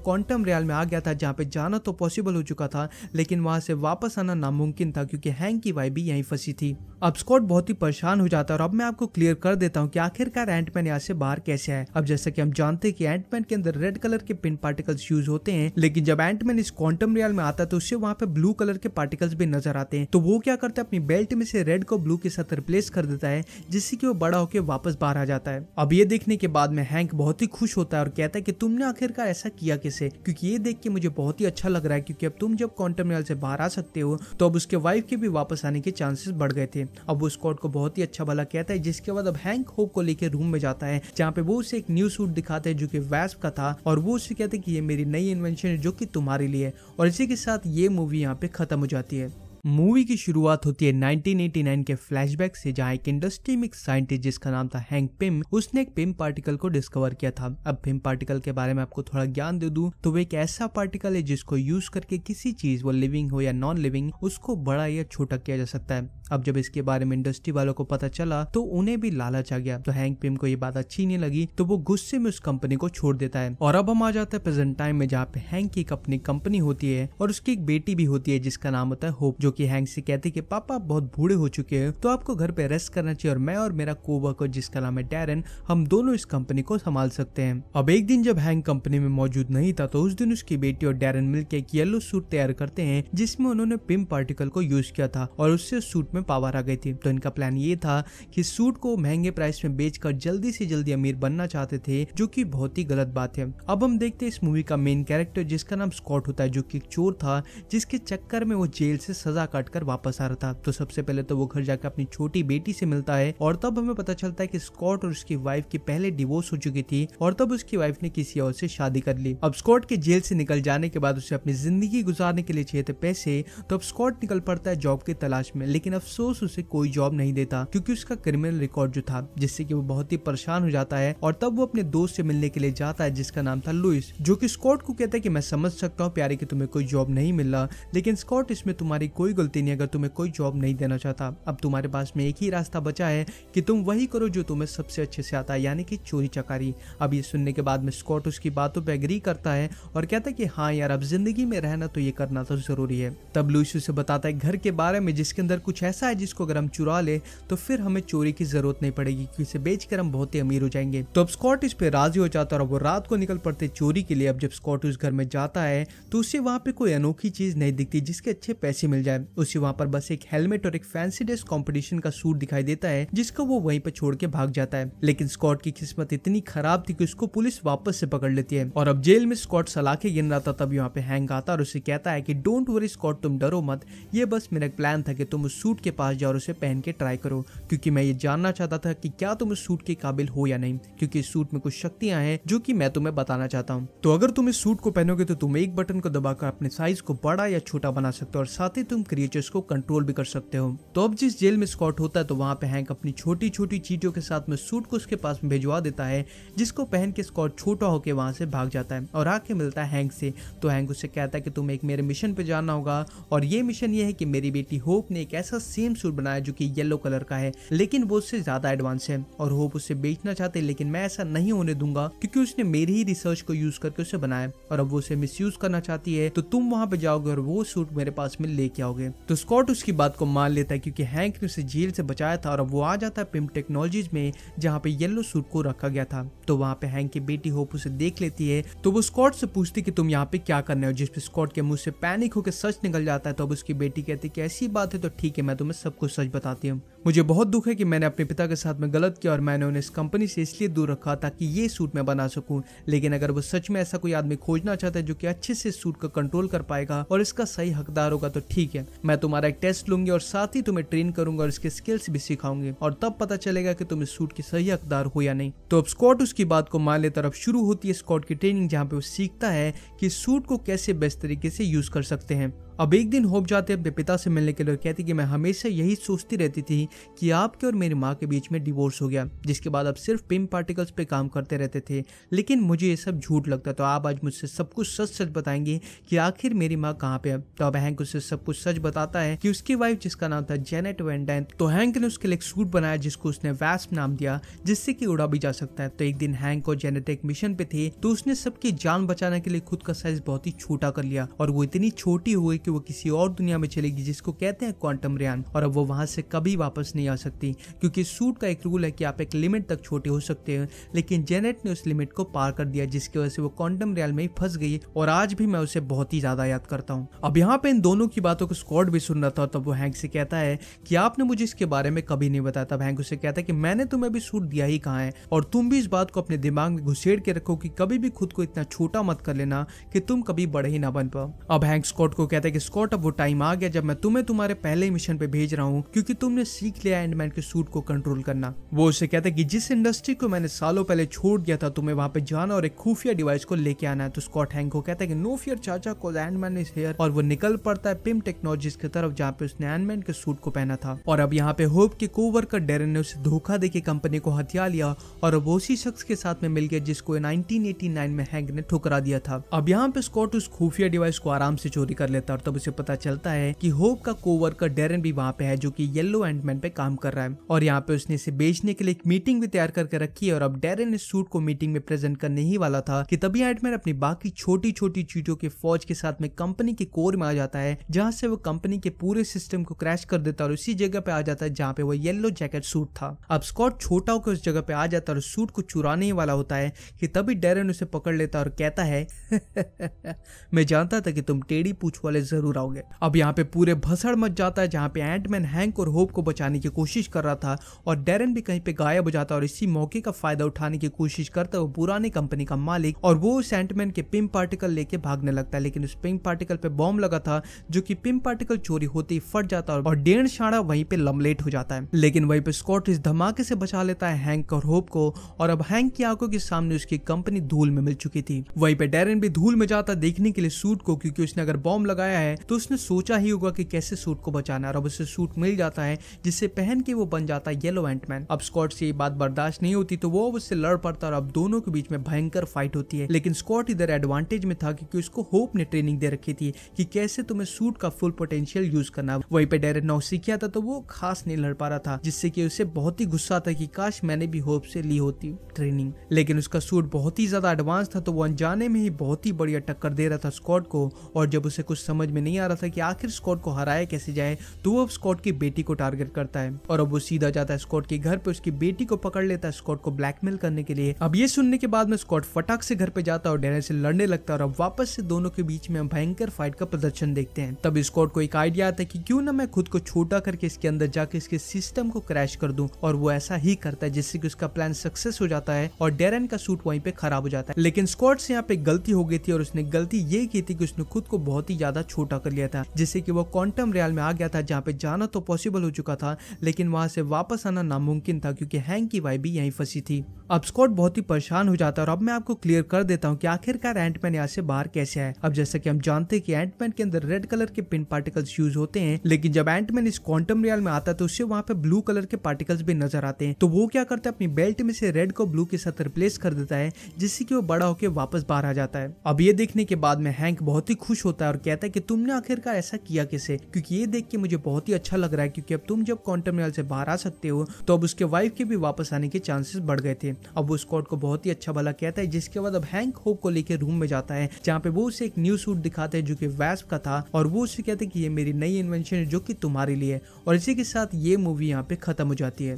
क्वांटम रियल में आ गया था जहाँ पे जाना तो पॉसिबल हो चुका था लेकिन वहां से वापस आना नामुमकिन था क्योंकि हैंग की वाई भी यहीं फंसी थी अब स्कॉट बहुत ही परेशान हो जाता है और अब मैं आपको क्लियर कर देता हूँ कि आखिरकार एंटमैन यहाँ से बाहर कैसे है अब जैसा कि हम जानते हैं कि एंटमैन के अंदर रेड कलर के पिन पार्टिकल्स यूज होते हैं लेकिन जब एंटमैन इस क्वांटम रियल में आता है तो उससे वहाँ पे ब्लू कलर के पार्टिकल्स भी नजर आते हैं तो वो क्या करता है अपनी बेल्ट में से रेड को ब्लू के साथ रिप्लेस कर देता है जिससे कि वो बड़ा होकर वापस बाहर आ जाता है अब ये देखने के बाद में हैंक बहुत ही खुश होता है और कहता है कि तुमने आखिरकार ऐसा किया किसे क्योंकि ये देख के मुझे बहुत ही अच्छा लग रहा है क्योंकि अब तुम जब क्वांटम से बाहर आ सकते हो तो अब उसके वाइफ के भी वापस आने के चांसेस बढ़ गए थे अब वो स्कॉट को बहुत ही अच्छा भला कहता है जिसके बाद अब हैंक होप को लेकर रूम में जाता है जहाँ पे वो उसे एक न्यू सूट दिखाते हैं जो कि वैस का था और वो उसे कहते हैं कि ये मेरी नई इन्वेंशन है जो कि तुम्हारे लिए और इसी के साथ ये मूवी यहाँ पे खत्म हो जाती है मूवी की शुरुआत होती है 1989 के फ्लैशबैक से जहाँ एक इंडस्ट्री में साइंटिस्ट जिसका नाम था हैंक पिम उसने एक पिम पार्टिकल को डिस्कवर किया था अब पिम पार्टिकल के बारे में आपको थोड़ा ज्ञान दे दू तो वो एक ऐसा पार्टिकल है जिसको यूज करके किसी चीज वो लिविंग हो या नॉन लिविंग उसको बड़ा या छोटा किया जा सकता है अब जब इसके बारे में इंडस्ट्री वालों को पता चला तो उन्हें भी लालच आ गया तो हैंक पिम को ये बात अच्छी नहीं लगी तो वो गुस्से में उस कंपनी को छोड़ देता है और अब हम आ जाते हैं प्रेजेंट टाइम में जहाँ पे हैंक की एक अपनी कंपनी होती है और उसकी एक बेटी भी होती है जिसका नाम होता है होप जो जो कि हैंक से कहती कि पापा आप बहुत बूढ़े हो चुके हैं तो आपको घर पे रेस्ट करना चाहिए और मैं और मेरा कोवर्कर जिसका नाम है डेरन हम दोनों इस कंपनी को संभाल सकते हैं अब एक दिन जब हैंक कंपनी में मौजूद नहीं था तो उस दिन उसकी बेटी और डैरन मिलकर एक येलो सूट तैयार करते हैं जिसमें उन्होंने पिम पार्टिकल को यूज किया था और उससे सूट में पावर आ गई थी तो इनका प्लान ये था कि सूट को महंगे प्राइस में बेचकर जल्दी से जल्दी अमीर बनना चाहते थे जो कि बहुत ही गलत बात है अब हम देखते हैं इस मूवी का मेन कैरेक्टर जिसका नाम स्कॉट होता है जो कि एक चोर था जिसके चक्कर में वो जेल से सजा सजा काट कर वापस आ रहा था तो सबसे पहले तो वो घर जाकर अपनी छोटी बेटी से मिलता है और तब हमें पता चलता है कि स्कॉट और उसकी वाइफ की पहले डिवोर्स हो चुकी थी और तब उसकी वाइफ ने किसी और से शादी कर ली अब स्कॉट के जेल से निकल जाने के बाद उसे अपनी जिंदगी गुजारने के लिए चाहिए थे पैसे तो अब स्कॉट निकल पड़ता है जॉब की तलाश में लेकिन अफसोस उसे कोई जॉब नहीं देता क्योंकि उसका क्रिमिनल रिकॉर्ड जो था जिससे कि वो बहुत ही परेशान हो जाता है और तब वो अपने दोस्त से मिलने के लिए जाता है जिसका नाम था लुइस जो कि स्कॉट को कहता है कि मैं समझ सकता हूँ प्यारे की तुम्हें कोई जॉब नहीं मिल रहा लेकिन स्कॉट इसमें तुम्हारी कोई कोई गलती नहीं अगर तुम्हें कोई जॉब नहीं देना चाहता अब तुम्हारे पास में एक ही रास्ता बचा है कि तुम वही करो जो तुम्हें सबसे अच्छे से आता है यानी कि चोरी चकारी अब ये सुनने के बाद में स्कॉट उसकी बातों पर एग्री करता है और कहता है कि हाँ यार अब जिंदगी में रहना तो ये करना तो जरूरी है तब लुइस उसे बताता है घर के बारे में जिसके अंदर कुछ ऐसा है जिसको अगर हम चुरा ले तो फिर हमें चोरी की जरूरत नहीं पड़ेगी क्योंकि बेच कर हम बहुत ही अमीर हो जाएंगे तो अब स्कॉट इस पे राजी हो जाता है और वो रात को निकल पड़ते चोरी के लिए अब जब स्कॉट उस घर में जाता है तो उसे वहाँ पे कोई अनोखी चीज नहीं दिखती जिसके अच्छे पैसे मिल जाए उसे वहाँ पर बस एक हेलमेट और एक फैंसी ड्रेस कॉम्पिटिशन का सूट दिखाई देता है जिसको वो वहीं पर छोड़ के भाग जाता है लेकिन स्कॉट की किस्मत इतनी खराब थी कि उसको पुलिस वापस से पकड़ लेती है और अब जेल में स्कॉट सलाखे गिन रहा था तब यहाँ पे हैंग आता और उसे कहता है की डोंट वरी स्कॉट तुम डरो मत ये बस मेरा प्लान था कि तुम उस सूट के पास जाओ और उसे पहन के ट्राई करो क्योंकि मैं ये जानना चाहता था कि क्या तुम इस सूट के काबिल हो या नहीं क्योंकि इस सूट में कुछ शक्तियां हैं जो कि मैं तुम्हें बताना चाहता हूँ तो अगर तुम इस सूट को पहनोगे तो तुम एक बटन को दबाकर अपने साइज को बड़ा या छोटा बना सकते हो और साथ ही तुम क्रिएचर्स को कंट्रोल भी कर सकते हो तो अब जिस जेल में स्कॉट होता है तो वहाँ पे हैंक अपनी छोटी छोटी चीटियों के साथ में सूट को उसके पास में भिजवा देता है जिसको पहन के स्कॉट छोटा होकर वहाँ से भाग जाता है और आके मिलता है हैंक से तो हैंक उससे कहता है कि तुम एक मेरे मिशन पर जाना होगा और ये मिशन ये है कि मेरी बेटी होप ने एक ऐसा सेम सूट बनाया जो कि येलो कलर का है लेकिन वो उससे ज़्यादा एडवांस है और होप उसे बेचना चाहते लेकिन मैं ऐसा नहीं होने दूंगा क्योंकि उसने मेरी ही रिसर्च को यूज़ करके उसे बनाया और अब वो उसे मिस करना चाहती है तो तुम वहाँ पे जाओगे और वो सूट मेरे पास में लेके आओगे गए तो स्कॉट उसकी बात को मान लेता है क्योंकि हैंक ने उसे जेल से बचाया था और अब वो आ जाता है पिम टेक्नोलॉजीज में जहाँ पे येलो सूट को रखा गया था तो वहाँ पे हैंक की बेटी होप उसे देख लेती है तो वो स्कॉट से पूछती कि तुम यहाँ पे क्या करने हो जिसपे स्कॉट के मुंह से पैनिक होकर सच निकल जाता है तो अब उसकी बेटी कहती कि ऐसी बात है तो ठीक है मैं तुम्हें सब कुछ सच बताती हूँ मुझे बहुत दुख है कि मैंने अपने पिता के साथ में गलत किया और मैंने उन्हें इस कंपनी से इसलिए दूर रखा ताकि ये सूट मैं बना सकूं लेकिन अगर वो सच में ऐसा कोई आदमी खोजना चाहता है जो कि अच्छे से सूट का कंट्रोल कर पाएगा और इसका सही हकदार होगा तो ठीक है मैं तुम्हारा एक टेस्ट लूंगी और साथ ही तुम्हें ट्रेन करूंगा और इसके स्किल्स भी सिखाऊंगी और तब पता चलेगा की तुम इस सूट के सही हकदार हो या नहीं तो अब स्कॉट उसकी बात को मान लेता तरफ शुरू होती है स्कॉट की ट्रेनिंग जहाँ पे वो सीखता है की सूट को कैसे बेस्ट तरीके से यूज कर सकते हैं अब एक दिन होप जाते अपने पिता से मिलने के लिए कहती कि मैं हमेशा यही सोचती रहती थी कि आपके और मेरी माँ के बीच में डिवोर्स हो गया जिसके बाद अब सिर्फ पिम पार्टिकल्स पे काम करते रहते थे लेकिन मुझे ये सब झूठ लगता तो आप आज मुझसे सब कुछ सच सच बताएंगे कि आखिर मेरी माँ कहाँ पे है तो अब हैंक उससे सब कुछ सच बताता है कि उसकी वाइफ जिसका नाम था जेनेट वेंडैन तो हैंक ने उसके लिए एक सूट बनाया जिसको उसने वैस्प नाम दिया जिससे कि उड़ा भी जा सकता है तो एक दिन हैंक और जेनेट एक मिशन पे थे तो उसने सबकी जान बचाने के लिए खुद का साइज बहुत ही छोटा कर लिया और वो इतनी छोटी हुई कि वो किसी और दुनिया में चलेगी जिसको कहते हैं क्वांटम रियान और अब वो वहां से कभी वापस नहीं आ सकती क्योंकि सूट का एक रूल है कि आप एक लिमिट तक छोटे हो सकते हैं लेकिन जेनेट ने उस लिमिट को पार कर दिया जिसकी वजह से वो क्वांटम रियल में ही फंस गई और आज भी मैं उसे बहुत ही ज्यादा याद करता हूँ अब यहाँ पे इन दोनों की बातों को स्कॉट भी सुन रहा था तब वो हैंक से कहता है कि आपने मुझे इसके बारे में कभी नहीं बताया तब हैंक उसे कहता है कि मैंने तुम्हें भी सूट दिया ही कहा है और तुम भी इस बात को अपने दिमाग में घुसेड़ के रखो कि कभी भी खुद को इतना छोटा मत कर लेना कि तुम कभी बड़े ही ना बन पाओ अब हैंक स्कॉट को कहता है कि कि स्कॉट अब वो टाइम आ गया जब मैं तुम्हें तुम्हारे पहले मिशन पे भेज रहा हूँ क्योंकि तुमने सीख लिया एंडमैन के सूट को कंट्रोल करना वो उसे कहता है कि जिस इंडस्ट्री को मैंने सालों पहले छोड़ दिया था तुम्हें वहाँ पे जाना और एक खुफिया डिवाइस को लेके आना है तो स्कॉट हैंक को कहता है कि नो फियर चाचा को एंडमैन इज हेयर और वो निकल पड़ता है पिम टेक्नोलॉजी की तरफ जहाँ पे उसने एंडमैन के सूट को पहना था और अब यहाँ पे होप के कोवर्कर डेरन ने उसे धोखा दे के कंपनी को हथिया लिया और अब उसी शख्स के साथ में मिल गया जिसको 1989 में हैंग ने ठुकरा दिया था अब यहाँ पे स्कॉट उस खुफिया डिवाइस को आराम से चोरी कर लेता और तब उसे पता चलता है कि होप का कोवर्कर डेरन भी वहाँ पे है जो कि येलो एंडमैन पे काम कर रहा है और यहाँ पे उसने इसे बेचने के लिए एक मीटिंग भी तैयार करके रखी है और अब डेरन इस सूट को मीटिंग में प्रेजेंट करने ही वाला था कि तभी एंडमैन अपनी बाकी छोटी छोटी चीजों के फौज के साथ में कंपनी के कोर में आ जाता है जहाँ से वो कंपनी के पूरे सिस्टम को क्रैश कर देता है और उसी जगह पे आ जाता है जहाँ पे वो येलो जैकेट सूट था अब स्कॉट छोटा होकर उस जगह पे आ जाता है और सूट को चुराने ही वाला होता है कि तभी डेरन उसे पकड़ लेता और कहता है *laughs* मैं जानता था कि तुम टेढ़ी पूछ वाले जरूर आओगे अब यहाँ पे पूरे भसड़ मच जाता है जहाँ पे एंटमैन हैंक और होप को बचाने की कोशिश कर रहा था और डेरन भी कहीं पे गायब हो जाता है और इसी मौके का फायदा उठाने की कोशिश करता है वो पुराने कंपनी का मालिक और वो उस एंटमैन के पिम पार्टिकल लेके भागने लगता है लेकिन उस पिम पार्टिकल पे बॉम्ब लगा था जो की पिम पार्टिकल चोरी होते ही फट जाता है और डेढ़ शाड़ा वहीं पे लमलेट हो जाता है लेकिन वहीं पे स्कॉट इस धमाके से बचा लेता है हैंक और होप को और अब हैंक की आंखों के सामने उसकी कंपनी धूल में मिल चुकी थी वहीं पे डेरन भी धूल में जाता देखने के लिए सूट को क्योंकि उसने अगर बॉम्ब लगाया है तो उसने सोचा ही होगा कि कैसे सूट को बचाना है और अब उसे सूट मिल जाता है जिससे पहन के वो बन जाता है येलो एंटमैन अब स्कॉट से ये बात बर्दाश्त नहीं होती तो वो अब उससे लड़ पड़ता और अब दोनों के बीच में भयंकर फाइट होती है लेकिन स्कॉट इधर एडवांटेज में था क्योंकि उसको होप ने ट्रेनिंग दे रखी थी कि कैसे तुम्हें सूट का फुल पोटेंशियल यूज करना वहीं पे डायरेक्ट नौ सीखा था तो वो खास नहीं लड़ पा रहा था जिससे कि उसे बहुत ही गुस्सा था कि काश मैंने भी होप से ली होती ट्रेनिंग लेकिन उसका सूट बहुत ही ज्यादा एडवांस था तो वो अनजाने में ही बहुत ही बढ़िया टक्कर दे रहा था स्कॉट को और जब उसे कुछ समझ समझ में नहीं आ रहा था कि आखिर स्कॉट को हराया कैसे जाए तो वो अब स्कॉट की बेटी को टारगेट करता है और अब वो सीधा जाता है स्कॉट के घर पे उसकी बेटी को पकड़ लेता है स्कॉट को ब्लैकमेल करने के लिए अब ये सुनने के बाद में स्कॉट फटाक से घर पे जाता है और डेनर से लड़ने लगता है और अब वापस से दोनों के बीच में भयंकर फाइट का प्रदर्शन देखते हैं तब स्कॉट को एक आइडिया आता है की क्यों ना मैं खुद को छोटा करके इसके अंदर जाके इसके सिस्टम को क्रैश कर दू और वो ऐसा ही करता है जिससे की उसका प्लान सक्सेस हो जाता है और डेरन का सूट वहीं पे खराब हो जाता है लेकिन स्कॉट से यहाँ पे गलती हो गई थी और उसने गलती ये की थी कि उसने खुद को बहुत ही ज्यादा छोटा कर लिया था जिससे कि वो क्वांटम रियल में आ गया था जहाँ पे जाना तो पॉसिबल हो चुका था लेकिन वहां से वापस आना नामुमकिन था क्योंकि हैंग की वाइफ भी यहीं फंसी थी अब स्कॉट बहुत ही परेशान हो जाता है और अब मैं आपको क्लियर कर देता हूँ कि आखिरकार एंटमैन यहाँ से बाहर कैसे है अब जैसा कि हम जानते हैं कि एंटमैन के अंदर रेड कलर के पिन पार्टिकल्स यूज होते हैं लेकिन जब एंटमैन इस क्वांटम रियल में आता है तो उससे वहाँ पे ब्लू कलर के पार्टिकल्स भी नजर आते हैं तो वो क्या करते हैं अपनी बेल्ट में से रेड को ब्लू के साथ रिप्लेस कर देता है जिससे कि वो बड़ा होकर वापस बाहर आ जाता है अब ये देखने के बाद में हैंक बहुत ही खुश होता है और कहता है कि तुमने आखिरकार ऐसा किया किसे क्योंकि ये देख के मुझे बहुत ही अच्छा लग रहा है क्योंकि अब तुम जब क्वांटम रियल से बाहर आ सकते हो तो अब उसके वाइफ के भी वापस आने के चांसेस बढ़ गए थे अब वो स्कॉट को बहुत ही अच्छा भला कहता है जिसके बाद अब हैंक होप को लेकर रूम में जाता है जहाँ पे वो उसे एक न्यू सूट दिखाते हैं जो की वैस्प का था और वो उसे कहते हैं कि ये मेरी नई इन्वेंशन है जो कि तुम्हारे लिए और इसी के साथ ये मूवी यहाँ पे खत्म हो जाती है